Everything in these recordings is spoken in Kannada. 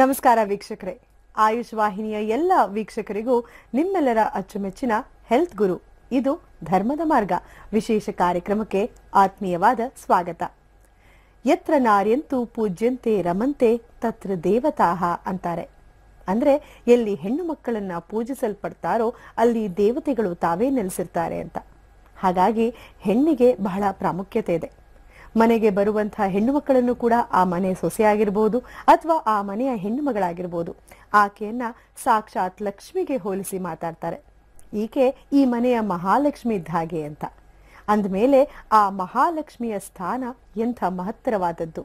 ನಮಸ್ಕಾರ ವೀಕ್ಷಕರೇ ಆಯುಷ್ ವಾಹಿನಿಯ ಎಲ್ಲ ವೀಕ್ಷಕರಿಗೂ ನಿಮ್ಮೆಲ್ಲರ ಅಚ್ಚುಮೆಚ್ಚಿನ ಹೆಲ್ತ್ ಗುರು ಇದು ಧರ್ಮದ ಮಾರ್ಗ ವಿಶೇಷ ಕಾರ್ಯಕ್ರಮಕ್ಕೆ ಆತ್ಮೀಯವಾದ ಸ್ವಾಗತ ಯತ್ರ ನಾರ್ಯಂತೂ ಪೂಜ್ಯಂತೆ ರಮಂತೆ ತತ್ರ ದೇವತಾಹ ಅಂತಾರೆ ಅಂದ್ರೆ ಎಲ್ಲಿ ಹೆಣ್ಣು ಮಕ್ಕಳನ್ನ ಪೂಜಿಸಲ್ಪಡ್ತಾರೋ ಅಲ್ಲಿ ದೇವತೆಗಳು ತಾವೇ ನೆಲೆಸಿರ್ತಾರೆ ಅಂತ ಹಾಗಾಗಿ ಹೆಣ್ಣಿಗೆ ಬಹಳ ಪ್ರಾಮುಖ್ಯತೆ ಇದೆ ಮನೆಗೆ ಬರುವಂತಹ ಹೆಣ್ಣು ಮಕ್ಕಳನ್ನು ಕೂಡ ಆ ಮನೆ ಸೊಸೆಯಾಗಿರ್ಬೋದು ಅಥವಾ ಆ ಮನೆಯ ಹೆಣ್ಣು ಮಗಳಾಗಿರ್ಬೋದು ಆಕೆಯನ್ನ ಸಾಕ್ಷಾತ್ ಲಕ್ಷ್ಮಿಗೆ ಹೋಲಿಸಿ ಮಾತಾಡ್ತಾರೆ ಈಕೆ ಈ ಮನೆಯ ಮಹಾಲಕ್ಷ್ಮಿ ಇದ್ದಾಗೆ ಅಂತ ಅಂದಮೇಲೆ ಆ ಮಹಾಲಕ್ಷ್ಮಿಯ ಸ್ಥಾನ ಎಂಥ ಮಹತ್ತರವಾದದ್ದು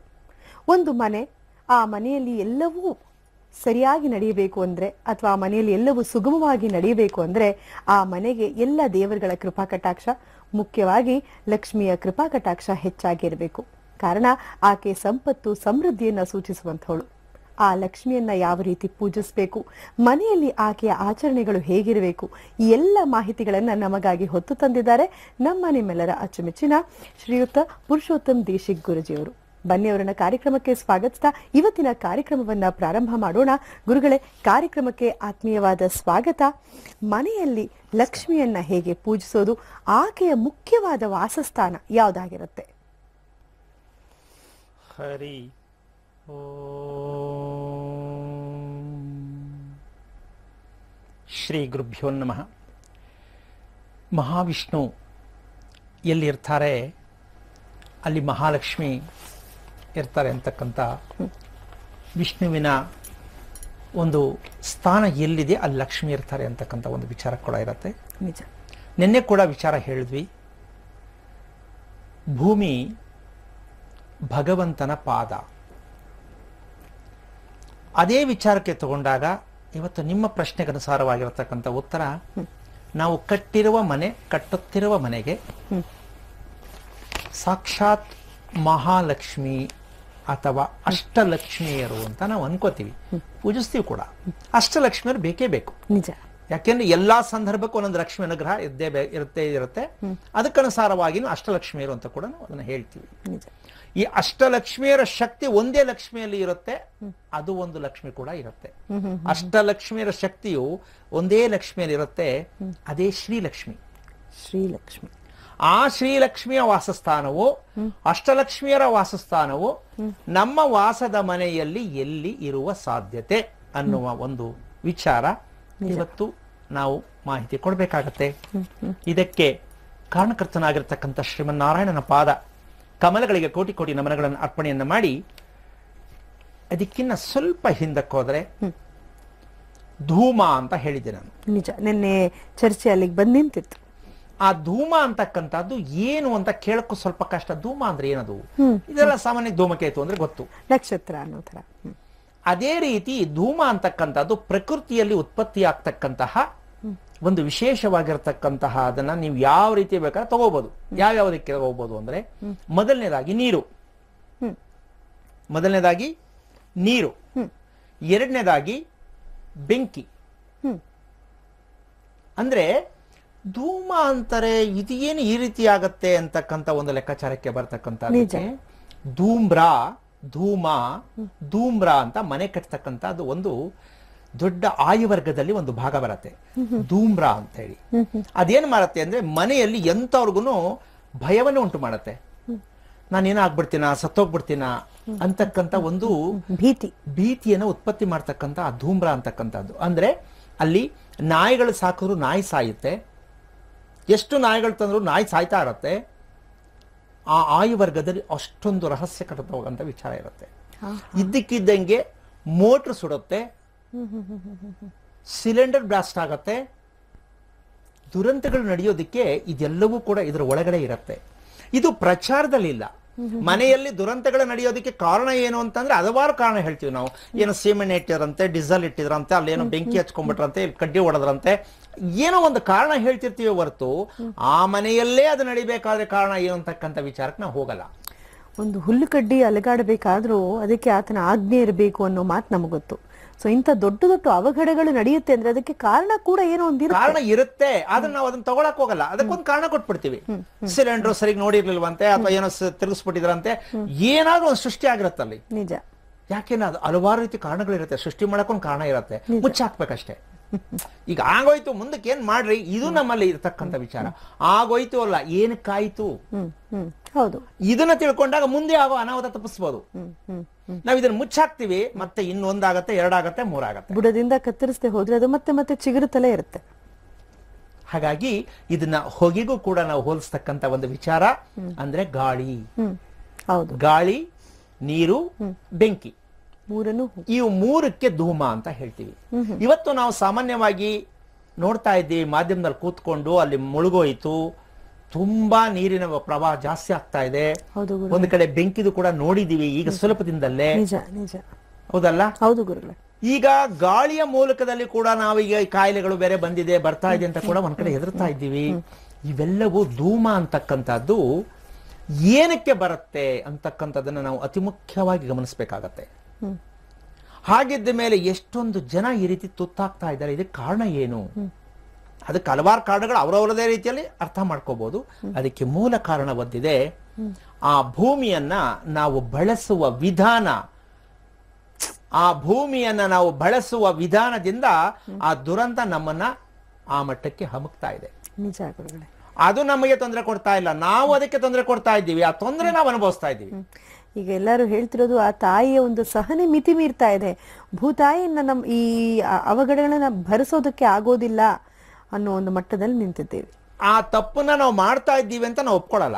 ಒಂದು ಮನೆ ಆ ಮನೆಯಲ್ಲಿ ಎಲ್ಲವೂ ಸರಿಯಾಗಿ ನಡೆಯಬೇಕು ಅಂದ್ರೆ ಅಥವಾ ಆ ಮನೆಯಲ್ಲಿ ಎಲ್ಲವೂ ಸುಗಮವಾಗಿ ನಡೆಯಬೇಕು ಅಂದ್ರೆ ಆ ಮನೆಗೆ ಎಲ್ಲ ದೇವರುಗಳ ಕೃಪಾ ಕಟಾಕ್ಷ ಮುಖ್ಯವಾಗಿ ಲಕ್ಷ್ಮಿಯ ಕೃಪಾ ಕಟಾಕ್ಷ ಹೆಚ್ಚಾಗಿರಬೇಕು ಕಾರಣ ಆಕೆ ಸಂಪತ್ತು ಸಮೃದ್ಧಿಯನ್ನ ಸೂಚಿಸುವಂಥವಳು ಆ ಲಕ್ಷ್ಮಿಯನ್ನ ಯಾವ ರೀತಿ ಪೂಜಿಸಬೇಕು ಮನೆಯಲ್ಲಿ ಆಕೆಯ ಆಚರಣೆಗಳು ಹೇಗಿರಬೇಕು ಈ ಎಲ್ಲ ಮಾಹಿತಿಗಳನ್ನ ನಮಗಾಗಿ ಹೊತ್ತು ತಂದಿದ್ದಾರೆ ನಮ್ಮ ನಿಮ್ಮೆಲ್ಲರ ಅಚ್ಚುಮೆಚ್ಚಿನ ಶ್ರೀಯುತ ಪುರುಷೋತ್ತಮ್ ದೇಶಿಕ್ ಗುರುಜಿಯವರು ಬನ್ನಿ ಅವರನ್ನ ಕಾರ್ಯಕ್ರಮಕ್ಕೆ ಸ್ವಾಗತಿಸ್ತಾ ಇವತ್ತಿನ ಕಾರ್ಯಕ್ರಮವನ್ನ ಪ್ರಾರಂಭ ಮಾಡೋಣ ಗುರುಗಳೇ ಕಾರ್ಯಕ್ರಮಕ್ಕೆ ಆತ್ಮೀಯವಾದ ಸ್ವಾಗತ ಮನೆಯಲ್ಲಿ ಲಕ್ಷ್ಮಿಯನ್ನ ಹೇಗೆ ಪೂಜಿಸೋದು ಆಕೆಯ ಮುಖ್ಯವಾದ ವಾಸಸ್ಥಾನ ಯಾವುದಾಗಿರುತ್ತೆ ಹರಿ ಓ ಶ್ರೀ ಗುರುಭ್ಯೋ ನಮಃ ಮಹಾವಿಷ್ಣು ಎಲ್ಲಿರ್ತಾರೆ ಅಲ್ಲಿ ಮಹಾಲಕ್ಷ್ಮಿ ಇರ್ತಾರೆ ಅಂತಕ್ಕಂಥ ವಿಷ್ಣುವಿನ ಒಂದು ಸ್ಥಾನ ಎಲ್ಲಿದೆ ಅಲ್ಲಿ ಲಕ್ಷ್ಮಿ ಇರ್ತಾರೆ ಅಂತಕ್ಕಂಥ ಒಂದು ವಿಚಾರ ಕೂಡ ಇರುತ್ತೆ ನಿಜ ನಿನ್ನೆ ಕೂಡ ವಿಚಾರ ಹೇಳಿದ್ವಿ ಭೂಮಿ ಭಗವಂತನ ಪಾದ ಅದೇ ವಿಚಾರಕ್ಕೆ ತಗೊಂಡಾಗ ಇವತ್ತು ನಿಮ್ಮ ಪ್ರಶ್ನೆಗೆ ಅನುಸಾರವಾಗಿರತಕ್ಕಂಥ ಉತ್ತರ ನಾವು ಕಟ್ಟಿರುವ ಮನೆ ಕಟ್ಟುತ್ತಿರುವ ಮನೆಗೆ ಸಾಕ್ಷಾತ್ ಮಹಾಲಕ್ಷ್ಮಿ ಅಥವಾ ಅಷ್ಟಲಕ್ಷ್ಮಿಯರು ಅಂತ ನಾವು ಅನ್ಕೋತೀವಿ ಪೂಜಿಸ್ತೀವಿ ಕೂಡ ಅಷ್ಟಲಕ್ಷ್ಮಿಯರು ಬೇಕೇ ಬೇಕು ನಿಜ ಯಾಕೆಂದ್ರೆ ಎಲ್ಲಾ ಸಂದರ್ಭಕ್ಕೂ ಒಂದೊಂದು ಲಕ್ಷ್ಮಿ ಅನುಗ್ರಹ ಇದ್ದೇ ಇರುತ್ತೆ ಇರುತ್ತೆ ಅದಕ್ಕನುಸಾರವಾಗಿನೂ ಅಷ್ಟಲಕ್ಷ್ಮಿಯರು ಅಂತ ಕೂಡ ಅದನ್ನ ಹೇಳ್ತೀವಿ ಈ ಅಷ್ಟಲಕ್ಷ್ಮಿಯರ ಶಕ್ತಿ ಒಂದೇ ಲಕ್ಷ್ಮಿಯಲ್ಲಿ ಇರುತ್ತೆ ಅದು ಒಂದು ಲಕ್ಷ್ಮಿ ಕೂಡ ಇರುತ್ತೆ ಅಷ್ಟಲಕ್ಷ್ಮಿಯರ ಶಕ್ತಿಯು ಒಂದೇ ಲಕ್ಷ್ಮಿಯಲ್ಲಿ ಇರುತ್ತೆ ಅದೇ ಶ್ರೀಲಕ್ಷ್ಮಿ ಶ್ರೀಲಕ್ಷ್ಮಿ ಆ ಶ್ರೀಲಕ್ಷ್ಮಿಯ ವಾಸಸ್ಥಾನವು ಅಷ್ಟಲಕ್ಷ್ಮಿಯರ ವಾಸಸ್ಥಾನವು ನಮ್ಮ ವಾಸದ ಮನೆಯಲ್ಲಿ ಎಲ್ಲಿ ಇರುವ ಸಾಧ್ಯತೆ ಅನ್ನುವ ಒಂದು ವಿಚಾರ ಇವತ್ತು ನಾವು ಮಾಹಿತಿ ಕೊಡಬೇಕಾಗತ್ತೆ ಇದಕ್ಕೆ ಕಾರಣಕರ್ತನಾಗಿರ್ತಕ್ಕಂಥ ಶ್ರೀಮನ್ನಾರಾಯಣನ ಪಾದ ಕಮಲಗಳಿಗೆ ಕೋಟಿ ಕೋಟಿ ನಮನಗಳನ್ನು ಅರ್ಪಣೆಯನ್ನು ಮಾಡಿ ಅದಕ್ಕಿನ್ನ ಸ್ವಲ್ಪ ಹಿಂದಕ್ಕೋದ್ರೆ ಧೂಮ ಅಂತ ಹೇಳಿದ್ದೆ ನಾನು ನಿಜ ನಿನ್ನೆ ಚರ್ಚೆ ಅಲ್ಲಿಗೆ ಬಂದು ನಿಂತಿತ್ತು ಆ ಧೂಮ ಅಂತಕ್ಕಂಥದ್ದು ಏನು ಅಂತ ಕೇಳಕ್ಕೂ ಸ್ವಲ್ಪ ಕಷ್ಟ ಧೂಮ ಅಂದ್ರೆ ಏನದು ಇದೆಲ್ಲ ಸಾಮಾನ್ಯ ಧೂಮಕೇತು ಅಂದ್ರೆ ಗೊತ್ತು ನಕ್ಷತ್ರ ಅನ್ನೋ ತರ ಅದೇ ರೀತಿ ಧೂಮ ಅಂತಕ್ಕಂಥದ್ದು ಪ್ರಕೃತಿಯಲ್ಲಿ ಉತ್ಪತ್ತಿ ಆಗ್ತಕ್ಕಂತಹ ಒಂದು ವಿಶೇಷವಾಗಿರ್ತಕ್ಕಂತಹ ಅದನ್ನ ನೀವು ಯಾವ ರೀತಿ ಬೇಕಾದ್ರೆ ತಗೋಬಹುದು ಯಾವ್ಯಾವದಕ್ಕೆ ತಗೋಬಹುದು ಅಂದ್ರೆ ಮೊದಲನೇದಾಗಿ ನೀರು ಮೊದಲನೇದಾಗಿ ನೀರು ಎರಡನೇದಾಗಿ ಬೆಂಕಿ ಅಂದ್ರೆ ಧೂಮ ಅಂತಾರೆ ಇದೇನು ಈ ರೀತಿ ಆಗತ್ತೆ ಅಂತಕ್ಕಂತ ಒಂದು ಲೆಕ್ಕಾಚಾರಕ್ಕೆ ಬರ್ತಕ್ಕಂತ ಧೂಮ್ರ ಧೂಮ ಧೂಮ್ರಾ ಅಂತ ಮನೆ ಕಟ್ತಕ್ಕಂತ ಅದು ಒಂದು ದೊಡ್ಡ ಆಯುವರ್ಗದಲ್ಲಿ ಒಂದು ಭಾಗ ಬರತ್ತೆ ಧೂಮ್ರಾ ಅಂತ ಹೇಳಿ ಅದೇನ್ ಮಾಡತ್ತೆ ಅಂದ್ರೆ ಮನೆಯಲ್ಲಿ ಎಂತವ್ರಿಗೂ ಭಯವನ್ನು ಉಂಟು ಮಾಡತ್ತೆ ನಾನೇನಾಗ್ಬಿಡ್ತೀನ ಸತ್ತೋಗ್ಬಿಡ್ತೀನ ಅಂತಕ್ಕಂತ ಒಂದು ಭೀತಿ ಭೀತಿಯನ್ನ ಉತ್ಪತ್ತಿ ಮಾಡ್ತಕ್ಕಂಥ ಆ ಧೂಮ್ರ ಅಂತಕ್ಕಂಥದ್ದು ಅಂದ್ರೆ ಅಲ್ಲಿ ನಾಯಿಗಳು ಸಾಕಿದ್ರು ನಾಯಿ ಸಾಯುತ್ತೆ ಎಷ್ಟು ನಾಯಿಗಳು ತಂದರೂ ನಾಯಿ ಸಾಯ್ತಾ ಇರತ್ತೆ ಆ ಆಯುವರ್ಗದಲ್ಲಿ ವರ್ಗದಲ್ಲಿ ಅಷ್ಟೊಂದು ರಹಸ್ಯ ಕಟ್ಟದ ವಿಚಾರ ಇರುತ್ತೆ ಇದ್ದಕ್ಕಿದ್ದಂಗೆ ಮೋಟ್ರ್ ಸುಡುತ್ತೆ ಸಿಲಿಂಡರ್ ಬ್ಲಾಸ್ಟ್ ಆಗತ್ತೆ ದುರಂತಗಳು ನಡೆಯೋದಕ್ಕೆ ಇದೆಲ್ಲವೂ ಕೂಡ ಇದರ ಒಳಗಡೆ ಇರುತ್ತೆ ಇದು ಇಲ್ಲ ಮನೆಯಲ್ಲಿ ದುರಂತಗಳು ನಡೆಯೋದಕ್ಕೆ ಕಾರಣ ಏನು ಅಂತಂದ್ರೆ ಹಲವಾರು ಕಾರಣ ಹೇಳ್ತೀವಿ ನಾವು ಏನು ಸಿಮೆಂಟ್ ಇಟ್ಟಿದ್ರಂತೆ ಡೀಸೆಲ್ ಇಟ್ಟಿದ್ರಂತೆ ಅಲ್ಲೇನೋ ಬೆಂಕಿ ಹಚ್ಕೊಂಡ್ಬಿಟ್ರಂತೆ ಕಡ್ಡಿ ಹೊಡೆದ್ರಂತೆ ಏನೋ ಒಂದು ಕಾರಣ ಹೇಳ್ತಿರ್ತೀವಿ ಹೊರತು ಆ ಮನೆಯಲ್ಲೇ ಅದು ನಡಿಬೇಕಾದ್ರೆ ಕಾರಣ ಏನು ಅಂತಕ್ಕಂಥ ವಿಚಾರಕ್ಕೆ ನಾವು ಹೋಗಲ್ಲ ಒಂದು ಹುಲ್ಲು ಕಡ್ಡಿ ಅಲಗಾಡಬೇಕಾದ್ರೂ ಅದಕ್ಕೆ ಆತನ ಆಜ್ಞೆ ಇರಬೇಕು ಅನ್ನೋ ಮಾತು ಗೊತ್ತು ಸೊ ಇಂಥ ದೊಡ್ಡ ದೊಡ್ಡ ಅವಘಡಗಳು ನಡೆಯುತ್ತೆ ಅಂದ್ರೆ ಅದಕ್ಕೆ ಕಾರಣ ಕೂಡ ಏನೋ ಒಂದು ಕಾರಣ ಇರುತ್ತೆ ಅದನ್ನ ನಾವು ಅದನ್ನ ತಗೊಳಕ್ ಹೋಗಲ್ಲ ಅದಕ್ಕೊಂದು ಕಾರಣ ಕೊಟ್ಬಿಡ್ತೀವಿ ಸಿಲಿಂಡರ್ ಸರಿಗೆ ನೋಡಿರ್ಲಿಲ್ವಂತೆ ಅಥವಾ ಏನೋ ತಿರುಗಿಸ್ಬಿಟ್ಟಿದ್ರಂತೆ ಏನಾದ್ರೂ ಒಂದು ಸೃಷ್ಟಿ ಆಗಿರತ್ತಲ್ಲಿ ನಿಜ ಯಾಕೆ ಅದು ಹಲವಾರು ರೀತಿ ಕಾರಣಗಳಿರುತ್ತೆ ಸೃಷ್ಟಿ ಮಾಡಕ್ಕೊಂದು ಕಾರಣ ಇರುತ್ತೆ ಮುಚ್ಚಾಕ್ಬೇಕಷ್ಟೇ ಈಗ ಆಗೋಯ್ತು ಮುಂದಕ್ಕೆ ಏನ್ ಮಾಡ್ರಿ ಇದು ನಮ್ಮಲ್ಲಿ ಇರತಕ್ಕಂತ ವಿಚಾರ ಆಗೋಯ್ತು ಅಲ್ಲ ಕಾಯ್ತು ಹೌದು ಇದನ್ನ ತಿಳ್ಕೊಂಡಾಗ ಮುಂದೆ ಆಗೋ ಅನಾಹುತ ತಪ್ಪಿಸ್ಬೋದು ನಾವ್ ಇದನ್ನ ಮುಚ್ಚಾಕ್ತಿವಿ ಮತ್ತೆ ಇನ್ನೊಂದಾಗತ್ತೆ ಎರಡಾಗತ್ತೆ ಮೂರಾಗತ್ತೆ ಬುಡದಿಂದ ಕತ್ತರಿಸದೆ ಹೋದ್ರೆ ಅದು ಮತ್ತೆ ಮತ್ತೆ ಚಿಗುರುತ್ತಲೇ ಇರುತ್ತೆ ಹಾಗಾಗಿ ಇದನ್ನ ಹೊಗೆಗೂ ಕೂಡ ನಾವು ಹೋಲಿಸ್ತಕ್ಕಂತ ಒಂದು ವಿಚಾರ ಅಂದ್ರೆ ಗಾಳಿ ಹೌದು ಗಾಳಿ ನೀರು ಬೆಂಕಿ ಮೂರನ್ನು ಈ ಮೂರಕ್ಕೆ ಧೂಮ ಅಂತ ಹೇಳ್ತೀವಿ ಇವತ್ತು ನಾವು ಸಾಮಾನ್ಯವಾಗಿ ನೋಡ್ತಾ ಇದ್ದೀವಿ ಮಾಧ್ಯಮದಲ್ಲಿ ಕೂತ್ಕೊಂಡು ಅಲ್ಲಿ ಮುಳುಗೋಯ್ತು ತುಂಬಾ ನೀರಿನ ಪ್ರವಾಹ ಜಾಸ್ತಿ ಆಗ್ತಾ ಇದೆ ಒಂದು ಕಡೆ ಬೆಂಕಿದು ಕೂಡ ನೋಡಿದೀವಿ ಈಗ ನಿಜ ಹೌದಲ್ಲ ಹೌದು ಗುರುಗಳೇ ಈಗ ಗಾಳಿಯ ಮೂಲಕದಲ್ಲಿ ಕೂಡ ನಾವೀಗ ಕಾಯಿಲೆಗಳು ಬೇರೆ ಬಂದಿದೆ ಬರ್ತಾ ಇದೆ ಅಂತ ಕೂಡ ಒಂದ್ ಕಡೆ ಹೆದರ್ತಾ ಇದ್ದೀವಿ ಇವೆಲ್ಲವೂ ಧೂಮ ಅಂತಕ್ಕಂಥದ್ದು ಏನಕ್ಕೆ ಬರುತ್ತೆ ಅಂತಕ್ಕಂಥದ್ದನ್ನ ನಾವು ಅತಿ ಮುಖ್ಯವಾಗಿ ಗಮನಿಸಬೇಕಾಗತ್ತೆ ಹಾಗಿದ್ದ ಮೇಲೆ ಎಷ್ಟೊಂದು ಜನ ಈ ರೀತಿ ತುತ್ತಾಗ್ತಾ ಇದ್ದಾರೆ ಇದಕ್ಕೆ ಕಾರಣ ಏನು ಅದಕ್ಕೆ ಹಲವಾರು ಕಾರಣಗಳು ಅವರವರದೇ ರೀತಿಯಲ್ಲಿ ಅರ್ಥ ಮಾಡ್ಕೋಬಹುದು ಅದಕ್ಕೆ ಮೂಲ ಕಾರಣ ಬಂದಿದೆ ಆ ಭೂಮಿಯನ್ನ ನಾವು ಬಳಸುವ ವಿಧಾನ ಆ ಭೂಮಿಯನ್ನ ನಾವು ಬಳಸುವ ವಿಧಾನದಿಂದ ಆ ದುರಂತ ನಮ್ಮನ್ನ ಆ ಮಟ್ಟಕ್ಕೆ ಹಮಕ್ತಾ ಇದೆ ಅದು ನಮಗೆ ತೊಂದರೆ ಕೊಡ್ತಾ ಇಲ್ಲ ನಾವು ಅದಕ್ಕೆ ತೊಂದರೆ ಕೊಡ್ತಾ ಇದ್ದೀವಿ ಆ ತೊಂದರೆ ನಾವು ಅನುಭವಿಸ್ತಾ ಇದ್ದೀವಿ ಈಗ ಎಲ್ಲರೂ ಹೇಳ್ತಿರೋದು ಆ ತಾಯಿಯ ಒಂದು ಸಹನೆ ಮಿತಿ ಮೀರ್ತಾ ಇದೆ ಭೂತಾಯಿಯನ್ನ ನಮ್ಮ ಈ ಅವಘಡಗಳನ್ನ ಭರಿಸೋದಕ್ಕೆ ಆಗೋದಿಲ್ಲ ಅನ್ನೋ ಒಂದು ಮಟ್ಟದಲ್ಲಿ ನಿಂತಿದ್ದೇವೆ ಆ ತಪ್ಪನ್ನ ನಾವು ಮಾಡ್ತಾ ಇದ್ದೀವಿ ಅಂತ ನಾವು ಒಪ್ಕೊಳ್ಳಲ್ಲ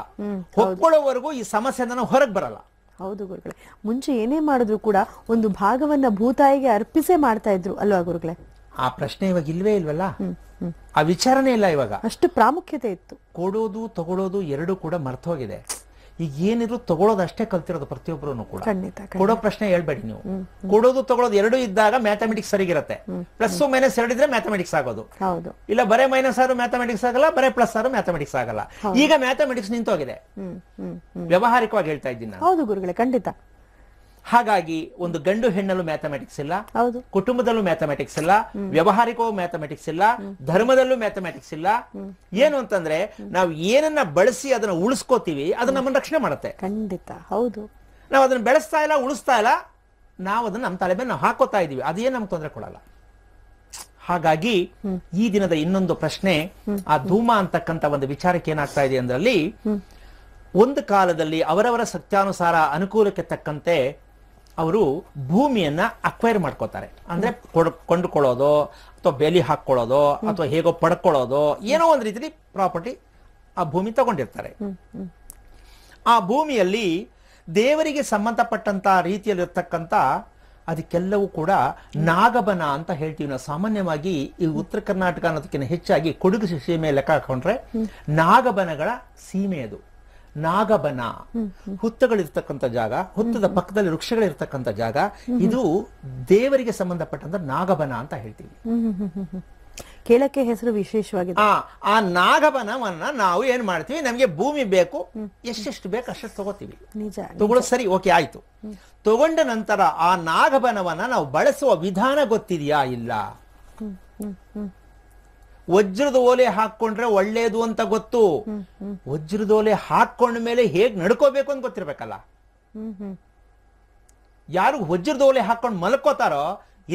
ಒಪ್ಕೊಳ್ಳೋವರೆಗೂ ಈ ಸಮಸ್ಯೆಯಿಂದ ನಾವು ಹೊರಗೆ ಬರಲ್ಲ ಹೌದು ಗುರುಗಳೇ ಮುಂಚೆ ಏನೇ ಮಾಡಿದ್ರು ಕೂಡ ಒಂದು ಭಾಗವನ್ನ ಭೂತಾಯಿಗೆ ಅರ್ಪಿಸೇ ಮಾಡ್ತಾ ಇದ್ರು ಅಲ್ವಾ ಗುರುಗಳೇ ಆ ಪ್ರಶ್ನೆ ಇವಾಗ ಇಲ್ವೇ ಇಲ್ವಲ್ಲ ಆ ವಿಚಾರನೇ ಇಲ್ಲ ಇವಾಗ ಅಷ್ಟು ಪ್ರಾಮುಖ್ಯತೆ ಇತ್ತು ಕೊಡೋದು ತಗೊಳೋದು ಎರಡು ಕೂಡ ಮರ್ತೋಗಿದೆ ಈಗ ಏನಿದ್ರು ತಗೊಳ್ಳೋದಷ್ಟೇ ಕಲ್ತಿರೋದು ಪ್ರತಿಯೊಬ್ಬರೂ ಕೂಡ ಕೊಡೋ ಪ್ರಶ್ನೆ ಹೇಳ್ಬೇಡಿ ನೀವು ಕೊಡೋದು ತಗೊಳ್ಳೋದು ಎರಡು ಇದ್ದಾಗ ಮ್ಯಾಥಮೆಟಿಕ್ಸ್ ಸರಿಗಿರುತ್ತೆ ಪ್ಲಸ್ ಮೈನಸ್ ಎರಡು ಇದ್ರೆ ಮ್ಯಾಥಮೆಟಿಕ್ಸ್ ಆಗೋದು ಇಲ್ಲ ಬರೇ ಮೈನಸ್ ಆದ್ರೂ ಮ್ಯಾಥಮೆಟಿಕ್ಸ್ ಆಗಲ್ಲ ಬರೇ ಪ್ಲಸ್ ಆದ್ರೂ ಮ್ಯಾಥಮೆಟಿಕ್ಸ್ ಆಗಲ್ಲ ಈಗ ಮ್ಯಾಥಮೆಟಿಕ್ಸ್ ನಿಂತೋಗಿದೆ ವ್ಯವಹಾರಿಕವಾಗಿ ಹೇಳ್ತಾ ಇದ್ದೀನಿ ಹೌದು ಗುರುಗಳೇ ಖಂಡಿತ ಹಾಗಾಗಿ ಒಂದು ಗಂಡು ಹೆಣ್ಣಲ್ಲೂ ಮ್ಯಾಥಮೆಟಿಕ್ಸ್ ಇಲ್ಲ ಕುಟುಂಬದಲ್ಲೂ ಮ್ಯಾಥಮೆಟಿಕ್ಸ್ ಇಲ್ಲ ವ್ಯವಹಾರಿಕವೂ ಮ್ಯಾಥಮೆಟಿಕ್ಸ್ ಇಲ್ಲ ಧರ್ಮದಲ್ಲೂ ಮ್ಯಾಥಮೆಟಿಕ್ಸ್ ಇಲ್ಲ ಏನು ಅಂತಂದ್ರೆ ನಾವು ಏನನ್ನ ಬಳಸಿ ಅದನ್ನ ಉಳಿಸ್ಕೋತೀವಿ ಅದು ನಮ್ಮನ್ನ ರಕ್ಷಣೆ ಮಾಡುತ್ತೆ ಖಂಡಿತ ಹೌದು ನಾವು ಅದನ್ನ ಬೆಳೆಸ್ತಾ ಇಲ್ಲ ಉಳಿಸ್ತಾ ಇಲ್ಲ ನಾವು ಅದನ್ನ ನಮ್ಮ ತಲೆ ಮೇಲೆ ನಾವು ಹಾಕೋತಾ ಇದೀವಿ ಅದೇನು ನಮ್ಗೆ ತೊಂದರೆ ಕೊಡಲ್ಲ ಹಾಗಾಗಿ ಈ ದಿನದ ಇನ್ನೊಂದು ಪ್ರಶ್ನೆ ಆ ಧೂಮ ಅಂತಕ್ಕಂತ ಒಂದು ವಿಚಾರಕ್ಕೆ ಏನಾಗ್ತಾ ಇದೆ ಅಂದ್ರಲ್ಲಿ ಒಂದು ಕಾಲದಲ್ಲಿ ಅವರವರ ಸತ್ಯಾನುಸಾರ ಅನುಕೂಲಕ್ಕೆ ತಕ್ಕಂತೆ ಅವರು ಭೂಮಿಯನ್ನ ಅಕ್ವೈರ್ ಮಾಡ್ಕೋತಾರೆ ಅಂದ್ರೆ ಕೊಂಡುಕೊಳ್ಳೋದು ಅಥವಾ ಬೇಲಿ ಹಾಕೊಳ್ಳೋದು ಅಥವಾ ಹೇಗೋ ಪಡ್ಕೊಳ್ಳೋದು ಏನೋ ಒಂದು ರೀತಿಲಿ ಪ್ರಾಪರ್ಟಿ ಆ ಭೂಮಿ ತಗೊಂಡಿರ್ತಾರೆ ಆ ಭೂಮಿಯಲ್ಲಿ ದೇವರಿಗೆ ಸಂಬಂಧಪಟ್ಟಂತ ರೀತಿಯಲ್ಲಿರ್ತಕ್ಕಂಥ ಅದಕ್ಕೆಲ್ಲವೂ ಕೂಡ ನಾಗಬನ ಅಂತ ಹೇಳ್ತೀವಿ ನಾವು ಸಾಮಾನ್ಯವಾಗಿ ಈ ಉತ್ತರ ಕರ್ನಾಟಕ ಅನ್ನೋದಕ್ಕಿಂತ ಹೆಚ್ಚಾಗಿ ಕೊಡಗು ಸೀಮೆ ಲೆಕ್ಕ ಹಾಕೊಂಡ್ರೆ ನಾಗಬನಗಳ ಸೀಮೆ ಅದು ನಾಗಬನ ಹುತ್ತಗಳಿರ್ತಕ್ಕಂಥ ಜಾಗ ಹುತ್ತದ ಪಕ್ಕದಲ್ಲಿ ವೃಕ್ಷಗಳಿರ್ತಕ್ಕಂಥ ಜಾಗ ಇದು ದೇವರಿಗೆ ಸಂಬಂಧಪಟ್ಟಂತ ನಾಗಬನ ಅಂತ ಹೇಳ್ತೀವಿ ಕೇಳಕ್ಕೆ ಹೆಸರು ವಿಶೇಷವಾಗಿದೆ ಆ ನಾಗಬನವನ್ನ ನಾವು ಏನ್ ಮಾಡ್ತೀವಿ ನಮಗೆ ಭೂಮಿ ಬೇಕು ಎಷ್ಟೆಷ್ಟು ಬೇಕು ಅಷ್ಟು ತಗೋತೀವಿ ತಗೊಳ್ಳೋದು ಸರಿ ಓಕೆ ಆಯ್ತು ತಗೊಂಡ ನಂತರ ಆ ನಾಗಬನವನ್ನ ನಾವು ಬಳಸುವ ವಿಧಾನ ಗೊತ್ತಿದೆಯಾ ಇಲ್ಲ ವಜ್ರದ ಓಲೆ ಹಾಕೊಂಡ್ರೆ ಒಳ್ಳೇದು ಅಂತ ಗೊತ್ತು ವಜ್ರದ ಓಲೆ ಹಾಕೊಂಡ ಮೇಲೆ ಹೇಗ್ ನಡ್ಕೋಬೇಕು ಅಂತ ಗೊತ್ತಿರ್ಬೇಕಲ್ಲ ಯಾರು ವಜ್ರದ ಓಲೆ ಹಾಕೊಂಡು ಮಲ್ಕೋತಾರೋ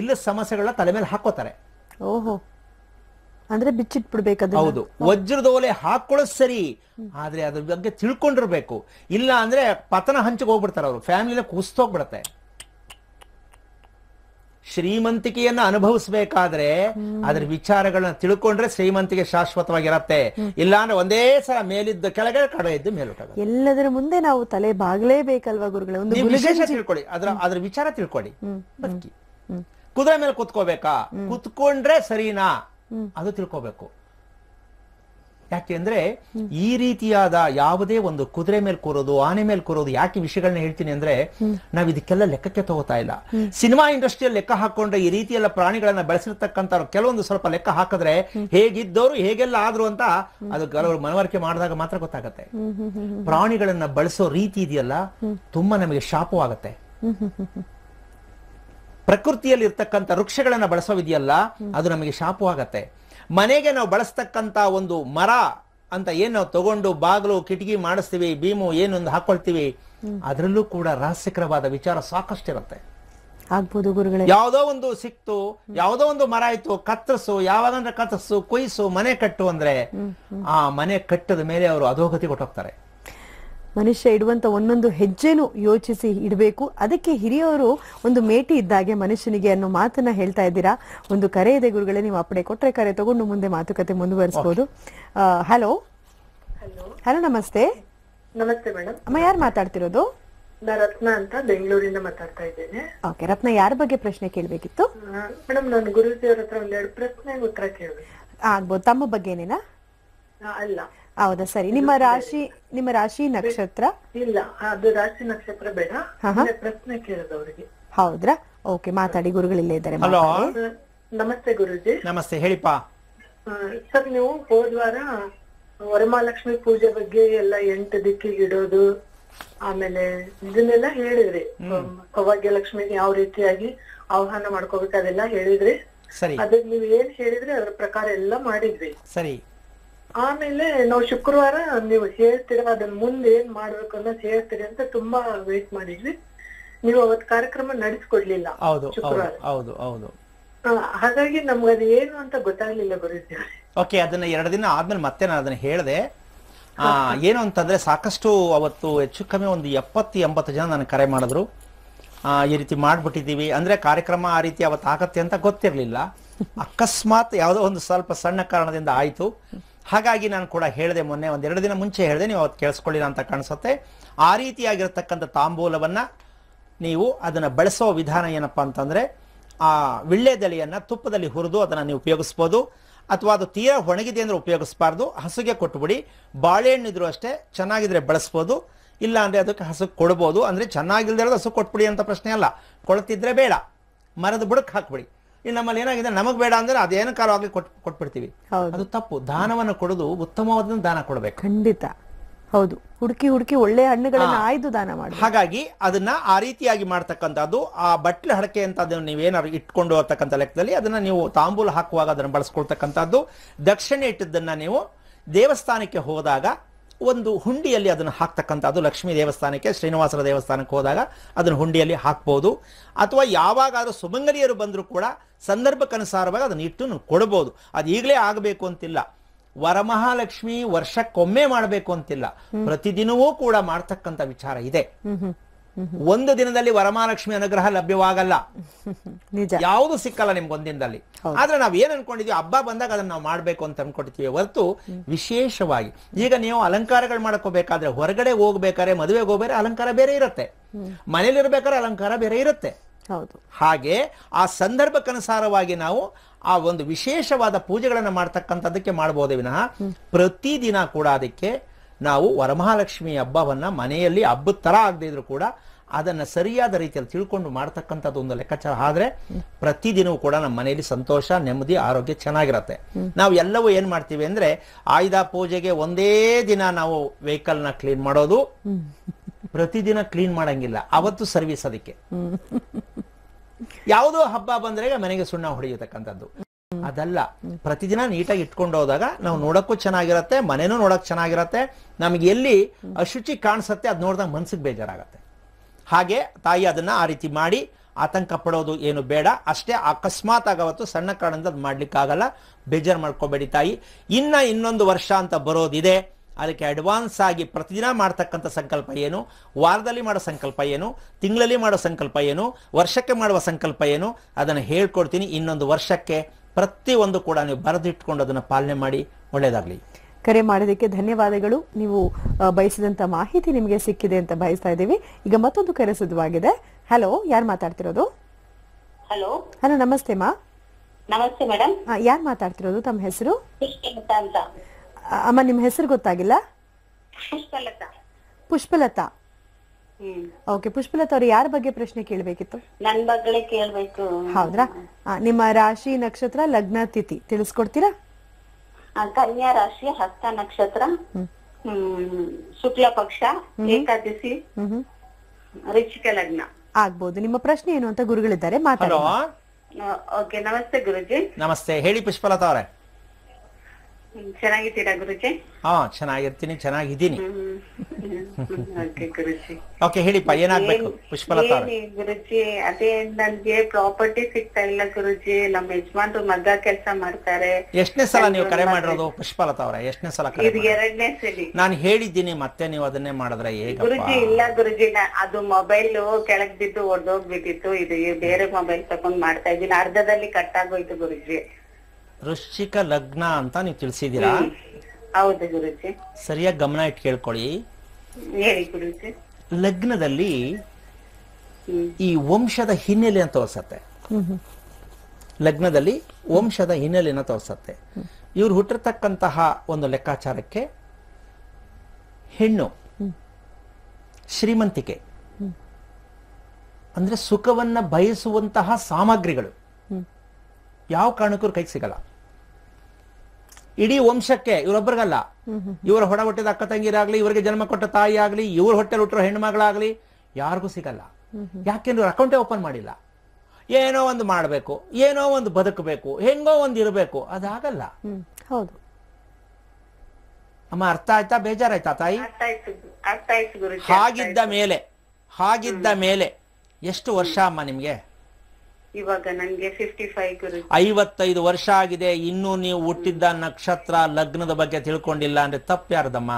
ಇಲ್ಲ ಸಮಸ್ಯೆಗಳನ್ನ ತಲೆ ಮೇಲೆ ಹಾಕೋತಾರೆ ಓಹೋ ಅಂದ್ರೆ ಬಿಚ್ಚಿಟ್ಬಿಡ್ಬೇಕು ಹೌದು ವಜ್ರದ ಓಲೆ ಹಾಕೊಳ್ಳೋದು ಸರಿ ಆದ್ರೆ ಅದ್ರ ಬಗ್ಗೆ ತಿಳ್ಕೊಂಡಿರ್ಬೇಕು ಇಲ್ಲ ಅಂದ್ರೆ ಪತನ ಹಂಚಕ್ ಹೋಗ್ಬಿಡ್ತಾರೆ ಅವರು ಫ್ಯಾಮಿಲಿನ ಕುಸ್ತೋಗ್ಬಿಡತ್ತೆ ಶ್ರೀಮಂತಿಕೆಯನ್ನ ಅನುಭವಿಸ್ಬೇಕಾದ್ರೆ ಅದ್ರ ವಿಚಾರಗಳನ್ನ ತಿಳ್ಕೊಂಡ್ರೆ ಶ್ರೀಮಂತಿಕೆ ಶಾಶ್ವತವಾಗಿರತ್ತೆ ಇಲ್ಲಾಂದ್ರೆ ಒಂದೇ ಸಲ ಮೇಲಿದ್ದ ಕೆಳಗೆ ಕಡೆ ಇದ್ದು ಮೇಲುಟ ಎಲ್ಲದರ ಮುಂದೆ ನಾವು ತಲೆ ಬಾಗ್ಲೇಬೇಕಲ್ವಾ ಗುರುಗಳ ವಿಶೇಷ ತಿಳ್ಕೊಳ್ಳಿ ಅದ್ರ ಅದ್ರ ವಿಚಾರ ತಿಳ್ಕೊಳ್ಳಿ ಬದುಕಿ ಕುದುರೆ ಮೇಲೆ ಕುತ್ಕೋಬೇಕಾ ಕುತ್ಕೊಂಡ್ರೆ ಸರಿನಾ ಅದು ತಿಳ್ಕೋಬೇಕು ಅಂದ್ರೆ ಈ ರೀತಿಯಾದ ಯಾವುದೇ ಒಂದು ಕುದುರೆ ಮೇಲೆ ಕೂರೋದು ಆನೆ ಮೇಲೆ ಕೂರೋದು ಯಾಕೆ ವಿಷಯಗಳನ್ನ ಹೇಳ್ತೀನಿ ಅಂದ್ರೆ ನಾವ್ ಇದಕ್ಕೆಲ್ಲ ಲೆಕ್ಕಕ್ಕೆ ತಗೋತಾ ಇಲ್ಲ ಸಿನಿಮಾ ಇಂಡಸ್ಟ್ರಿಯಲ್ಲಿ ಲೆಕ್ಕ ಹಾಕೊಂಡ್ರೆ ಈ ರೀತಿಯೆಲ್ಲ ಪ್ರಾಣಿಗಳನ್ನ ಬೆಳೆಸಿರ್ತಕ್ಕಂಥ ಕೆಲವೊಂದು ಸ್ವಲ್ಪ ಲೆಕ್ಕ ಹಾಕಿದ್ರೆ ಹೇಗಿದ್ದವರು ಹೇಗೆಲ್ಲ ಆದ್ರು ಅಂತ ಅದು ಕೆಲವರು ಮನವರಿಕೆ ಮಾಡಿದಾಗ ಮಾತ್ರ ಗೊತ್ತಾಗತ್ತೆ ಪ್ರಾಣಿಗಳನ್ನ ಬಳಸೋ ರೀತಿ ಇದೆಯಲ್ಲ ತುಂಬಾ ನಮಗೆ ಶಾಪವಾಗತ್ತೆ ಪ್ರಕೃತಿಯಲ್ಲಿ ಇರ್ತಕ್ಕಂಥ ವೃಕ್ಷಗಳನ್ನ ಬಳಸೋವಿದೆಯಲ್ಲ ಅದು ನಮಗೆ ಆಗತ್ತೆ ಮನೆಗೆ ನಾವು ಬಳಸ್ತಕ್ಕಂಥ ಒಂದು ಮರ ಅಂತ ಏನು ನಾವು ತಗೊಂಡು ಬಾಗಿಲು ಕಿಟಕಿ ಮಾಡಿಸ್ತೀವಿ ಭೀಮು ಏನೊಂದು ಹಾಕೊಳ್ತೀವಿ ಅದರಲ್ಲೂ ಕೂಡ ರಹಸ್ಯಕರವಾದ ವಿಚಾರ ಇರುತ್ತೆ ಆಗ್ಬೋದು ಗುರುಗಳೇ ಯಾವುದೋ ಒಂದು ಸಿಕ್ತು ಯಾವ್ದೋ ಒಂದು ಮರ ಆಯ್ತು ಕತ್ತರಿಸು ಯಾವಾಗಂದ್ರೆ ಕತ್ತರಿಸು ಕೊಯ್ಸು ಮನೆ ಕಟ್ಟು ಅಂದ್ರೆ ಆ ಮನೆ ಕಟ್ಟದ ಮೇಲೆ ಅವರು ಅಧೋಗತಿ ಕೊಟ್ಟೋಗ್ತಾರೆ ಮನುಷ್ಯ ಇಡುವಂತ ಒಂದೊಂದು ಹೆಜ್ಜೆನು ಯೋಚಿಸಿ ಇಡಬೇಕು ಅದಕ್ಕೆ ಹಿರಿಯವರು ಒಂದು ಮೇಟಿ ಇದ್ದಾಗೆ ಮನುಷ್ಯನಿಗೆ ಅನ್ನೋ ಮಾತನ್ನ ಹೇಳ್ತಾ ಇದ್ದೀರಾ ಒಂದು ಕರೆ ಇದೆ ಗುರುಗಳೇ ನೀವು ಅಪ್ಪಡೆ ಕೊಟ್ಟರೆ ಕರೆ ತಗೊಂಡು ಮುಂದೆ ಮಾತುಕತೆ ಮುಂದುವರಿಸಬಹುದು ಹಲೋ ಹಲೋ ನಮಸ್ತೆ ನಮಸ್ತೆ ಮೇಡಮ್ ಅಮ್ಮ ಯಾರು ಮಾತಾಡ್ತಿರೋದು ರತ್ನ ಅಂತ ಬೆಂಗಳೂರಿಂದ ಮಾತಾಡ್ತಾ ಇದ್ದೇನೆ ಓಕೆ ರತ್ನ ಯಾರ ಬಗ್ಗೆ ಪ್ರಶ್ನೆ ಕೇಳಬೇಕಿತ್ತು ಮೇಡಮ್ ನಾನು ಗುರುಜಿಯವರ ಹತ್ರ ಒಂದೆರಡು ಪ್ರಶ್ನೆ ಉತ್ತರ ಕೇಳಬೇಕು ಆಗ್ಬೋದು ತಮ್ಮ ಬಗ್ಗೆನೇನಾ ಅಲ್ಲ ಹೌದಾ ಸರಿ ನಿಮ್ಮ ರಾಶಿ ನಿಮ್ಮ ರಾಶಿ ನಕ್ಷತ್ರ ಇಲ್ಲ ಅದು ರಾಶಿ ನಕ್ಷತ್ರ ಬೇಡ ಪ್ರಶ್ನೆ ಕೇಳಿದವರಿಗೆ ಹೌದ್ರಾ ಓಕೆ ಮಾತಾಡಿ ಗುರುಗಳಿಲ್ಲೇ ಇದ್ದಾರೆ ಹಲೋ ನಮಸ್ತೆ ಗುರುಜಿ ನಮಸ್ತೆ ಹೇಳಿಪ್ಪ ಸರ್ ನೀವು ಹೋದ ವರಮಹಾಲಕ್ಷ್ಮಿ ಪೂಜೆ ಬಗ್ಗೆ ಎಲ್ಲ ಎಂಟು ದಿಕ್ಕಿಗೆ ಇಡೋದು ಆಮೇಲೆ ಇದನ್ನೆಲ್ಲ ಹೇಳಿದ್ರಿ ಸೌಭಾಗ್ಯ ಲಕ್ಷ್ಮಿಗೆ ಯಾವ ರೀತಿಯಾಗಿ ಆಹ್ವಾನ ಮಾಡ್ಕೋಬೇಕು ಅದೆಲ್ಲ ಹೇಳಿದ್ರಿ ಅದಕ್ಕೆ ನೀವ್ ಏನ್ ಹೇಳಿದ್ರಿ ಅದ್ರ ಪ್ರಕಾರ ಎಲ್ಲ ಮಾಡಿದ್ರಿ ಸರಿ ಆಮೇಲೆ ನಾವು ಶುಕ್ರವಾರ ನೀವು ಸೇರ್ತೀರಾ ಅದನ್ನ ಮುಂದೆ ಏನ್ ಮಾಡ್ಬೇಕು ಅನ್ನೋ ಹೇಳ್ತೀರಿ ಅಂತ ತುಂಬಾ ವೇಟ್ ಮಾಡಿದ್ವಿ ನೀವು ಅವತ್ ಕಾರ್ಯಕ್ರಮ ನಡೆಸ್ಕೊಡ್ಲಿಲ್ಲ ಹೌದು ಹೌದು ಹೌದು ಹಾಗಾಗಿ ನಮ್ಗೆ ಅದು ಏನು ಅಂತ ಗೊತ್ತಾಗ್ಲಿಲ್ಲ ಗುರುಜಿ ಓಕೆ ಅದನ್ನ ಎರಡು ದಿನ ಆದ್ಮೇಲೆ ಮತ್ತೆ ನಾನು ಅದನ್ನ ಹೇಳಿದೆ ಏನು ಅಂತಂದ್ರೆ ಸಾಕಷ್ಟು ಅವತ್ತು ಹೆಚ್ಚು ಕಮ್ಮಿ ಒಂದು ಎಪ್ಪತ್ತು ಎಂಬತ್ತು ಜನ ನನಗೆ ಕರೆ ಮಾಡಿದ್ರು ಈ ರೀತಿ ಮಾಡ್ಬಿಟ್ಟಿದ್ದೀವಿ ಅಂದ್ರೆ ಕಾರ್ಯಕ್ರಮ ಆ ರೀತಿ ಅವತ್ತು ಆಗತ್ತೆ ಅಂತ ಗೊತ್ತಿರಲಿಲ್ಲ ಅಕಸ್ಮಾತ್ ಯಾವುದೋ ಒಂದು ಸ್ವಲ್ಪ ಸಣ್ಣ ಕಾರಣದಿಂದ ಆಯಿತು ಹಾಗಾಗಿ ನಾನು ಕೂಡ ಹೇಳಿದೆ ಮೊನ್ನೆ ಒಂದೆರಡು ದಿನ ಮುಂಚೆ ಹೇಳಿದೆ ನೀವು ಅವತ್ತು ಕೇಳಿಸ್ಕೊಳ್ಳಿಲ್ಲ ಅಂತ ಕಾಣಿಸುತ್ತೆ ಆ ರೀತಿಯಾಗಿರತಕ್ಕಂಥ ತಾಂಬೂಲವನ್ನು ನೀವು ಅದನ್ನು ಬಳಸೋ ವಿಧಾನ ಏನಪ್ಪ ಅಂತಂದರೆ ಆ ವಿಳ್ಳೆದೆಲೆಯನ್ನು ತುಪ್ಪದಲ್ಲಿ ಹುರಿದು ಅದನ್ನು ನೀವು ಉಪಯೋಗಿಸ್ಬೋದು ಅಥವಾ ಅದು ತೀರಾ ಒಣಗಿದೆ ಅಂದರೆ ಉಪಯೋಗಿಸ್ಬಾರ್ದು ಹಸುಗೆ ಕೊಟ್ಬಿಡಿ ಬಾಳೆಹಣ್ಣಿದ್ರು ಅಷ್ಟೇ ಚೆನ್ನಾಗಿದ್ರೆ ಬಳಸ್ಬೋದು ಇಲ್ಲ ಅಂದರೆ ಅದಕ್ಕೆ ಹಸು ಕೊಡ್ಬೋದು ಅಂದರೆ ಚೆನ್ನಾಗಿಲ್ದಿರೋದು ಹಸು ಕೊಟ್ಬಿಡಿ ಅಂತ ಪ್ರಶ್ನೆ ಅಲ್ಲ ಕೊಳ್ತಿದ್ರೆ ಬೇಡ ಮರದ ಬುಡಕ್ಕೆ ಹಾಕ್ಬಿಡಿ ಇಲ್ಲಿ ನಮ್ಮಲ್ಲಿ ಏನಾಗಿದೆ ನಮಗೆ ಬೇಡ ಅಂದ್ರೆ ಅದೇನು ಕಾಲವಾಗಿ ಕೊಟ್ ಕೊಟ್ಬಿಡ್ತೀವಿ ಅದು ತಪ್ಪು ದಾನವನ್ನು ಕೊಡೋದು ಉತ್ತಮವಾದ ದಾನ ಕೊಡಬೇಕು ಖಂಡಿತ ಹೌದು ಹುಡುಕಿ ಹುಡುಕಿ ಒಳ್ಳೆ ಹಣ್ಣುಗಳನ್ನ ಆಯ್ದು ದಾನ ಮಾಡಿ ಹಾಗಾಗಿ ಅದನ್ನ ಆ ರೀತಿಯಾಗಿ ಮಾಡ್ತಕ್ಕಂಥದ್ದು ಆ ಬಟ್ಲೆ ಹಡಕೆ ಅಂತ ಅದನ್ನು ನೀವೇನಾದ್ರು ಇಟ್ಕೊಂಡು ಹೋಗ್ತಕ್ಕಂಥ ಲೆಕ್ಕದಲ್ಲಿ ಅದನ್ನ ನೀವು ತಾಂಬೂಲ ಹಾಕುವಾಗ ಅದನ್ನು ಬಳಸ್ಕೊಳ್ತಕ್ಕಂಥದ್ದು ದಕ್ಷಿಣೆ ಇಟ್ಟಿದ್ದನ್ನ ನೀವು ದೇವಸ್ಥಾನಕ್ಕೆ ಹೋದಾಗ ಒಂದು ಹುಂಡಿಯಲ್ಲಿ ಅದನ್ನು ಅದು ಲಕ್ಷ್ಮೀ ದೇವಸ್ಥಾನಕ್ಕೆ ಶ್ರೀನಿವಾಸರ ದೇವಸ್ಥಾನಕ್ಕೆ ಹೋದಾಗ ಅದನ್ನು ಹುಂಡಿಯಲ್ಲಿ ಹಾಕ್ಬೋದು ಅಥವಾ ಯಾವಾಗಾದರೂ ಸುಮಂಗಲಿಯರು ಬಂದರೂ ಕೂಡ ಸಂದರ್ಭಕ್ಕನುಸಾರವಾಗಿ ಅದನ್ನು ಇಟ್ಟು ಕೊಡ್ಬೋದು ಅದು ಈಗಲೇ ಆಗಬೇಕು ಅಂತಿಲ್ಲ ವರಮಹಾಲಕ್ಷ್ಮಿ ವರ್ಷಕ್ಕೊಮ್ಮೆ ಮಾಡಬೇಕು ಅಂತಿಲ್ಲ ಪ್ರತಿದಿನವೂ ಕೂಡ ಮಾಡ್ತಕ್ಕಂಥ ವಿಚಾರ ಇದೆ ಒಂದು ದಿನದಲ್ಲಿ ವರಮಹಾಲಕ್ಷ್ಮಿ ಅನುಗ್ರಹ ಲಭ್ಯವಾಗಲ್ಲ ಯಾವುದು ಸಿಕ್ಕಲ್ಲ ನಿಮ್ಗೆ ಒಂದಿನದಲ್ಲಿ ಆದ್ರೆ ನಾವ್ ಏನ್ ಅನ್ಕೊಂಡಿದ್ವಿ ಹಬ್ಬ ಬಂದಾಗ ಅದನ್ನ ನಾವು ಮಾಡ್ಬೇಕು ಅಂತ ಅನ್ಕೊಂಡಿದ್ವಿ ಹೊರತು ವಿಶೇಷವಾಗಿ ಈಗ ನೀವು ಅಲಂಕಾರಗಳು ಮಾಡ್ಕೋಬೇಕಾದ್ರೆ ಹೊರಗಡೆ ಹೋಗ್ಬೇಕಾದ್ರೆ ಮದುವೆಗೆ ಹೋಗ್ಬೇರೆ ಅಲಂಕಾರ ಬೇರೆ ಇರುತ್ತೆ ಮನೇಲಿರ್ಬೇಕಾರೆ ಅಲಂಕಾರ ಬೇರೆ ಇರುತ್ತೆ ಹೌದು ಹಾಗೆ ಆ ಸಂದರ್ಭಕ್ಕನುಸಾರವಾಗಿ ನಾವು ಆ ಒಂದು ವಿಶೇಷವಾದ ಪೂಜೆಗಳನ್ನ ಮಾಡ್ತಕ್ಕಂಥದ್ದಕ್ಕೆ ಮಾಡಬಹುದೇ ವಿನಃ ಪ್ರತಿದಿನ ಕೂಡ ಅದಕ್ಕೆ ನಾವು ವರಮಹಾಲಕ್ಷ್ಮಿ ಹಬ್ಬವನ್ನು ಮನೆಯಲ್ಲಿ ಹಬ್ಬದ ಥರ ಆಗದೇ ಇದ್ರು ಕೂಡ ಅದನ್ನು ಸರಿಯಾದ ರೀತಿಯಲ್ಲಿ ತಿಳ್ಕೊಂಡು ಮಾಡ್ತಕ್ಕಂಥದ್ದು ಒಂದು ಲೆಕ್ಕಾಚಾರ ಆದರೆ ಪ್ರತಿದಿನವೂ ಕೂಡ ನಮ್ಮ ಮನೆಯಲ್ಲಿ ಸಂತೋಷ ನೆಮ್ಮದಿ ಆರೋಗ್ಯ ಚೆನ್ನಾಗಿರುತ್ತೆ ನಾವು ಎಲ್ಲವೂ ಏನು ಮಾಡ್ತೀವಿ ಅಂದರೆ ಆಯುಧ ಪೂಜೆಗೆ ಒಂದೇ ದಿನ ನಾವು ವೆಹಿಕಲ್ನ ಕ್ಲೀನ್ ಮಾಡೋದು ಪ್ರತಿದಿನ ಕ್ಲೀನ್ ಮಾಡಂಗಿಲ್ಲ ಅವತ್ತು ಸರ್ವಿಸ್ ಅದಕ್ಕೆ ಯಾವುದೋ ಹಬ್ಬ ಬಂದ್ರೆ ಮನೆಗೆ ಸುಣ್ಣ ಹೊಡೆಯತಕ್ಕಂಥದ್ದು ಅದಲ್ಲ ಪ್ರತಿದಿನ ನೀಟಾಗಿ ಇಟ್ಕೊಂಡು ಹೋದಾಗ ನಾವು ನೋಡಕ್ಕೂ ಚೆನ್ನಾಗಿರತ್ತೆ ಮನೇನೂ ನೋಡಕ್ ಚೆನ್ನಾಗಿರತ್ತೆ ನಮ್ಗೆ ಎಲ್ಲಿ ಅಶುಚಿ ಕಾಣಿಸುತ್ತೆ ಅದ್ ನೋಡಿದಾಗ ಮನ್ಸಿಗೆ ಬೇಜಾರಾಗತ್ತೆ ಹಾಗೆ ತಾಯಿ ಅದನ್ನ ಆ ರೀತಿ ಮಾಡಿ ಆತಂಕ ಪಡೋದು ಏನು ಬೇಡ ಅಷ್ಟೇ ಅಕಸ್ಮಾತ್ ಆಗವತ್ತು ಸಣ್ಣ ಕಾರಣದಿಂದ ಅದು ಮಾಡ್ಲಿಕ್ಕಾಗಲ್ಲ ಬೇಜಾರು ಮಾಡ್ಕೋಬೇಡಿ ತಾಯಿ ಇನ್ನ ಇನ್ನೊಂದು ವರ್ಷ ಅಂತ ಬರೋದಿದೆ ಅದಕ್ಕೆ ಅಡ್ವಾನ್ಸ್ ಆಗಿ ಪ್ರತಿದಿನ ಮಾಡ್ತಕ್ಕಂಥ ಸಂಕಲ್ಪ ಏನು ವಾರದಲ್ಲಿ ಮಾಡೋ ಸಂಕಲ್ಪ ಏನು ತಿಂಗಳಲ್ಲಿ ಮಾಡೋ ಸಂಕಲ್ಪ ಏನು ವರ್ಷಕ್ಕೆ ಮಾಡುವ ಸಂಕಲ್ಪ ಏನು ಅದನ್ನು ಹೇಳ್ಕೊಡ್ತೀನಿ ಇನ್ನೊಂದು ವರ್ಷಕ್ಕೆ ಪ್ರತಿಯೊಂದು ಕೂಡ ನೀವು ಬರೆದಿಟ್ಕೊಂಡು ಅದನ್ನು ಪಾಲನೆ ಮಾಡಿ ಒಳ್ಳೆಯದಾಗಲಿ ಕರೆ ಮಾಡಿದಕ್ಕೆ ಧನ್ಯವಾದಗಳು ನೀವು ಬಯಸಿದಂತ ಮಾಹಿತಿ ನಿಮಗೆ ಸಿಕ್ಕಿದೆ ಅಂತ ಬಯಸ್ತಾ ಇದ್ದೀವಿ ಈಗ ಮತ್ತೊಂದು ಕರೆ ಸಿದ್ಧವಾಗಿದೆ ಹಲೋ ಯಾರು ಮಾತಾಡ್ತಿರೋದು ಹಲೋ ಹಲೋ ನಮಸ್ತೆ ಮಾ ನಮಸ್ತೆ ಮೇಡಮ್ ಯಾರು ಮಾತಾಡ್ತಿರೋದು ತಮ್ಮ ಹೆಸರು ಅಮ್ಮ ನಿಮ್ಮ ಹೆಸರು ಗೊತ್ತಾಗಿಲ್ಲ ಪುಷ್ಪಲತಾ ಪುಷ್ಪಲತಾ ಓಕೆ ಪುಷ್ಪಲತಾ ಅವ್ರು ಯಾರ ಬಗ್ಗೆ ಪ್ರಶ್ನೆ ಕೇಳಬೇಕಿತ್ತು ನನ್ ಬಗ್ಗೆ ಕೇಳಬೇಕು ಹೌದ್ರಾ ನಿಮ್ಮ ರಾಶಿ ನಕ್ಷತ್ರ ಲಗ್ನ ತಿಥಿ ತಿಳಿಸ್ಕೊಡ್ತೀರಾ ಆ, ಕನ್ಯಾ ರಾಶಿ ಹಸ್ತ ನಕ್ಷತ್ರ ಶುಕ್ಲ ಪಕ್ಷ ಏಕಾದಶಿ ರಿಚಿಕ ಲಗ್ನ ಆಗ್ಬೋದು ನಿಮ್ಮ ಪ್ರಶ್ನೆ ಏನು ಅಂತ ಗುರುಗಳಿದ್ದಾರೆ ಮಾತಾಡಿ ಓಕೆ ನಮಸ್ತೆ ಗುರುಜಿ ನಮಸ್ತೆ ಹೇಳಿ ಪುಷ್ಪಲತಾ ಅವರೇ ಗುರುಜಿ ಹಾ ಚೆನ್ನಾಗಿರ್ತೀನಿ ಚೆನ್ನಾಗಿದ್ದೀನಿ ಓಕೆ ಹೇಳಿಪ್ಪ ಏನಾಗ್ಬೇಕು ಪುಷ್ಪಲತಾ ಗುರುಜಿ ಅದೇ ನನ್ಗೆ ಪ್ರಾಪರ್ಟಿ ಸಿಗ್ತಾ ಇಲ್ಲ ಗುರುಜಿ ನಮ್ಮ ಯಜಮಾನ್ರು ಮದ್ದ ಕೆಲಸ ಮಾಡ್ತಾರೆ ಎಷ್ಟನೇ ಸಲ ನೀವು ಕರೆ ಮಾಡಿರೋದು ಪುಷ್ಪಲತಾ ಅವರ ಎಷ್ಟನೇ ಸಲ ಎರಡನೇ ಸಲ ನಾನು ಹೇಳಿದ್ದೀನಿ ಮತ್ತೆ ನೀವು ಅದನ್ನೇ ಮಾಡಿದ್ರೆ ಹೇಗೆ ಗುರುಜಿ ಇಲ್ಲ ಗುರುಜಿ ಅದು ಮೊಬೈಲ್ ಕೆಳಗ್ ಬಿದ್ದು ಒಡೆದೋಗ್ಬಿಟ್ಟಿತ್ತು ಇದು ಬೇರೆ ಮೊಬೈಲ್ ತಗೊಂಡ್ ಮಾಡ್ತಾ ಇದ್ದೀನಿ ಅರ್ಧದಲ್ಲಿ ಕಟ್ ಆಗೋಯ್ತು ಗುರುಜಿ ವೃಶ್ಚಿಕ ಲಗ್ನ ಅಂತ ನೀವು ತಿಳಿಸಿದ್ದೀರಾ ಸರಿಯಾಗಿ ಗಮನ ಇಟ್ಟು ಕೇಳ್ಕೊಳ್ಳಿ ಲಗ್ನದಲ್ಲಿ ಈ ವಂಶದ ಹಿನ್ನೆಲೆಯನ್ನು ತೋರಿಸತ್ತೆ ಲಗ್ನದಲ್ಲಿ ವಂಶದ ಹಿನ್ನೆಲೆನ ತೋರಿಸತ್ತೆ ಇವ್ರು ಹುಟ್ಟಿರ್ತಕ್ಕಂತಹ ಒಂದು ಲೆಕ್ಕಾಚಾರಕ್ಕೆ ಹೆಣ್ಣು ಶ್ರೀಮಂತಿಕೆ ಅಂದ್ರೆ ಸುಖವನ್ನ ಬಯಸುವಂತಹ ಸಾಮಗ್ರಿಗಳು ಯಾವ ಕಾರಣಕ್ಕೂ ಕೈಗೆ ಸಿಗಲ್ಲ ಇಡೀ ವಂಶಕ್ಕೆ ಇವರೊಬ್ಬರಿಗಲ್ಲ ಇವರು ಹೊಡ ಹುಟ್ಟಿದ ಅಕ್ಕ ತಂಗಿರಾಗ್ಲಿ ಇವರಿಗೆ ಜನ್ಮ ಕೊಟ್ಟ ತಾಯಿ ಆಗ್ಲಿ ಇವ್ರ ಹೊಟ್ಟೆ ಹುಟ್ಟಿರೋ ಹೆಣ್ಮಗಳಾಗ್ಲಿ ಯಾರಿಗೂ ಸಿಗಲ್ಲ ಯಾಕೆಂದ್ರೆ ಅಕೌಂಟೇ ಓಪನ್ ಮಾಡಿಲ್ಲ ಏನೋ ಒಂದು ಮಾಡಬೇಕು ಏನೋ ಒಂದು ಬದುಕಬೇಕು ಹೆಂಗೋ ಒಂದು ಇರಬೇಕು ಅದಾಗಲ್ಲ ಹೌದು ಅಮ್ಮ ಅರ್ಥ ಆಯ್ತಾ ಬೇಜಾರಾಯ್ತಾ ತಾಯಿ ಹಾಗಿದ್ದ ಮೇಲೆ ಹಾಗಿದ್ದ ಮೇಲೆ ಎಷ್ಟು ವರ್ಷ ಅಮ್ಮ ನಿಮ್ಗೆ ಇವಾಗ ನನಗೆ ಫಿಫ್ಟಿ ಫೈವ್ ಗುರುಜಿ ಐವತ್ತೈದು ವರ್ಷ ಆಗಿದೆ ಇನ್ನು ನೀವು ಹುಟ್ಟಿದ್ದ ನಕ್ಷತ್ರ ಲಗ್ನದ ಬಗ್ಗೆ ತಿಳ್ಕೊಂಡಿಲ್ಲ ಅಂದ್ರೆ ತಪ್ಪು ಯಾರ್ದಮ್ಮ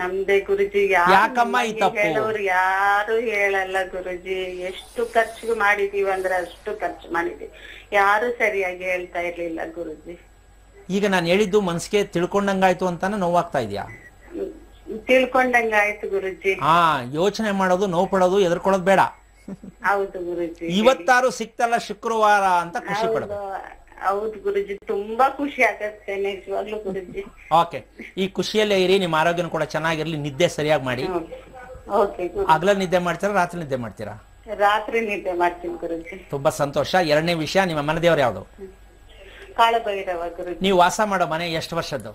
ನಮ್ದೇ ಗುರುಜಿ ಯಾಕಮ್ಮ ಈ ತಪ್ಪು? ಯಾರು ಹೇಳಲ್ಲ ಗುರುಜಿ ಎಷ್ಟು ಖರ್ಚು ಮಾಡಿದೀವಿ ಅಂದ್ರೆ ಅಷ್ಟು ಖರ್ಚು ಮಾಡಿದೀವಿ ಯಾರು ಸರಿಯಾಗಿ ಹೇಳ್ತಾ ಇರ್ಲಿಲ್ಲ ಗುರುಜಿ ಈಗ ನಾನು ಹೇಳಿದ್ದು ಮನ್ಸಿಗೆ ತಿಳ್ಕೊಂಡಂಗಾಯ್ತು ಅಂತಾನೆ ನೋವಾಗ್ತಾ ಇದೆಯಾ ತಿಳ್ಕೊಂಡಂಗ ಗುರುಜಿ ಹಾ ಯೋಚನೆ ಮಾಡೋದು ನೋವು ಪಡೋದು ಎದುರ್ಕೊಳ್ಳೋದು ಬೇಡ ಇವತ್ತಾರು ಸಿಕ್ತಲ್ಲ ಶುಕ್ರವಾರ ಅಂತ ಖುಷಿ ಹೌದು ಗುರುಜಿ ತುಂಬಾ ಖುಷಿ ಆಗತ್ತೆ ನಿಜವಾಗ್ಲೂ ಗುರುಜಿ ಓಕೆ ಈ ಖುಷಿಯಲ್ಲೇ ಇರಿ ನಿಮ್ಮ ಆರೋಗ್ಯನ ಕೂಡ ಚೆನ್ನಾಗಿರ್ಲಿ ನಿದ್ದೆ ಸರಿಯಾಗಿ ಮಾಡಿ ಆಗ್ಲ ನಿದ್ದೆ ಮಾಡ್ತೀರಾ ರಾತ್ರಿ ನಿದ್ದೆ ಮಾಡ್ತೀರಾ ರಾತ್ರಿ ನಿದ್ದೆ ಮಾಡ್ತೀನಿ ಗುರುಜಿ ತುಂಬಾ ಸಂತೋಷ ಎರಡನೇ ವಿಷಯ ನಿಮ್ಮ ಮನದೇವ್ರು ಯಾವ್ದು ಕಾಳಭೈರವ ಗುರುಜಿ ನೀವು ವಾಸ ಮಾಡೋ ಮನೆ ಎಷ್ಟು ವರ್ಷದ್ದು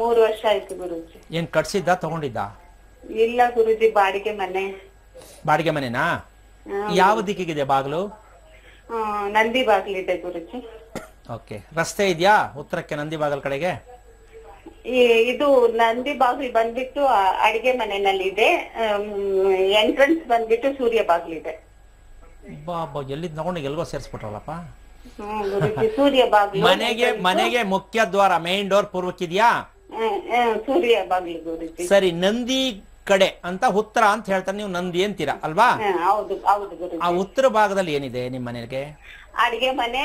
ಮೂರು ವರ್ಷ ಆಯ್ತು ಗುರುಜಿ ಏನ್ ಕಟ್ಸಿದ್ದ ತಗೊಂಡಿದ್ದ ಇಲ್ಲ ಗುರುಜಿ ಬಾಡಿಗೆ ಮನೆ ಬಾಡಿಗೆ ಮನೆನಾ ಯಾವ ದಿಕ್ಕಿಗಿದೆ ಬಾಗಿಲು ನಂದಿ ಇದೆ ಗುರುಜಿ ಓಕೆ ರಸ್ತೆ ಇದೆಯಾ ಉತ್ತರಕ್ಕೆ ನಂದಿ ಬಾಗಿಲ್ ಕಡೆಗೆ ಇದು ನಂದಿ ಬಾಗಿಲು ಬಂದ್ಬಿಟ್ಟು ಅಡಿಗೆ ಇದೆ ಎಂಟ್ರೆನ್ಸ್ ಬಂದ್ಬಿಟ್ಟು ಸೂರ್ಯ ಬಾಗಿಲಿದೆ ಬಾಬಾ ಎಲ್ಲಿದ್ ತಗೊಂಡು ಎಲ್ಗೋ ಸೇರಿಸ್ಬಿಟ್ರಲ್ಲಪ್ಪ ಸೂರ್ಯ ಬಾಗಿಲು ಮನೆಗೆ ಮನೆಗೆ ಮುಖ್ಯ ದ್ವಾರ ಮೇನ್ ಡೋರ್ ಪೂರ್ವಕ್ಕಿದ್ಯಾ ಸೂರ್ಯ ಬಾಗಿಲು ಸರಿ ನಂದಿ ಕಡೆ ಅಂತ ಉತ್ತರ ಅಂತ ಹೇಳ್ತಾರೆ ನೀವು ನಂದಿ ಅಂತೀರ ಅಲ್ವಾ ಆ ಉತ್ತರ ಭಾಗದಲ್ಲಿ ಏನಿದೆ ನಿಮ್ಮ ಮನೆಗೆ ಅಡಿಗೆ ಮನೆ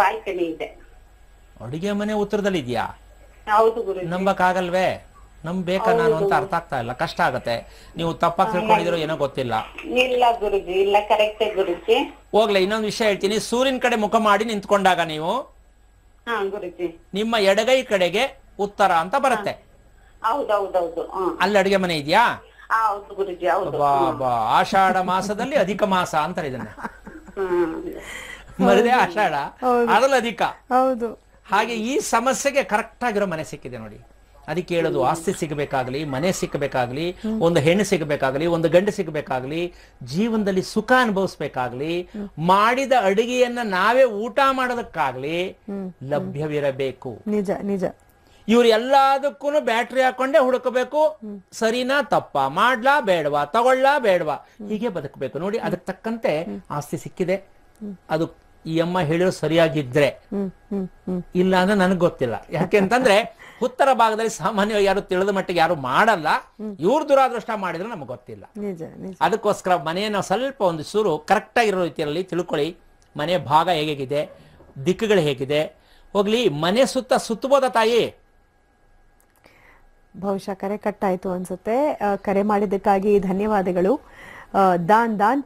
ಬಾಲ್ಕನಿ ಇದೆ ಅಡಿಗೆ ಮನೆ ಉತ್ತರದಲ್ಲಿ ಇದೆಯಾ ಹೌದು ನಮ್ ಬೇಕ ನಾನು ಅಂತ ಅರ್ಥ ಆಗ್ತಾ ಇಲ್ಲ ಕಷ್ಟ ಆಗತ್ತೆ ನೀವು ತಪ್ಪಾಗಿ ತಿಳ್ಕೊಂಡಿದ್ರು ಏನೋ ಗೊತ್ತಿಲ್ಲ ಇಲ್ಲ ಗುರುಜಿ ಇಲ್ಲ ಗುರುಜಿ ಹೋಗ್ಲಿ ಇನ್ನೊಂದು ವಿಷಯ ಹೇಳ್ತೀನಿ ಸೂರ್ಯನ ಕಡೆ ಮುಖ ಮಾಡಿ ನಿಂತ್ಕೊಂಡಾಗ ನೀವು ನಿಮ್ಮ ಎಡಗೈ ಕಡೆಗೆ ಉತ್ತರ ಅಂತ ಬರುತ್ತೆ ಅಲ್ಲಿ ಅಡುಗೆ ಮನೆ ಇದೆಯಾ ಬಾಬಾ ಆಷಾಢ ಮಾಸದಲ್ಲಿ ಅಧಿಕ ಮಾಸ ಅಂತಾರೆ ಇದನ್ನ ಮರದೆ ಆಷಾಢ ಅದ್ರಲ್ಲಿ ಅಧಿಕ ಹೌದು ಹಾಗೆ ಈ ಸಮಸ್ಯೆಗೆ ಕರೆಕ್ಟ್ ಆಗಿರೋ ಮನೆ ಸಿಕ್ಕಿದೆ ನೋಡಿ ಅದಕ್ಕೆ ಹೇಳೋದು ಆಸ್ತಿ ಸಿಗಬೇಕಾಗ್ಲಿ ಮನೆ ಸಿಗಬೇಕಾಗ್ಲಿ ಒಂದು ಹೆಣ್ಣು ಸಿಗಬೇಕಾಗ್ಲಿ ಒಂದು ಗಂಡು ಸಿಗಬೇಕಾಗ್ಲಿ ಜೀವನದಲ್ಲಿ ಸುಖ ಅನುಭವಿಸ್ಬೇಕಾಗ್ಲಿ ಮಾಡಿದ ಅಡುಗೆಯನ್ನ ನಾವೇ ಊಟ ಮಾಡೋದಕ್ಕಾಗ್ಲಿ ಲಭ್ಯವಿರಬೇಕು ನಿಜ ನಿಜ ಇವ್ರು ಎಲ್ಲದಕ್ಕೂ ಬ್ಯಾಟ್ರಿ ಹಾಕೊಂಡೇ ಹುಡುಕಬೇಕು ಸರಿನಾ ತಪ್ಪ ಮಾಡ್ಲಾ ಬೇಡವಾ ತಗೊಳ್ಳಾ ಬೇಡವಾ ಹೀಗೆ ಬದುಕಬೇಕು ನೋಡಿ ಅದಕ್ಕೆ ತಕ್ಕಂತೆ ಆಸ್ತಿ ಸಿಕ್ಕಿದೆ ಅದು ಈ ಅಮ್ಮ ಹೇಳಿರೋ ಸರಿಯಾಗಿದ್ರೆ ಇಲ್ಲ ಅಂದ್ರೆ ನನಗೆ ಗೊತ್ತಿಲ್ಲ ಯಾಕೆಂತಂದ್ರೆ ಉತ್ತರ ಭಾಗದಲ್ಲಿ ಸಾಮಾನ್ಯವಾಗಿ ಯಾರು ತಿಳಿದ ಮಟ್ಟಿಗೆ ಯಾರು ಮಾಡಲ್ಲ ಇವ್ರ ದುರಾದೃಷ್ಟ ಮಾಡಿದ್ರೆ ನಮ್ಗೆ ಗೊತ್ತಿಲ್ಲ ಅದಕ್ಕೋಸ್ಕರ ಮನೆಯನ್ನು ಸ್ವಲ್ಪ ಒಂದು ಸೂರು ಕರೆಕ್ಟ್ ಆಗಿರೋ ರೀತಿಯಲ್ಲಿ ತಿಳ್ಕೊಳ್ಳಿ ಮನೆ ಭಾಗ ಹೇಗಿದೆ ದಿಕ್ಕುಗಳು ಹೇಗಿದೆ ಹೋಗ್ಲಿ ಮನೆ ಸುತ್ತ ಸುತ್ತಬೋದ ತಾಯಿ ಬಹುಶಃ ಕರೆ ಕಟ್ ಆಯ್ತು ಅನ್ಸುತ್ತೆ ಕರೆ ಮಾಡಿದ್ದಕ್ಕಾಗಿ ಧನ್ಯವಾದಗಳು ದಾನ್ ದಾನ್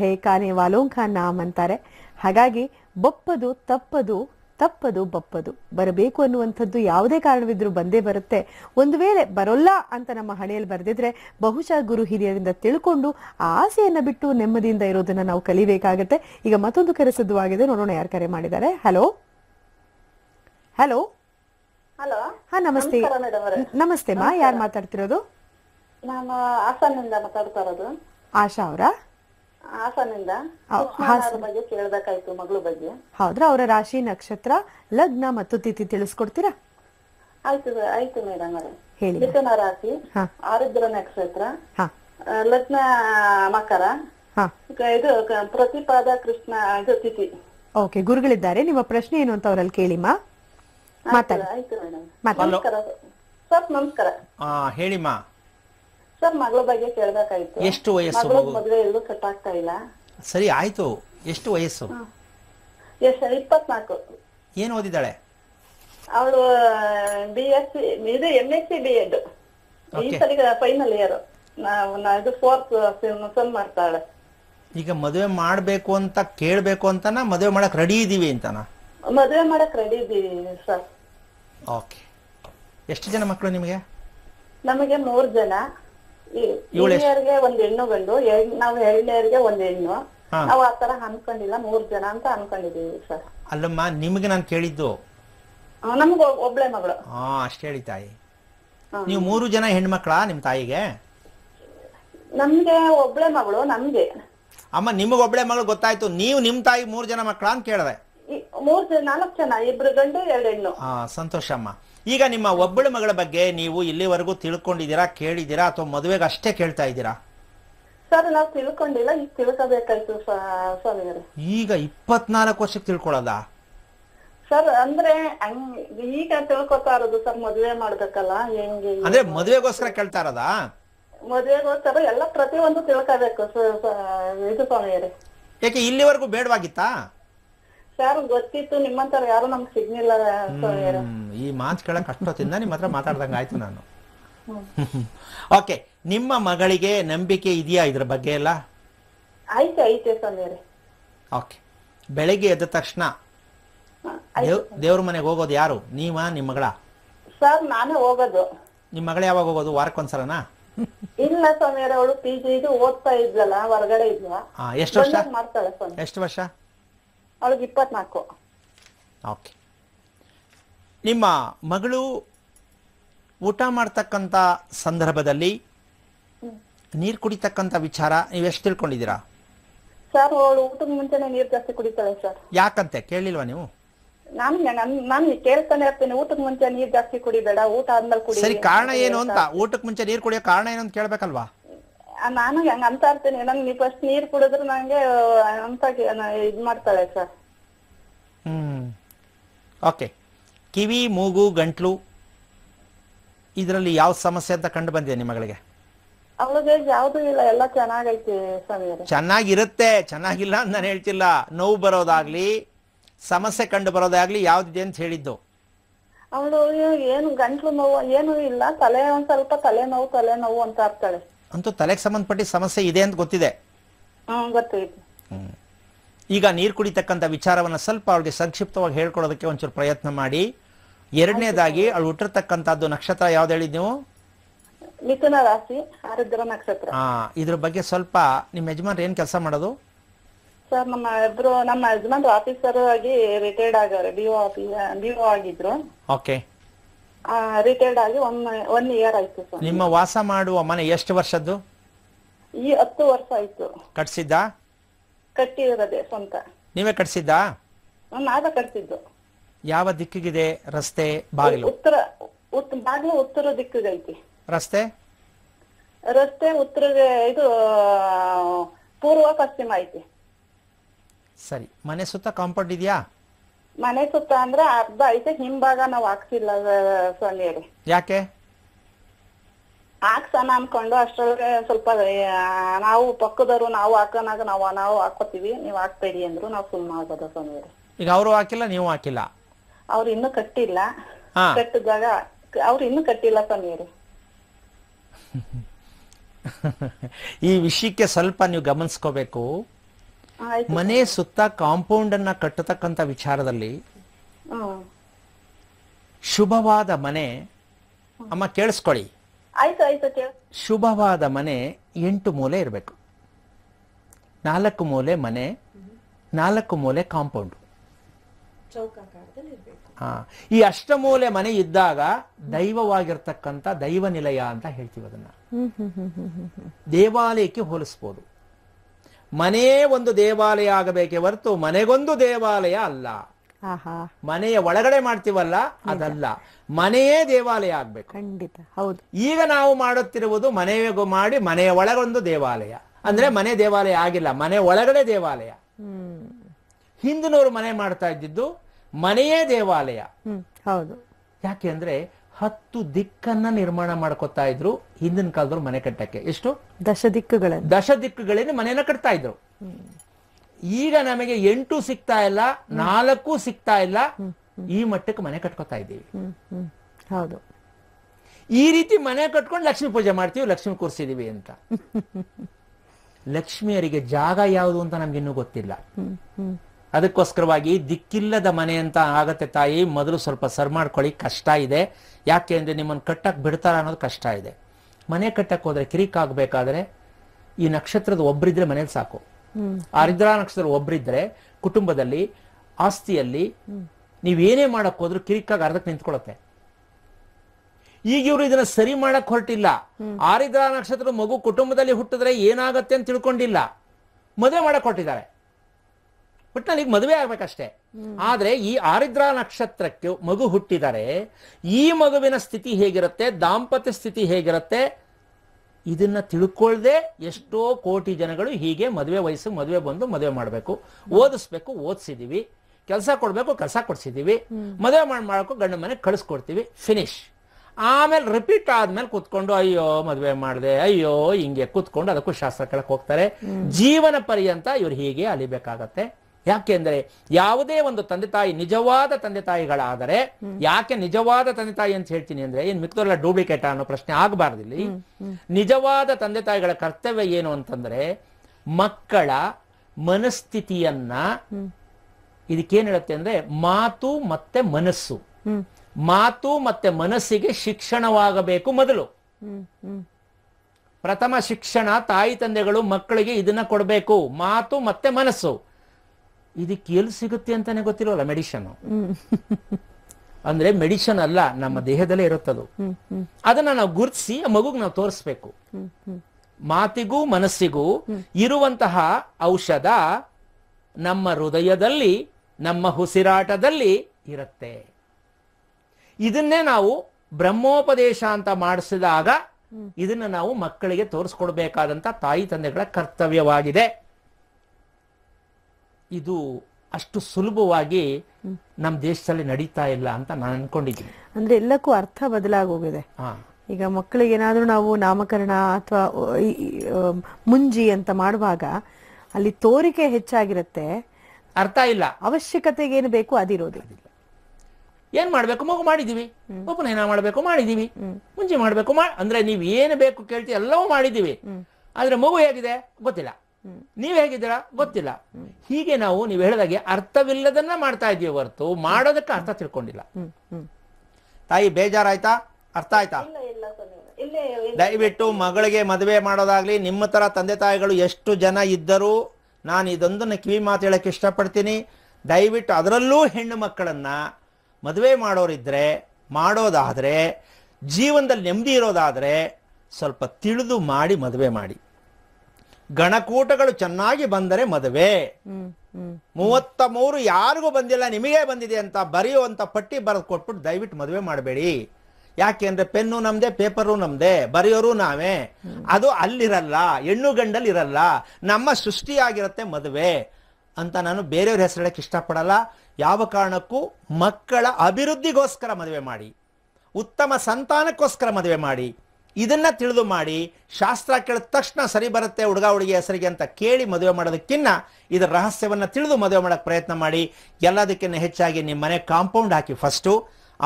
ಹೇ ಕಾನೆ ವಾಲೋಂ ಖಾನ್ ನಾಮ್ ಅಂತಾರೆ ಹಾಗಾಗಿ ಬಪ್ಪದು ತಪ್ಪದು ತಪ್ಪದು ಬಪ್ಪದು ಬರಬೇಕು ಅನ್ನುವಂಥದ್ದು ಯಾವುದೇ ಕಾರಣವಿದ್ರೂ ಬಂದೇ ಬರುತ್ತೆ ಒಂದು ವೇಳೆ ಬರೋಲ್ಲ ಅಂತ ನಮ್ಮ ಹಣೆಯಲ್ಲಿ ಬರೆದಿದ್ರೆ ಬಹುಶಃ ಗುರು ಹಿರಿಯರಿಂದ ತಿಳ್ಕೊಂಡು ಆ ಆಸೆಯನ್ನು ಬಿಟ್ಟು ನೆಮ್ಮದಿಯಿಂದ ಇರೋದನ್ನ ನಾವು ಕಲಿಬೇಕಾಗತ್ತೆ ಈಗ ಮತ್ತೊಂದು ಕರೆ ಆಗಿದೆ ನೋಡೋಣ ಯಾರು ಕರೆ ಮಾಡಿದ್ದಾರೆ ಹಲೋ ಹಲೋ ಹಲೋ ಹಾ ನಮಸ್ತೆ ನಮಸ್ತೆ ಮಾ ಯಾರು ಮಾತಾಡ್ತಿರೋದು ನಾನು ಹಾಸನಿಂದ ಮಾತಾಡ್ತಾ ಇರೋದು ಆಶಾ ಅವರಾ ಹಾಸನಿಂದ ಬಗ್ಗೆ ಕೇಳಬೇಕಾಯ್ತು ಮಗಳು ಬಗ್ಗೆ ಹೌದ್ರಾ ಅವರ ರಾಶಿ ನಕ್ಷತ್ರ ಲಗ್ನ ಮತ್ತು ತಿಥಿ ತಿಳಿಸ್ಕೊಡ್ತೀರಾ ಆಯ್ತು ಆಯ್ತು ಮೇಡಮ್ ಹೇಳಿ ಮಿಥುನ ರಾಶಿ ಆರುದ್ರ ನಕ್ಷತ್ರ ಲಗ್ನ ಮಕರ ಇದು ಪ್ರತಿಪಾದ ಕೃಷ್ಣ ಇದು ತಿಥಿ ಓಕೆ ಗುರುಗಳಿದ್ದಾರೆ ನಿಮ್ಮ ಪ್ರಶ್ನೆ ಏನು ಅಂತ ಅವರಲ್ಲಿ ಕೇಳಿಮಾ ಮಾತಾಡಿ ಸರ್ ನಮಸ್ಕಾರ ಹಾ ಹೇಳಿಮ್ಮ ಸರ್ ಮಗಳ ಬಗ್ಗೆ ಕೇಳಬೇಕಾಯ್ತು ಎಷ್ಟು ವಯಸ್ಸು ಮಗಳು ಮದುವೆ ಎಲ್ಲೂ ಕಟ್ ಆಗ್ತಾ ಇಲ್ಲ ಸರಿ ಆಯ್ತು ಎಷ್ಟು ವಯಸ್ಸು ಎಸ್ ಸರ್ ಇಪ್ಪತ್ನಾಲ್ಕು ಏನು ಓದಿದ್ದಾಳೆ ಅವಳು ಬಿ ಎಸ್ ಸಿ ಇದು M S C B Ed ಈ ಸರಿ ಫೈನಲ್ ಇಯರ್ ಇದು ಫೋರ್ತ್ ಸೆಮ್ ಮಾಡ್ತಾಳೆ ಈಗ ಮದುವೆ ಮಾಡಬೇಕು ಅಂತ ಕೇಳಬೇಕು ಅಂತಾನ ಮದುವೆ ಮಾಡಕ್ ರೆಡಿ ಇದೀವಿ ಅಂತಾನ ಮದುವೆ ಮಾಡಕ್ ರೆಡಿ ಇದ್ದೀವಿ ಸರ್ ಓಕೆ ಎಷ್ಟು ಜನ ಮಕ್ಕಳು ನಿಮಗೆ ನಮಗೆ ಮೂರ್ ಜನ ಹಿರಿಯರ್ಗೆ ಒಂದ್ ಹೆಣ್ಣು ಗಂಡು ನಾವು ಎಳ್ಳೆಯರ್ಗೆ ಒಂದ್ ಹೆಣ್ಣು ನಾವು ಆ ತರ ಅನ್ಕೊಂಡಿಲ್ಲ ಮೂರ್ ಜನ ಅಂತ ಅನ್ಕೊಂಡಿದೀವಿ ಸರ್ ಅಲ್ಲಮ್ಮ ನಿಮ್ಗೆ ನಾನು ಕೇಳಿದ್ದು ನಮ್ಗೆ ಒಬ್ಳೆ ಮಗಳು ಹಾ ಅಷ್ಟೇ ಹೇಳಿ ತಾಯಿ ನೀವು ಮೂರು ಜನ ಹೆಣ್ಮಕ್ಳಾ ನಿಮ್ ತಾಯಿಗೆ ನಮ್ಗೆ ಒಬ್ಳೆ ಮಗಳು ನಮ್ಗೆ ಅಮ್ಮ ನಿಮ್ಗೆ ಒಬ್ಳೆ ಮಗಳು ಗೊತ್ತಾಯ್ತು ನೀವು ನಿಮ್ ತಾಯಿ ಮೂರು ಜನ ಮಕ್ಕಳ ಅಂತ ಕೇಳಿದೆ ಮೂರ್ ನಾಲ್ಕು ಜನ ಇಬ್ರು ಗಂಡು ಎರಡು ಹೆಣ್ಣು ಆ ಸಂತೋಷಮ್ಮ ಈಗ ನಿಮ್ಮ ಒಬ್ಬಳು ಮಗಳ ಬಗ್ಗೆ ನೀವು ಇಲ್ಲಿವರೆಗೂ ತಿಳ್ಕೊಂಡಿದ್ದೀರಾ ಕೇಳಿದೀರಾ ಅಥವಾ ಮದುವೆಗೆ ಅಷ್ಟೇ ಕೇಳ್ತಾ ಇದ್ದೀರಾ ಸರ್ ನಾವು ತಿಳ್ಕೊಂಡಿಲ್ಲ ಈಗ ತಿಳ್ಕೋಬೇಕಾಯ್ತು ಸ್ವಾಮಿಯವ್ರೆ ಈಗ ಇಪ್ಪತ್ನಾಲ್ಕು ವರ್ಷಕ್ಕೆ ತಿಳ್ಕೊಳ್ಳಲ್ಲ ಸರ್ ಅಂದ್ರೆ ಈಗ ತಿಳ್ಕೊತಾ ಇರೋದು ಸರ್ ಮದ್ವೆ ಮಾಡ್ಬೇಕಲ್ಲ ಹೆಂಗೆ ಅಂದ್ರೆ ಮದುವೆಗೋಸ್ಕರ ಕೇಳ್ತಾ ಇರೋದಾ ಮದ್ವೆಗೋಸ್ಕರ ಎಲ್ಲ ಪ್ರತಿಯೊಂದು ತಿಳ್ಕೋಬೇಕು ಇದು ಯಾಕೆ ಇಲ್ಲಿವರೆಗೂ ಬೇಡವಾಗಿತ್ತಾ ಸರ್ ಗೊತ್ತಿತ್ತು ನಿಮ್ಮಂತರ ಯಾರು ನಮ್ಗೆ ಸಿಗ್ಲಿಲ್ಲ ಸರ್. ಹ್ಮ್, ಈ ಮಾತು ಕೇಳಕ್ ಅಷ್ಟೊತ್ತಿಂದ ನಿಮ್ಮ ಹತ್ರ ಮಾತಾಡ್ದಂಗ ಆಯ್ತು ನಾನು ಓಕೆ ನಿಮ್ಮ ಮಗಳಿಗೆ ನಂಬಿಕೆ ಇದೆಯಾ ಇದ್ರ ಬಗ್ಗೆ ಎಲ್ಲ ಐತೆ ಐತೆ ಸರ್ ಓಕೆ ಬೆಳಗ್ಗೆ ಎದ್ದ ತಕ್ಷಣ ದೇವ್ರ ಮನೆಗೆ ಹೋಗೋದು ಯಾರು ನೀವಾ ನಿಮ್ಮ ಮಗಳ ಸರ್ ನಾನೇ ಹೋಗೋದು ನಿಮ್ಮ ಮಗಳು ಯಾವಾಗ ಹೋಗೋದು ವಾರಕ್ಕೊಂದ್ಸಲನಾ ಇಲ್ಲ ಸ್ವಾಮಿಯವ್ರೆ ಅವಳು ಪಿ ಜಿ ಇದು ಓದ್ತಾ ಇದ್ಲಲ್ಲ ಹೊರಗಡೆ ಇದ್ವಾ ಹಾಂ ಎಷ್ಟು ವರ್ಷ ಮಾಡ್ತಾಳೆ ಎಷ್ಟು ವರ್ಷ ಅವಳಿಗೆ ಇಪ್ಪತ್ನಾಲ್ಕು ಓಕೆ ನಿಮ್ಮ ಮಗಳು ಊಟ ಮಾಡ್ತಕ್ಕಂತ ಸಂದರ್ಭದಲ್ಲಿ ನೀರು ಕುಡಿತಕ್ಕಂತ ವಿಚಾರ ಎಷ್ಟು ತಿಳ್ಕೊಂಡಿದ್ದೀರಾ ಸರ್ ಅವಳು ಊಟದ ಮುಂಚೆನೆ ನೀರು ಜಾಸ್ತಿ ಕುಡಿತಾಳೆ ಸರ್ ಯಾಕಂತೆ ಕೇಳಿಲ್ವಾ ನೀವು ನಾನು ನಾನು ಕೇಳ್ತಾನೆ ಇರ್ತೀನಿ ಊಟದ ಮುಂಚೆ ನೀರು ಜಾಸ್ತಿ ಕುಡಿಬೇಡ ಊಟ ಆದ್ಮೇಲೆ ಸರಿ ಕಾರಣ ಏನು ಅಂತ ಊಟಕ್ಕೆ ಮುಂಚೆ ನೀರು ಕುಡಿಯೋ ಕಾರಣ ಏನು ಅಂತ ಕೇಳ್ಬೇಕಲ್ವಾ ನಾನು ಹೆಂಗ್ ಅಂತ ಇರ್ತೀನಿ ನಂಗೆ ಫಸ್ಟ್ ನೀರ್ ಕುಡಿದ್ರೆ ನಂಗೆ ಅಂತ ಇದ್ ಮಾಡ್ತಾಳೆ ಸರ್ ಹ್ಮ್ ಓಕೆ ಕಿವಿ ಮೂಗು ಗಂಟ್ಲು ಇದರಲ್ಲಿ ಯಾವ ಸಮಸ್ಯೆ ಅಂತ ಕಂಡು ಬಂದಿದೆ ನಿಮ್ಮಗಳಿಗೆ ಅವಳಿಗೆ ಯಾವ್ದು ಇಲ್ಲ ಎಲ್ಲ ಚೆನ್ನಾಗೈತಿ ಚೆನ್ನಾಗಿರುತ್ತೆ ಚೆನ್ನಾಗಿಲ್ಲ ಅಂತ ನಾನು ಹೇಳ್ತಿಲ್ಲ ನೋವು ಬರೋದಾಗ್ಲಿ ಸಮಸ್ಯೆ ಕಂಡು ಬರೋದಾಗ್ಲಿ ಯಾವ್ದಿದೆ ಅಂತ ಹೇಳಿದ್ದು ಅವಳು ಏನು ಗಂಟ್ಲು ನೋವು ಏನು ಇಲ್ಲ ತಲೆ ಒಂದ್ ಸ್ವಲ್ಪ ತಲೆನೋವು ತಲೆನೋವು ಅಂತ ಅರ್ತಾಳೆ ಅಂತೂ ತಲೆಗೆ ಸಂಬಂಧಪಟ್ಟ ಸಮಸ್ಯೆ ಇದೆ ಅಂತ ಗೊತ್ತಿದೆ ಈಗ ನೀರು ಕುಡಿತಕ್ಕಂತ ವಿಚಾರವನ್ನ ಸ್ವಲ್ಪ ಅವಳಿಗೆ ಸಂಕ್ಷಿಪ್ತವಾಗಿ ಹೇಳ್ಕೊಡೋದಕ್ಕೆ ಒಂಚೂರು ಪ್ರಯತ್ನ ಮಾಡಿ ಎರಡನೇದಾಗಿ ಅವಳು ಹುಟ್ಟಿರ್ತಕ್ಕಂಥದ್ದು ನಕ್ಷತ್ರ ಯಾವ್ದು ಹೇಳಿದ್ ನೀವು ಮಿಥುನ ರಾಶಿ ಆರುದ್ರ ನಕ್ಷತ್ರ ಹಾ ಇದ್ರ ಬಗ್ಗೆ ಸ್ವಲ್ಪ ನಿಮ್ಮ ಯಜಮಾನ್ರು ಏನ್ ಕೆಲಸ ಮಾಡೋದು ಸರ್ ನಮ್ಮ ಇಬ್ರು ನಮ್ಮ ಯಜಮಾನ್ರು ಆಫೀಸರ್ ಆಗಿ ರಿಟೈರ್ಡ್ ಆಗೋರು ಡಿಒ ಆಫೀಸ್ ಡಿಒ ಆಗಿದ್ರು ಓಕೆ ರಿಟೈರ್ಡ್ ಆಗಿ ಒನ್ ಒನ್ ಇಯರ್ ಆಯ್ತು ನಿಮ್ಮ ವಾಸ ಮಾಡುವ ಮನೆ ಎಷ್ಟು ವರ್ಷದ್ದು ಈ ಹತ್ತು ವರ್ಷ ಆಯ್ತು ಕಟ್ಸಿದ್ದ ಕಟ್ಟಿರೋದೆ ಸ್ವಂತ ನೀವೇ ಕಟ್ಸಿದ್ದ ನಾವೇ ಕಟ್ಸಿದ್ದು ಯಾವ ದಿಕ್ಕಿಗಿದೆ ರಸ್ತೆ ಬಾಗಿಲು ಉತ್ತರ ಉತ್- ಬಾಗಿಲು ಉತ್ತರ ದಿಕ್ಕಿಗೆ ಐತಿ ರಸ್ತೆ ರಸ್ತೆ ಉತ್ತರಗೆ ಇದು ಪೂರ್ವ ಪಶ್ಚಿಮ ಐತಿ ಸರಿ ಮನೆ ಸುತ್ತ ಕಾಂಪೌಂಡ್ ಇದೆಯಾ ಮನೆ ಸುತ್ತ ಅಂದ್ರೆ ಅರ್ಧ ಐತೆ ಹಿಂಭಾಗ ನಾವ್ ಹಾಕ್ಸಿಲ್ಲ ಸ್ವಾಮಿಯವ್ರೆ ಯಾಕೆ ಹಾಕ್ಸಣ ಅನ್ಕೊಂಡು ಅಷ್ಟೊಳಗೆ ಸ್ವಲ್ಪ ನಾವು ಪಕ್ಕದವರು ನಾವು ಹಾಕೋನಾಗ ನಾವು ನಾವು ಹಾಕೋತೀವಿ ನೀವ್ ಹಾಕ್ಬೇಡಿ ಅಂದ್ರು ನಾವು ಸುಮ್ಮನೆ ಆಗ್ಬೋದ ಸ್ವಾಮಿಯವ್ರೆ ಈಗ ಅವರು ಹಾಕಿಲ್ಲ ನೀವು ಹಾಕಿಲ್ಲ ಅವ್ರು ಇನ್ನು ಕಟ್ಟಿಲ್ಲ ಕಟ್ಟಿದಾಗ ಅವ್ರು ಇನ್ನೂ ಕಟ್ಟಿಲ್ಲ ಸ್ವಾಮಿಯವ್ರೆ ಈ ವಿಷಯಕ್ಕೆ ಸ್ವಲ್ಪ ನೀವು ಗಮನಿಸ್ಕೋಬೇಕು ಮನೆ ಸುತ್ತ ಕಾಂಪೌಂಡ್ ಅನ್ನ ಕಟ್ಟತಕ್ಕಂತ ವಿಚಾರದಲ್ಲಿ ಶುಭವಾದ ಮನೆ ಅಮ್ಮ ಕೇಳಿಸ್ಕೊಳ್ಳಿ ಶುಭವಾದ ಮನೆ ಎಂಟು ಮೂಲೆ ಇರಬೇಕು ನಾಲ್ಕು ಮೂಲೆ ಮನೆ ನಾಲ್ಕು ಮೂಲೆ ಕಾಂಪೌಂಡ್ ಹಾ ಈ ಮೂಲೆ ಮನೆ ಇದ್ದಾಗ ದೈವವಾಗಿರ್ತಕ್ಕಂಥ ದೈವ ನಿಲಯ ಅಂತ ಹೇಳ್ತೀವಿ ಅದನ್ನ ದೇವಾಲಯಕ್ಕೆ ಹೋಲಿಸ್ಬೋದು ಮನೆಯೇ ಒಂದು ದೇವಾಲಯ ಆಗಬೇಕೆ ಹೊರತು ಮನೆಗೊಂದು ದೇವಾಲಯ ಅಲ್ಲ ಮನೆಯ ಒಳಗಡೆ ಮಾಡ್ತೀವಲ್ಲ ಅದಲ್ಲ ಮನೆಯೇ ದೇವಾಲಯ ಆಗ್ಬೇಕು ಖಂಡಿತ ಹೌದು ಈಗ ನಾವು ಮಾಡುತ್ತಿರುವುದು ಮನೆಗೂ ಮಾಡಿ ಮನೆಯ ಒಳಗೊಂದು ದೇವಾಲಯ ಅಂದ್ರೆ ಮನೆ ದೇವಾಲಯ ಆಗಿಲ್ಲ ಮನೆ ಒಳಗಡೆ ದೇವಾಲಯ ಹಿಂದಿನವರು ಮನೆ ಮಾಡ್ತಾ ಇದ್ದಿದ್ದು ಮನೆಯೇ ದೇವಾಲಯ ಹೌದು ಯಾಕೆಂದ್ರೆ ಹತ್ತು ದಿಕ್ಕನ್ನ ನಿರ್ಮಾಣ ಮಾಡ್ಕೊತಾ ಇದ್ರು ಹಿಂದಿನ ಕಾಲದವ್ರು ಮನೆ ಕಟ್ಟಕ್ಕೆ ಎಷ್ಟು ದಶ ದಿಕ್ಕುಗಳ ದಶ ದಿಕ್ಕುಗಳೇನೆ ಮನೆಯನ್ನ ಕಟ್ತಾ ಇದ್ರು ಈಗ ನಮಗೆ ಎಂಟು ಸಿಗ್ತಾ ಇಲ್ಲ ನಾಲ್ಕು ಸಿಗ್ತಾ ಇಲ್ಲ ಈ ಮಟ್ಟಕ್ಕೆ ಮನೆ ಕಟ್ಕೊತಾ ಇದ್ದೀವಿ ಹೌದು ಈ ರೀತಿ ಮನೆ ಕಟ್ಕೊಂಡು ಲಕ್ಷ್ಮಿ ಪೂಜೆ ಮಾಡ್ತೀವಿ ಲಕ್ಷ್ಮಿ ಕೂರಿಸಿದೀವಿ ಅಂತ ಲಕ್ಷ್ಮಿಯರಿಗೆ ಜಾಗ ಯಾವುದು ಅಂತ ನಮ್ಗೆ ಇನ್ನೂ ಗೊತ್ತಿಲ್ಲ ಅದಕ್ಕೋಸ್ಕರವಾಗಿ ದಿಕ್ಕಿಲ್ಲದ ಮನೆ ಅಂತ ಆಗತ್ತೆ ತಾಯಿ ಮೊದಲು ಸ್ವಲ್ಪ ಸರ್ ಮಾಡ್ಕೊಳ್ಳಿ ಕಷ್ಟ ಇದೆ ಯಾಕೆ ಅಂದರೆ ನಿಮ್ಮನ್ನು ಕಟ್ಟಕ್ಕೆ ಬಿಡ್ತಾರ ಅನ್ನೋದು ಕಷ್ಟ ಇದೆ ಮನೆ ಕಟ್ಟಕ್ಕೆ ಕಿರಿಕ್ ಆಗಬೇಕಾದ್ರೆ ಈ ನಕ್ಷತ್ರದ ಒಬ್ಬರಿದ್ರೆ ಮನೇಲಿ ಸಾಕು ಆರಿದ್ರ ನಕ್ಷತ್ರ ಒಬ್ಬರಿದ್ರೆ ಕುಟುಂಬದಲ್ಲಿ ಆಸ್ತಿಯಲ್ಲಿ ನೀವೇನೇ ಮಾಡಕ್ ಹೋದ್ರು ಕಿರಿಕಾಗಿ ಅರ್ಧಕ್ಕೆ ನಿಂತ್ಕೊಳತ್ತೆ ಈಗ ಇವರು ಇದನ್ನ ಸರಿ ಮಾಡಕ್ ಹೊರಟಿಲ್ಲ ಆರಿದ್ರ ನಕ್ಷತ್ರ ಮಗು ಕುಟುಂಬದಲ್ಲಿ ಹುಟ್ಟಿದ್ರೆ ಏನಾಗತ್ತೆ ಅಂತ ತಿಳ್ಕೊಂಡಿಲ್ಲ ಮದುವೆ ಮಾಡಕ್ ಹೊರಟಿದ್ದಾರೆ ಬಟ್ ನನಗೆ ಮದುವೆ ಆಗ್ಬೇಕಷ್ಟೇ ಆದ್ರೆ ಈ ಆರಿದ್ರ ನಕ್ಷತ್ರಕ್ಕೆ ಮಗು ಹುಟ್ಟಿದರೆ ಈ ಮಗುವಿನ ಸ್ಥಿತಿ ಹೇಗಿರುತ್ತೆ ದಾಂಪತ್ಯ ಸ್ಥಿತಿ ಹೇಗಿರುತ್ತೆ ಇದನ್ನ ತಿಳ್ಕೊಳ್ದೆ ಎಷ್ಟೋ ಕೋಟಿ ಜನಗಳು ಹೀಗೆ ಮದುವೆ ವಯಸ್ಸು ಮದುವೆ ಬಂದು ಮದುವೆ ಮಾಡಬೇಕು ಓದಿಸ್ಬೇಕು ಓದಿಸಿದೀವಿ ಕೆಲಸ ಕೊಡಬೇಕು ಕೆಲಸ ಕೊಡ್ಸಿದೀವಿ ಮದುವೆ ಮಾಡಿ ಮಾಡಬೇಕು ಗಂಡ ಮನೆಗೆ ಕಳಿಸ್ಕೊಡ್ತೀವಿ ಫಿನಿಶ್ ಆಮೇಲೆ ರಿಪೀಟ್ ಆದ್ಮೇಲೆ ಕೂತ್ಕೊಂಡು ಅಯ್ಯೋ ಮದುವೆ ಮಾಡಿದೆ ಅಯ್ಯೋ ಹಿಂಗೆ ಕೂತ್ಕೊಂಡು ಅದಕ್ಕೂ ಶಾಸ್ತ್ರ ಕೇಳಕ್ ಹೋಗ್ತಾರೆ ಜೀವನ ಪರ್ಯಂತ ಇವ್ರು ಹೀಗೆ ಅಲಿಬೇಕಾಗತ್ತೆ ಯಾಕೆಂದರೆ ಯಾವುದೇ ಒಂದು ತಂದೆ ತಾಯಿ ನಿಜವಾದ ತಂದೆ ತಾಯಿಗಳಾದರೆ ಯಾಕೆ ನಿಜವಾದ ತಂದೆ ತಾಯಿ ಅಂತ ಹೇಳ್ತೀನಿ ಅಂದ್ರೆ ಏನ್ ಮಿಕ್ಕದವರೆಲ್ಲ ಡೂಪ್ಲಿಕೇಟ್ ಅನ್ನೋ ಪ್ರಶ್ನೆ ಆಗಬಾರ್ದಿಲ್ಲಿ ನಿಜವಾದ ತಂದೆ ತಾಯಿಗಳ ಕರ್ತವ್ಯ ಏನು ಅಂತಂದ್ರೆ ಮಕ್ಕಳ ಮನಸ್ಥಿತಿಯನ್ನ ಇದಕ್ಕೇನ್ ಹೇಳುತ್ತೆ ಅಂದ್ರೆ ಮಾತು ಮತ್ತೆ ಮನಸ್ಸು ಮಾತು ಮತ್ತೆ ಮನಸ್ಸಿಗೆ ಶಿಕ್ಷಣವಾಗಬೇಕು ಮೊದಲು ಪ್ರಥಮ ಶಿಕ್ಷಣ ತಾಯಿ ತಂದೆಗಳು ಮಕ್ಕಳಿಗೆ ಇದನ್ನ ಕೊಡಬೇಕು ಮಾತು ಮತ್ತೆ ಮನಸ್ಸು ಇದಕ್ಕೆ ಎಲ್ಲಿ ಸಿಗುತ್ತೆ ಅಂತಾನೆ ಗೊತ್ತಿಲ್ವಲ್ಲ ಮೆಡಿಶನ್ ಅಂದ್ರೆ ಮೆಡಿಶನ್ ಅಲ್ಲ ನಮ್ಮ ದೇಹದಲ್ಲೇ ಇರುತ್ತದು ಅದನ್ನ ನಾವು ಗುರುತಿಸಿ ಆ ಮಗುಗೆ ನಾವು ತೋರಿಸ್ಬೇಕು ಮಾತಿಗೂ ಮನಸ್ಸಿಗೂ ಇರುವಂತಹ ಔಷಧ ನಮ್ಮ ಹೃದಯದಲ್ಲಿ ನಮ್ಮ ಉಸಿರಾಟದಲ್ಲಿ ಇರುತ್ತೆ ಇದನ್ನೇ ನಾವು ಬ್ರಹ್ಮೋಪದೇಶ ಅಂತ ಮಾಡಿಸಿದಾಗ ಇದನ್ನ ನಾವು ಮಕ್ಕಳಿಗೆ ತೋರಿಸ್ಕೊಡ್ಬೇಕಾದಂತ ತಾಯಿ ತಂದೆಗಳ ಕರ್ತವ್ಯವಾಗಿದೆ ಇದು ಅಷ್ಟು ಸುಲಭವಾಗಿ ನಮ್ಮ ದೇಶದಲ್ಲಿ ನಡೀತಾ ಇಲ್ಲ ಅಂತ ನಾನು ಅನ್ಕೊಂಡಿದ್ದೀನಿ ಅಂದ್ರೆ ಎಲ್ಲಕ್ಕೂ ಅರ್ಥ ಬದಲಾಗೋಗಿದೆ ಈಗ ಮಕ್ಕಳಿಗೆ ಏನಾದ್ರೂ ನಾವು ನಾಮಕರಣ ಅಥವಾ ಮುಂಜಿ ಅಂತ ಮಾಡುವಾಗ ಅಲ್ಲಿ ತೋರಿಕೆ ಹೆಚ್ಚಾಗಿರುತ್ತೆ ಅರ್ಥ ಇಲ್ಲ ಅವಶ್ಯಕತೆಗೆ ಏನು ಬೇಕು ಅದಿರೋದಿಲ್ಲ ಏನ್ ಮಾಡ್ಬೇಕು ಮಗು ಮಾಡಿದೀವಿ ಉಪನಯನ ಮಾಡ್ಬೇಕು ಮಾಡಿದೀವಿ ಮುಂಜಿ ಮಾಡ್ಬೇಕು ಅಂದ್ರೆ ನೀವ್ ಏನು ಬೇಕು ಕೇಳ್ತೀವಿ ಎಲ್ಲವೂ ಮಾಡಿದೀವಿ ಆದ್ರೆ ಮಗು ಹೇಗಿದೆ ಗೊತ್ತಿಲ್ಲ ನೀವು ಹೇಗಿದ್ದೀರಾ ಗೊತ್ತಿಲ್ಲ ಹೀಗೆ ನಾವು ನೀವು ಹೇಳಿದಾಗೆ ಅರ್ಥವಿಲ್ಲದನ್ನ ಮಾಡ್ತಾ ಇದೀವಿ ಹೊರತು ಮಾಡೋದಕ್ಕೆ ಅರ್ಥ ತಿಳ್ಕೊಂಡಿಲ್ಲ ತಾಯಿ ಬೇಜಾರಾಯ್ತಾ ಅರ್ಥ ಆಯ್ತಾ ದಯವಿಟ್ಟು ಮಗಳಿಗೆ ಮದುವೆ ಮಾಡೋದಾಗ್ಲಿ ನಿಮ್ಮ ತರ ತಂದೆ ತಾಯಿಗಳು ಎಷ್ಟು ಜನ ಇದ್ದರೂ ನಾನು ಇದೊಂದನ್ನು ಕಿವಿ ಮಾತು ಹೇಳಕ್ಕೆ ಇಷ್ಟಪಡ್ತೀನಿ ದಯವಿಟ್ಟು ಅದರಲ್ಲೂ ಹೆಣ್ಣು ಮಕ್ಕಳನ್ನ ಮದುವೆ ಮಾಡೋರಿದ್ರೆ ಮಾಡೋದಾದ್ರೆ ಜೀವನದಲ್ಲಿ ನೆಮ್ಮದಿ ಇರೋದಾದ್ರೆ ಸ್ವಲ್ಪ ತಿಳಿದು ಮಾಡಿ ಮದುವೆ ಮಾಡಿ ಗಣಕೂಟಗಳು ಚೆನ್ನಾಗಿ ಬಂದರೆ ಮದುವೆ ಮೂವತ್ತ ಮೂರು ಯಾರಿಗೂ ಬಂದಿಲ್ಲ ನಿಮಗೆ ಬಂದಿದೆ ಅಂತ ಬರೆಯುವಂತ ಪಟ್ಟಿ ಬರೆದು ಕೊಟ್ಬಿಟ್ಟು ದಯವಿಟ್ಟು ಮದುವೆ ಮಾಡಬೇಡಿ ಯಾಕೆ ಅಂದ್ರೆ ಪೆನ್ನು ನಮ್ದೆ ಪೇಪರು ನಮ್ದೆ ಬರೆಯೋರು ನಾವೇ ಅದು ಅಲ್ಲಿರಲ್ಲ ಹೆಣ್ಣು ಗಂಡಲ್ಲಿ ಇರಲ್ಲ ನಮ್ಮ ಸೃಷ್ಟಿಯಾಗಿರುತ್ತೆ ಮದುವೆ ಅಂತ ನಾನು ಬೇರೆಯವ್ರ ಹೆಸರಿಡಕ್ಕೆ ಇಷ್ಟಪಡಲ್ಲ ಯಾವ ಕಾರಣಕ್ಕೂ ಮಕ್ಕಳ ಅಭಿವೃದ್ಧಿಗೋಸ್ಕರ ಮದುವೆ ಮಾಡಿ ಉತ್ತಮ ಸಂತಾನಕ್ಕೋಸ್ಕರ ಮದುವೆ ಮಾಡಿ ಇದನ್ನ ತಿಳಿದು ಮಾಡಿ ಶಾಸ್ತ್ರ ಕೇಳಿದ ತಕ್ಷಣ ಸರಿ ಬರುತ್ತೆ ಹುಡುಗ ಹುಡುಗಿ ಹೆಸರಿಗೆ ಅಂತ ಕೇಳಿ ಮದುವೆ ಮಾಡೋದಕ್ಕಿನ್ನ ಇದರ ರಹಸ್ಯವನ್ನು ತಿಳಿದು ಮದುವೆ ಮಾಡೋಕ್ಕೆ ಪ್ರಯತ್ನ ಮಾಡಿ ಎಲ್ಲದಕ್ಕಿಂತ ಹೆಚ್ಚಾಗಿ ನಿಮ್ಮ ಮನೆ ಕಾಂಪೌಂಡ್ ಹಾಕಿ ಫಸ್ಟು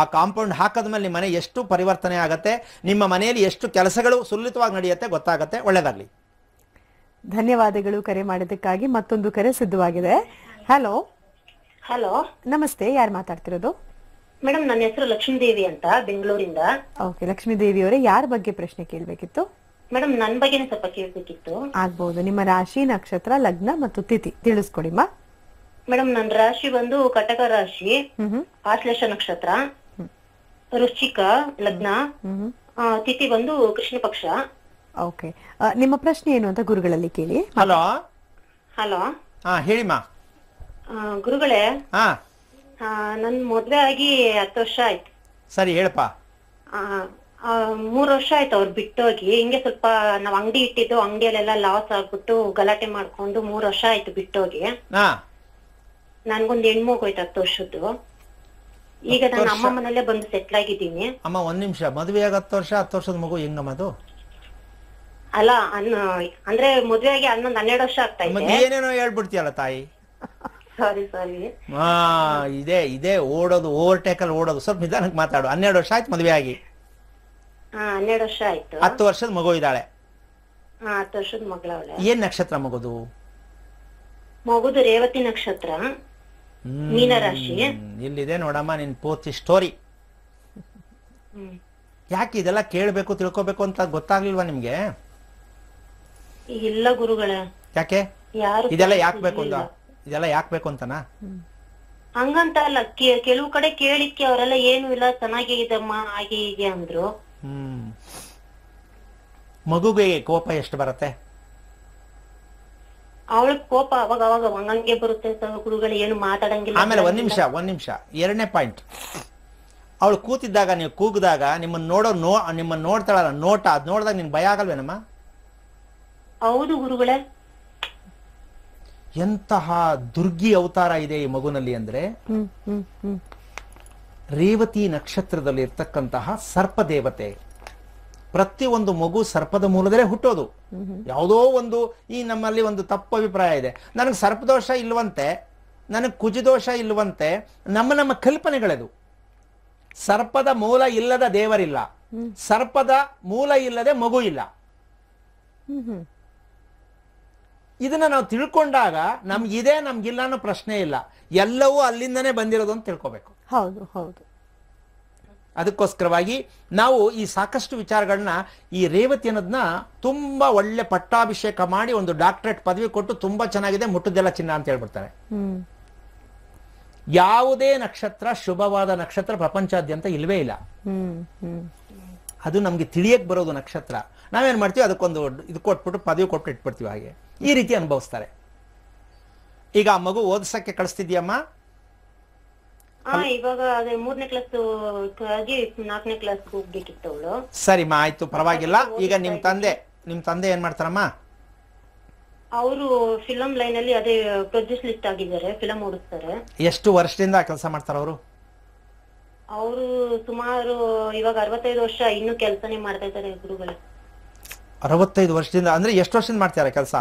ಆ ಕಾಂಪೌಂಡ್ ಮೇಲೆ ನಿಮ್ಮ ಮನೆ ಎಷ್ಟು ಪರಿವರ್ತನೆ ಆಗುತ್ತೆ ನಿಮ್ಮ ಮನೆಯಲ್ಲಿ ಎಷ್ಟು ಕೆಲಸಗಳು ಸುಲಿತವಾಗಿ ನಡೆಯುತ್ತೆ ಗೊತ್ತಾಗುತ್ತೆ ಒಳ್ಳೆಯದಾಗಲಿ ಧನ್ಯವಾದಗಳು ಕರೆ ಮಾಡೋದಕ್ಕಾಗಿ ಮತ್ತೊಂದು ಕರೆ ಸಿದ್ಧವಾಗಿದೆ ಹಲೋ ಹಲೋ ನಮಸ್ತೆ ಯಾರು ಮಾತಾಡ್ತಿರೋದು ಮೇಡಮ್ ನನ್ನ ಹೆಸರು ಲಕ್ಷ್ಮೀದೇವಿ ಅಂತ ಬೆಂಗಳೂರಿಂದ ಓಕೆ ಲಕ್ಷ್ಮೀದೇವಿ ಅವರೇ ಯಾರ ಬಗ್ಗೆ ಪ್ರಶ್ನೆ ಕೇಳಬೇಕಿತ್ತು ಮೇಡಮ್ ನನ್ನ ಬಗ್ಗೆನೇ ಸ್ವಲ್ಪ ಕೇಳಬೇಕಿತ್ತು ಆಗ್ಬಹುದು ನಿಮ್ಮ ರಾಶಿ ನಕ್ಷತ್ರ ಲಗ್ನ ಮತ್ತು ತಿಥಿ ತಿಳಿಸ್ಕೊಡಿಮ್ಮ ಮೇಡಮ್ ನನ್ನ ರಾಶಿ ಬಂದು ಕಟಕ ರಾಶಿ ಹ್ಮ್ ಆಶ್ಲೇಷ ನಕ್ಷತ್ರ ವೃಶ್ಚಿಕ ಲಗ್ನ ಹ್ಮ್ ತಿಥಿ ಬಂದು ಕೃಷ್ಣ ಪಕ್ಷ ಓಕೆ ನಿಮ್ಮ ಪ್ರಶ್ನೆ ಏನು ಅಂತ ಗುರುಗಳಲ್ಲಿ ಕೇಳಿ ಹಲೋ ಹಲೋ ಹಾ ಹೇಳಿಮ್ಮ ಗುರುಗಳೇ ಹಾ ನನ್ ಮದ್ವೆ ಆಗಿ ಹತ್ತು ವರ್ಷ ಆಯ್ತು ಸರಿ ಹೇಳಪ್ಪ ಆ, ಮೂರು ವರ್ಷ ಆಯ್ತು ಅವ್ರು ಬಿಟ್ಟೋಗಿ ಹಿಂಗೆ ಸ್ವಲ್ಪ ನಾವ್ ಅಂಗಡಿ ಇಟ್ಟಿದ್ದು ಅಂಗಡಿಯಲ್ಲೆಲ್ಲ ಲಾಸ್ ಆಗ್ಬಿಟ್ಟು ಗಲಾಟೆ ಮಾಡ್ಕೊಂಡು ಮೂರ್ ವರ್ಷ ಆಯ್ತು ಬಿಟ್ಟೋಗಿ ಹಾ ನನ್ಗೊಂದ್ ಹೆಣ್ಮಗು ಹೋಯ್ತು ಹತ್ತು ವರ್ಷದ್ದು ಈಗ ನಾನು ಅಮ್ಮ ಮನೇಲೆ ಬಂದು ಸೆಟ್ಲ್ ಆಗಿದ್ದೀನಿ ಅಮ್ಮ ಒಂದ್ ನಿಮಿಷ ಆಗ ಹತ್ತು ವರ್ಷ ಹತ್ತು ವರ್ಷದ ಮಗು ಹೆಂಗಮ್ಮ ಅದು ಅಲ್ಲ ಅನ್ನ ಅಂದ್ರೆ ಮದ್ವೆ ಆಗಿ ಹನ್ನೊಂದ್ ಹನ್ನೆರಡು ವರ್ಷ ಆಗ್ತಾ ಇದೆ ಏನೇನೋ ಹೇಳ್ಬಿಡ್ತೀಯಲ್ಲ ತಾಯಿ ಹಾ ಇದೇ ಇದೇ ಓಡೋದು ಓವರ್ಟೇಕ್ ಅಲ್ಲಿ ಓಡೋದು ಸ್ವಲ್ಪ ನಿಧಾನಕ್ಕೆ ಮಾತಾಡು ಹನ್ನೆರಡು ವರ್ಷ ಆಯ್ತು ಮದುವೆ ಆಗಿ ಹನ್ನೆರಡು ವರ್ಷ ಆಯ್ತು ಹತ್ತು ವರ್ಷದ ಮಗು ಇದ್ದಾಳೆ ವರ್ಷದ ಮಗಳ ಅವಳೆ ಏನ್ ನಕ್ಷತ್ರ ಮಗುದು ಮಗುದು ರೇವತಿ ನಕ್ಷತ್ರ ಮೀನರಾಶಿ. ಇಲ್ಲಿದೆ ನೋಡಮ್ಮ ನಿನ್ ಪೂರ್ತಿ ಸ್ಟೋರಿ ಯಾಕೆ ಇದೆಲ್ಲ ಕೇಳಬೇಕು ತಿಳ್ಕೊಬೇಕು ಅಂತ ಗೊತ್ತಾಗ್ಲಿಲ್ವಾ ನಿಮ್ಗೆ ಇಲ್ಲ ಗುರುಗಳ ಯಾಕೆ ಇದೆಲ್ಲ ಯಾಕೆ ಬೇಕು ಅಂತ ಇದೆಲ್ಲ ಯಾಕೆ ಬೇಕು ಹಂಗಂತ ಅಲ್ಲ ಕೆಲವು ಕಡೆ ಕೇಳಿಕ್ಕೆ ಅವರೆಲ್ಲ ಏನು ಇಲ್ಲ ಚೆನ್ನಾಗಿ ಇದಮ್ಮ ಹಾಗೆ ಹೀಗೆ ಅಂದ್ರು ಮಗುಗೆ ಕೋಪ ಎಷ್ಟು ಬರುತ್ತೆ ಅವಳ ಕೋಪ ಅವಾಗ ಅವಾಗ ಹಂಗಂಗೆ ಬರುತ್ತೆ ಹುಡುಗಳು ಏನು ಮಾತಾಡಂಗಿಲ್ಲ ಆಮೇಲೆ ಒಂದ್ ನಿಮಿಷ ಒಂದ್ ನಿಮಿಷ ಎರಡನೇ ಪಾಯಿಂಟ್ ಅವಳು ಕೂತಿದ್ದಾಗ ನೀವು ಕೂಗಿದಾಗ ನಿಮ್ಮನ್ನ ನೋಡೋ ನೋ ನಿಮ್ಮನ್ನ ನೋಡ್ತಾಳಲ್ಲ ನೋಟ ಅದ್ ನೋಡಿದಾಗ ನಿನ್ ಭಯ ಆಗಲ್ವೇನಮ್ಮ ಹೌದು ಗುರುಗಳೇ ಎಂತಹ ದುರ್ಗಿ ಅವತಾರ ಇದೆ ಈ ಮಗುನಲ್ಲಿ ಅಂದ್ರೆ ರೇವತಿ ನಕ್ಷತ್ರದಲ್ಲಿ ಇರ್ತಕ್ಕಂತಹ ಸರ್ಪದೇವತೆ ಪ್ರತಿಯೊಂದು ಮಗು ಸರ್ಪದ ಮೂಲದಲ್ಲೇ ಹುಟ್ಟೋದು ಯಾವುದೋ ಒಂದು ಈ ನಮ್ಮಲ್ಲಿ ಒಂದು ತಪ್ಪು ಅಭಿಪ್ರಾಯ ಇದೆ ನನಗೆ ಸರ್ಪದೋಷ ಇಲ್ವಂತೆ ನನಗೆ ಕುಜಿದೋಷ ಇಲ್ವಂತೆ ನಮ್ಮ ನಮ್ಮ ಕಲ್ಪನೆಗಳದು ಸರ್ಪದ ಮೂಲ ಇಲ್ಲದ ದೇವರಿಲ್ಲ ಸರ್ಪದ ಮೂಲ ಇಲ್ಲದೆ ಮಗು ಇಲ್ಲ ಇದನ್ನ ನಾವು ತಿಳ್ಕೊಂಡಾಗ ನಮ್ಗಿದೆ ನಮ್ಗಿಲ್ಲ ಅನ್ನೋ ಪ್ರಶ್ನೆ ಇಲ್ಲ ಎಲ್ಲವೂ ಅಲ್ಲಿಂದನೇ ಬಂದಿರೋದು ಅಂತ ತಿಳ್ಕೊಬೇಕು ಹೌದು ಹೌದು ಅದಕ್ಕೋಸ್ಕರವಾಗಿ ನಾವು ಈ ಸಾಕಷ್ಟು ವಿಚಾರಗಳನ್ನ ಈ ರೇವತಿ ಅನ್ನೋದನ್ನ ತುಂಬಾ ಒಳ್ಳೆ ಪಟ್ಟಾಭಿಷೇಕ ಮಾಡಿ ಒಂದು ಡಾಕ್ಟರೇಟ್ ಪದವಿ ಕೊಟ್ಟು ತುಂಬಾ ಚೆನ್ನಾಗಿದೆ ಮುಟ್ಟುದೆಲ್ಲ ಚಿನ್ನ ಅಂತ ಹೇಳ್ಬಿಡ್ತಾರೆ ಯಾವುದೇ ನಕ್ಷತ್ರ ಶುಭವಾದ ನಕ್ಷತ್ರ ಪ್ರಪಂಚಾದ್ಯಂತ ಇಲ್ವೇ ಇಲ್ಲ ಅದು ನಮ್ಗೆ ತಿಳಿಯಕ್ ಬರೋದು ನಕ್ಷತ್ರ ನಾವೇನ್ ಮಾಡ್ತೀವಿ ಅದಕ್ಕೊಂದು ಇದು ಕೊಟ್ಬಿಟ್ಟು ಪದವಿ ಕೊಟ್ಟು ಇಟ್ಬಿಡ್ತೀವಿ ಹಾಗೆ ಈ ರೀತಿ ಅನುಭವಿಸ್ತಾರೆ ಈಗ ಆ ಮಗು ಓದಿಸಕ್ಕೆ ಕಳಿಸ್ತಿದ್ಯಮ್ಮ ಇವಾಗ ಕ್ಲಾಸ್ ಕ್ಲಾಸ್ ಸರಿಮ್ಮ ಆಯ್ತು ಪರವಾಗಿಲ್ಲ ಈಗ ನಿಮ್ ತಂದೆ ನಿಮ್ ತಂದೆ ಏನ್ ಮಾಡ್ತಾರಮ್ಮ ಅವರು ಫಿಲಂ ಲೈನ್ ಅಲ್ಲಿ ಅದೇ ಪ್ರೊಡ್ಯೂಸ್ ಲಿಸ್ಟ್ ಆಗಿದ್ದಾರೆ ಫಿಲಂ ಓಡಿಸ್ತಾರೆ ಎಷ್ಟು ವರ್ಷದಿಂದ ಕೆಲಸ ಮಾಡ್ತಾರ ಅವರು ಅವರು ಸುಮಾರು ಇವಾಗ ಅರವತ್ತೈದು ವರ್ಷ ಇನ್ನು ಕೆಲಸನೇ ಮಾಡ್ತಾ ಇದ್ದಾರೆ ಗುರುಗಳು ಅರವತ್ತೈದು ವರ್ಷದಿಂದ ಅಂದ್ರೆ ಎಷ್ಟು ವರ್ಷದಿಂದ ಮಾಡ್ತಾರೆ ಕೆಲಸ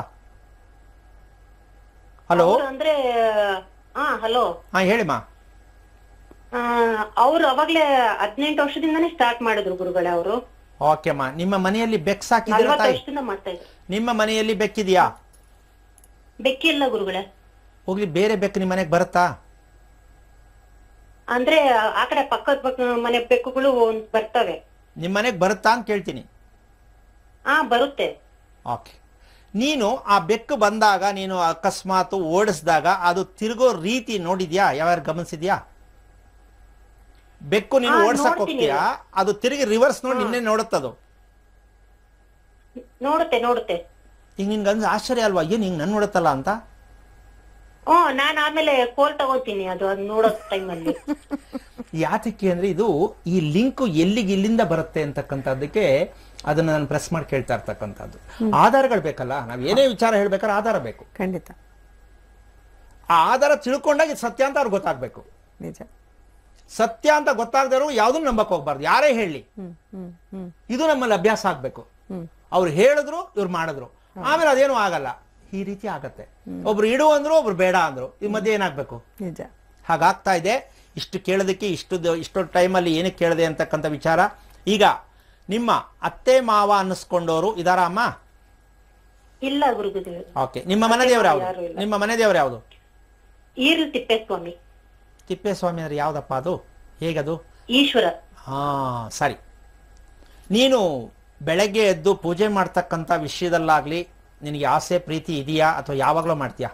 ಹಲೋ ಅಂದ್ರೆ ಹಾ ಹಲೋ ಹಾ ಹೇಳಿಮ್ಮ ಅವ್ರು ಅವಾಗ್ಲೇ ಹದಿನೆಂಟು ವರ್ಷದಿಂದಾನೇ ಸ್ಟಾರ್ಟ್ ಮಾಡಿದ್ರು ಗುರುಗಳೇ ಅವರು ಓಕೆಮ್ಮ ನಿಮ್ಮ ಮನೆಯಲ್ಲಿ ಬೆಕ್ಸ್ ಹಾಕಿದ್ರು ತಾಯಿ ನಿಮ್ಮ ಮನೆಯಲ್ಲಿ ಬೆಕ್ಕಿದ್ಯಾ ಬೆಕ್ಕಿಲ್ಲ ಗುರುಗಳೇ ಹೋಗ್ಲಿ ಬೇರೆ ಬೆಕ್ಕು ನಿಮ್ಮ ಮನೆಗೆ ಬರುತ್ತಾ ಅಂದ್ರೆ ಆ ಕಡೆ ಪಕ್ಕದ ಮನೆ ಬೆಕ್ಕುಗಳು ಬರ್ತವೆ ನಿಮ್ಮ ಮನೆಗೆ ಬರುತ್ತಾ ಅಂತ ಕೇಳ್ತೀನಿ ಹಾ ಬರುತ್ತೆ ಓಕೆ ನೀನು ಆ ಬೆಕ್ಕು ಬಂದಾಗ ನೀನು ಅಕಸ್ಮಾತ್ ಓಡಿಸಿದಾಗ ಅದು ತಿರುಗೋ ರೀತಿ ನೋಡಿದ್ಯಾ ಯಾವ್ಯಾರು ಗಮನಿಸಿದ್ಯಾ ಬೆಕ್ಕು ನೀನು ಓಡಿಸಕ್ ಹೋಗ್ತೀಯಾ ಅದು ತಿರುಗಿ ರಿವರ್ಸ್ ನೋಡಿ ನಿನ್ನೆ ನೋಡುತ್ತದು ನೋಡುತ್ತೆ ನೋಡುತ್ತೆ ಈಗ ನಿನ್ಗೆ ಅಂದ್ರೆ ಆಶ್ಚರ್ಯ ಅಲ್ವಾ ಏನು ಹಿಂಗ್ ನನ್ ನೋಡುತ್ತಲ್ಲ ಅಂತ ಓ ನಾನು ಆಮೇಲೆ ಕೋಲ್ ತಗೋತೀನಿ ಅದು ನೋಡೋ ಟೈಮಲ್ಲಿ ಯಾತಕ್ಕೆ ಅಂದ್ರೆ ಇದು ಈ ಲಿಂಕ್ ಎಲ್ಲಿಗೆ ಇಲ್ಲಿಂದ ಬರುತ್ತೆ ಅಂತಕ್ಕಂಥದ್ದಕ್ಕೆ ಅದನ್ನ ನಾನು ಪ್ರೆಸ್ ಮಾಡಿ ಕೇಳ್ತಾ ಇರ್ತಕ್ಕಂಥದ್ದು ಆಧಾರಗಳು ಬೇಕಲ್ಲ ನಾವು ಏನೇ ವಿಚಾರ ಹೇಳ್ಬೇಕಾದ್ರೆ ಆಧಾರ ಬೇಕು ಖಂಡಿತ ಆ ಆಧಾರ ತಿಳ್ಕೊಂಡಾಗ ಇದು ಸತ್ಯ ಅಂತ ಅವ್ರಿಗೆ ಗೊತ್ತಾಗಬೇಕು ನಿಜ ಸತ್ಯ ಅಂತ ಗೊತ್ತಾಗದವರು ಯಾವ್ದನ್ನು ನಂಬಕ್ ಹೋಗ್ಬಾರ್ದು ಯಾರೇ ಹೇಳಿ ಇದು ನಮ್ಮಲ್ಲಿ ಅಭ್ಯಾಸ ಆಗ್ಬೇಕು ಅವ್ರು ಹೇಳಿದ್ರು ಇವ್ರು ಮಾಡಿದ್ರು ಆಮೇಲೆ ಅದೇನು ಆಗಲ್ಲ ಈ ರೀತಿ ಆಗತ್ತೆ ಒಬ್ರು ಇಡು ಅಂದ್ರು ಒಬ್ರು ಬೇಡ ಅಂದ್ರು ಈ ಮಧ್ಯೆ ಏನಾಗ್ಬೇಕು ನಿಜ ಹಾಗಾಗ್ತಾ ಇದೆ ಇಷ್ಟು ಕೇಳೋದಕ್ಕೆ ಇಷ್ಟು ಇಷ್ಟೊಂದು ಟೈಮಲ್ಲಿ ಏನಕ್ಕೆ ಕೇಳಿದೆ ಅಂತಕ್ಕಂಥ ವಿಚಾರ ಈಗ ನಿಮ್ಮ ಅತ್ತೆ ಮಾವ ಅನ್ನಿಸ್ಕೊಂಡವರು ಅಮ್ಮ ಇಲ್ಲ ಗುರುಗುದೇವ್ ಓಕೆ ನಿಮ್ಮ ಮನೆ ಯಾವ್ದು ನಿಮ್ಮ ಮನೆ ಯಾವ್ದು ತಿಪ್ಪೇಸ್ವಾಮಿ ತಿಪ್ಪೇಸ್ವಾಮಿ ಅಂದ್ರೆ ಯಾವ್ದಪ್ಪ ಅದು ಹೇಗದು ಈಶ್ವರ ಹಾ ಸರಿ ನೀನು ಬೆಳಗ್ಗೆ ಎದ್ದು ಪೂಜೆ ಮಾಡ್ತಕ್ಕಂತ ವಿಷಯದಲ್ಲಾಗ್ಲಿ ನಿನಗೆ ಆಸೆ ಪ್ರೀತಿ ಇದೆಯಾ ಅಥವಾ ಯಾವಾಗ್ಲೂ ಮಾಡ್ತೀಯಾ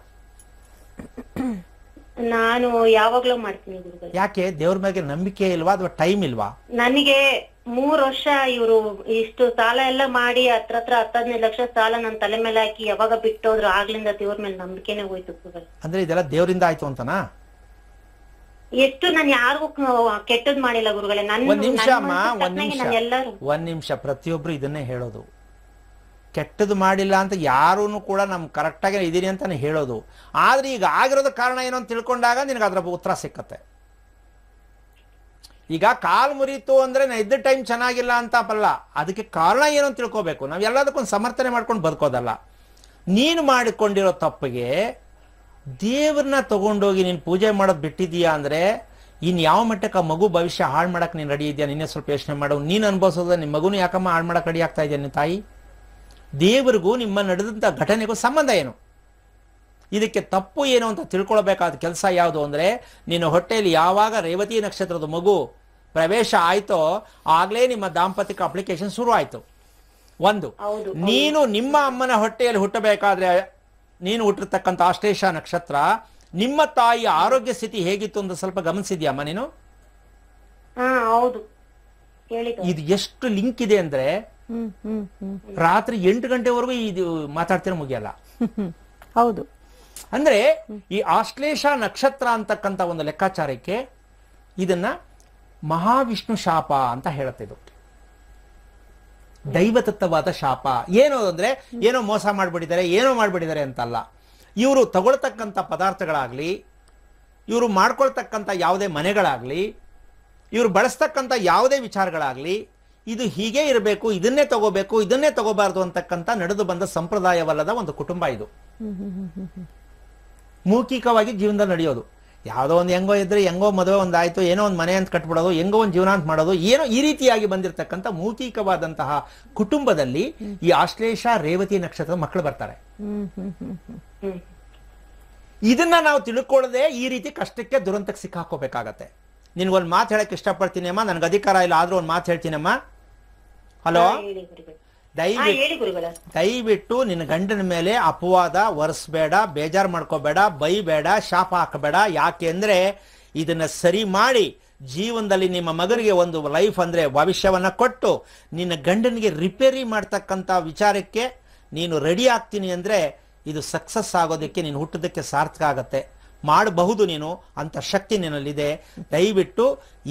ನಾನು ಯಾವಾಗ್ಲೂ ಮಾಡ್ತೀನಿ ಯಾಕೆ ದೇವ್ರ ಮೇಲೆ ನಂಬಿಕೆ ಇಲ್ವಾ ಅಥವಾ ಟೈಮ್ ಇಲ್ವಾ ನನಗೆ ಮೂರ್ ವರ್ಷ ಇವರು ಇಷ್ಟು ಸಾಲ ಎಲ್ಲಾ ಮಾಡಿ ಹತ್ರ ಹತ್ರ ಹತ್ತದ್ನೈದು ಲಕ್ಷ ಸಾಲ ನನ್ನ ತಲೆ ಮೇಲೆ ಹಾಕಿ ಯಾವಾಗ ಹೋದ್ರು ಆಗ್ಲಿಂದ ದೇವ್ರ ಮೇಲೆ ನಂಬಿಕೆನೆ ಹೋಯ್ತು ಅಂದ್ರೆ ಇದೆಲ್ಲ ದೇವರಿಂದ ಆಯ್ತು ಅಂತನಾ ಎಷ್ಟು ನಾನು ಯಾರಿಗೂ ಕೆಟ್ಟದ್ ಮಾಡಿಲ್ಲ ಗುರುಗಳೇ ನನ್ ಒಂದ್ ನಿಮಿಷ ಒಂದ್ ನಿಮಿಷ ಒಂದ್ ನಿಮಿಷ ಪ್ರತಿಯೊಬ್ರು ಇದನ್ನೇ ಹೇಳೋದು ಕೆಟ್ಟದ್ದು ಮಾಡಿಲ್ಲ ಅಂತ ಯಾರೂ ಕೂಡ ನಮ್ ಕರೆಕ್ಟ್ ಕರೆಕ್ಟಾಗಿ ಇದೀನಿ ಅಂತಾನೆ ಹೇಳೋದು ಆದ್ರೆ ಈಗ ಆಗಿರೋದ ಕಾರಣ ಏನು ಅಂತ ತಿಳ್ಕೊಂಡಾಗ ನಿನಗೆ ಅದ್ರ ಉತ್ತರ ಸಿಕ್ಕತ್ತೆ ಈಗ ಕಾಲ್ ಮುರಿತು ಅಂದ್ರೆ ನಾ ಇದ್ದ ಟೈಮ್ ಚೆನ್ನಾಗಿಲ್ಲ ಅಂತ ಬಲ್ಲ ಅದಕ್ಕೆ ಕಾರಣ ಏನು ಅಂತ ತಿಳ್ಕೋಬೇಕು ನಾವು ಎಲ್ಲದಕ್ಕೊಂದು ಸಮರ್ಥನೆ ಮಾಡ್ಕೊಂಡು ಬದುಕೋದಲ್ಲ ನೀನು ಮಾಡಿಕೊಂಡಿರೋ ತಪ್ಪಿಗೆ ದೇವ್ರನ್ನ ತಗೊಂಡೋಗಿ ನೀನು ಪೂಜೆ ಮಾಡೋದು ಬಿಟ್ಟಿದೀಯಾ ಅಂದ್ರೆ ಇನ್ ಯಾವ ಮಟ್ಟಕ್ಕೆ ಆ ಮಗು ಭವಿಷ್ಯ ಹಾಳು ಮಾಡಕ್ಕೆ ನೀನು ರೆಡಿ ಇದೆಯಾ ನಿನ್ನೆ ಸ್ವಲ್ಪ ಯೋಚನೆ ಮಾಡು ನೀನು ಅನುಭವಿಸೋದ ನಿಮ್ಮ ಮಗುನು ಯಾಕಮ್ಮ ಹಾಳು ಮಾಡೋಕೆ ರೆಡಿ ಆಗ್ತಾ ಇದೆಯಾ ನಿನ್ನ ತಾಯಿ ದೇವ್ರಿಗೂ ನಿಮ್ಮ ನಡೆದಂತ ಘಟನೆಗೂ ಸಂಬಂಧ ಏನು ಇದಕ್ಕೆ ತಪ್ಪು ಏನು ಅಂತ ತಿಳ್ಕೊಳ್ಬೇಕಾದ ಕೆಲಸ ಯಾವುದು ಅಂದರೆ ನಿನ್ನ ಹೊಟ್ಟೆಯಲ್ಲಿ ಯಾವಾಗ ರೇವತಿ ನಕ್ಷತ್ರದ ಮಗು ಪ್ರವೇಶ ಆಯಿತೋ ಆಗ್ಲೇ ನಿಮ್ಮ ದಾಂಪತ್ಯಕ ಅಪ್ಲಿಕೇಶನ್ ಶುರು ಆಯಿತು ಒಂದು ನೀನು ನಿಮ್ಮ ಅಮ್ಮನ ಹೊಟ್ಟೆಯಲ್ಲಿ ಹುಟ್ಟಬೇಕಾದ್ರೆ ನೀನು ಹುಟ್ಟಿರ್ತಕ್ಕಂಥ ಆಶ್ಲೇಷ ನಕ್ಷತ್ರ ನಿಮ್ಮ ತಾಯಿಯ ಆರೋಗ್ಯ ಸ್ಥಿತಿ ಹೇಗಿತ್ತು ಅಂತ ಸ್ವಲ್ಪ ಗಮನಿಸಿದ್ಯಾಮ್ಮ ನೀನು ಇದು ಎಷ್ಟು ಲಿಂಕ್ ಇದೆ ಅಂದ್ರೆ ರಾತ್ರಿ ಎಂಟು ಗಂಟೆವರೆಗೂ ಇದು ಮಾತಾಡ್ತೀರ ಮುಗಿಯಲ್ಲ ಹೌದು ಅಂದ್ರೆ ಈ ಆಶ್ಲೇಷ ನಕ್ಷತ್ರ ಅಂತಕ್ಕಂಥ ಒಂದು ಲೆಕ್ಕಾಚಾರಕ್ಕೆ ಇದನ್ನ ಮಹಾವಿಷ್ಣು ಶಾಪ ಅಂತ ಹೇಳುತ್ತೆ ಇದು ದೈವತತ್ವವಾದ ಶಾಪ ಏನು ಅಂದ್ರೆ ಏನೋ ಮೋಸ ಮಾಡ್ಬಿಟ್ಟಿದ್ದಾರೆ ಏನೋ ಮಾಡ್ಬಿಟ್ಟಿದ್ದಾರೆ ಅಂತಲ್ಲ ಇವರು ತಗೊಳ್ತಕ್ಕಂಥ ಪದಾರ್ಥಗಳಾಗ್ಲಿ ಇವರು ಮಾಡ್ಕೊಳ್ತಕ್ಕಂಥ ಯಾವುದೇ ಮನೆಗಳಾಗ್ಲಿ ಇವರು ಬಳಸ್ತಕ್ಕಂಥ ಯಾವುದೇ ವಿಚಾರಗಳಾಗ್ಲಿ ಇದು ಹೀಗೆ ಇರಬೇಕು ಇದನ್ನೇ ತಗೋಬೇಕು ಇದನ್ನೇ ತಗೋಬಾರ್ದು ಅಂತಕ್ಕಂಥ ನಡೆದು ಬಂದ ಸಂಪ್ರದಾಯವಲ್ಲದ ಒಂದು ಕುಟುಂಬ ಇದು ಮೌಖಿಕವಾಗಿ ಜೀವನದಲ್ಲಿ ನಡೆಯೋದು ಯಾವುದೋ ಒಂದು ಹೆಂಗೋ ಇದ್ರೆ ಹೆಂಗೋ ಮದುವೆ ಒಂದು ಏನೋ ಒಂದು ಮನೆ ಅಂತ ಕಟ್ಬಿಡೋದು ಹೆಂಗೋ ಒಂದು ಜೀವನ ಅಂತ ಮಾಡೋದು ಏನೋ ಈ ರೀತಿಯಾಗಿ ಬಂದಿರತಕ್ಕಂಥ ಮೌಖಿಕವಾದಂತಹ ಕುಟುಂಬದಲ್ಲಿ ಈ ಆಶ್ಲೇಷ ರೇವತಿ ನಕ್ಷತ್ರದ ಮಕ್ಕಳು ಬರ್ತಾರೆ ಇದನ್ನ ನಾವು ತಿಳ್ಕೊಳ್ಳದೆ ಈ ರೀತಿ ಕಷ್ಟಕ್ಕೆ ದುರಂತಕ್ಕೆ ಸಿಕ್ಕಾಕೋಬೇಕಾಗತ್ತೆ ನಿನ್ಗೊಂದು ಮಾತು ಹೇಳಕ್ ಅಮ್ಮ ನನ್ಗೆ ಅಧಿಕಾರ ಇಲ್ಲ ಆದ್ರೂ ಒಂದು ಮಾತು ಹೇಳ್ತೀನಮ್ಮ ಹಲೋ ದಯವಿಟ್ಟು ದಯವಿಟ್ಟು ನಿನ್ನ ಗಂಡನ ಮೇಲೆ ಅಪವಾದ ಒರೆಸ್ಬೇಡ ಬೇಜಾರು ಮಾಡ್ಕೋಬೇಡ ಬೈಬೇಡ ಶಾಪ ಹಾಕಬೇಡ ಯಾಕೆ ಅಂದ್ರೆ ಇದನ್ನ ಸರಿ ಮಾಡಿ ಜೀವನದಲ್ಲಿ ನಿಮ್ಮ ಮಗನಿಗೆ ಒಂದು ಲೈಫ್ ಅಂದ್ರೆ ಭವಿಷ್ಯವನ್ನ ಕೊಟ್ಟು ನಿನ್ನ ಗಂಡನಿಗೆ ರಿಪೇರಿ ಮಾಡ್ತಕ್ಕಂತ ವಿಚಾರಕ್ಕೆ ನೀನು ರೆಡಿ ಆಗ್ತೀನಿ ಅಂದ್ರೆ ಇದು ಸಕ್ಸಸ್ ಆಗೋದಕ್ಕೆ ನೀನು ಹುಟ್ಟದಕ್ಕೆ ಸಾರ್ಥಕ ಆಗುತ್ತೆ ಮಾಡಬಹುದು ನೀನು ಅಂತ ಶಕ್ತಿ ನಿನ್ನಲ್ಲಿದೆ ದಯವಿಟ್ಟು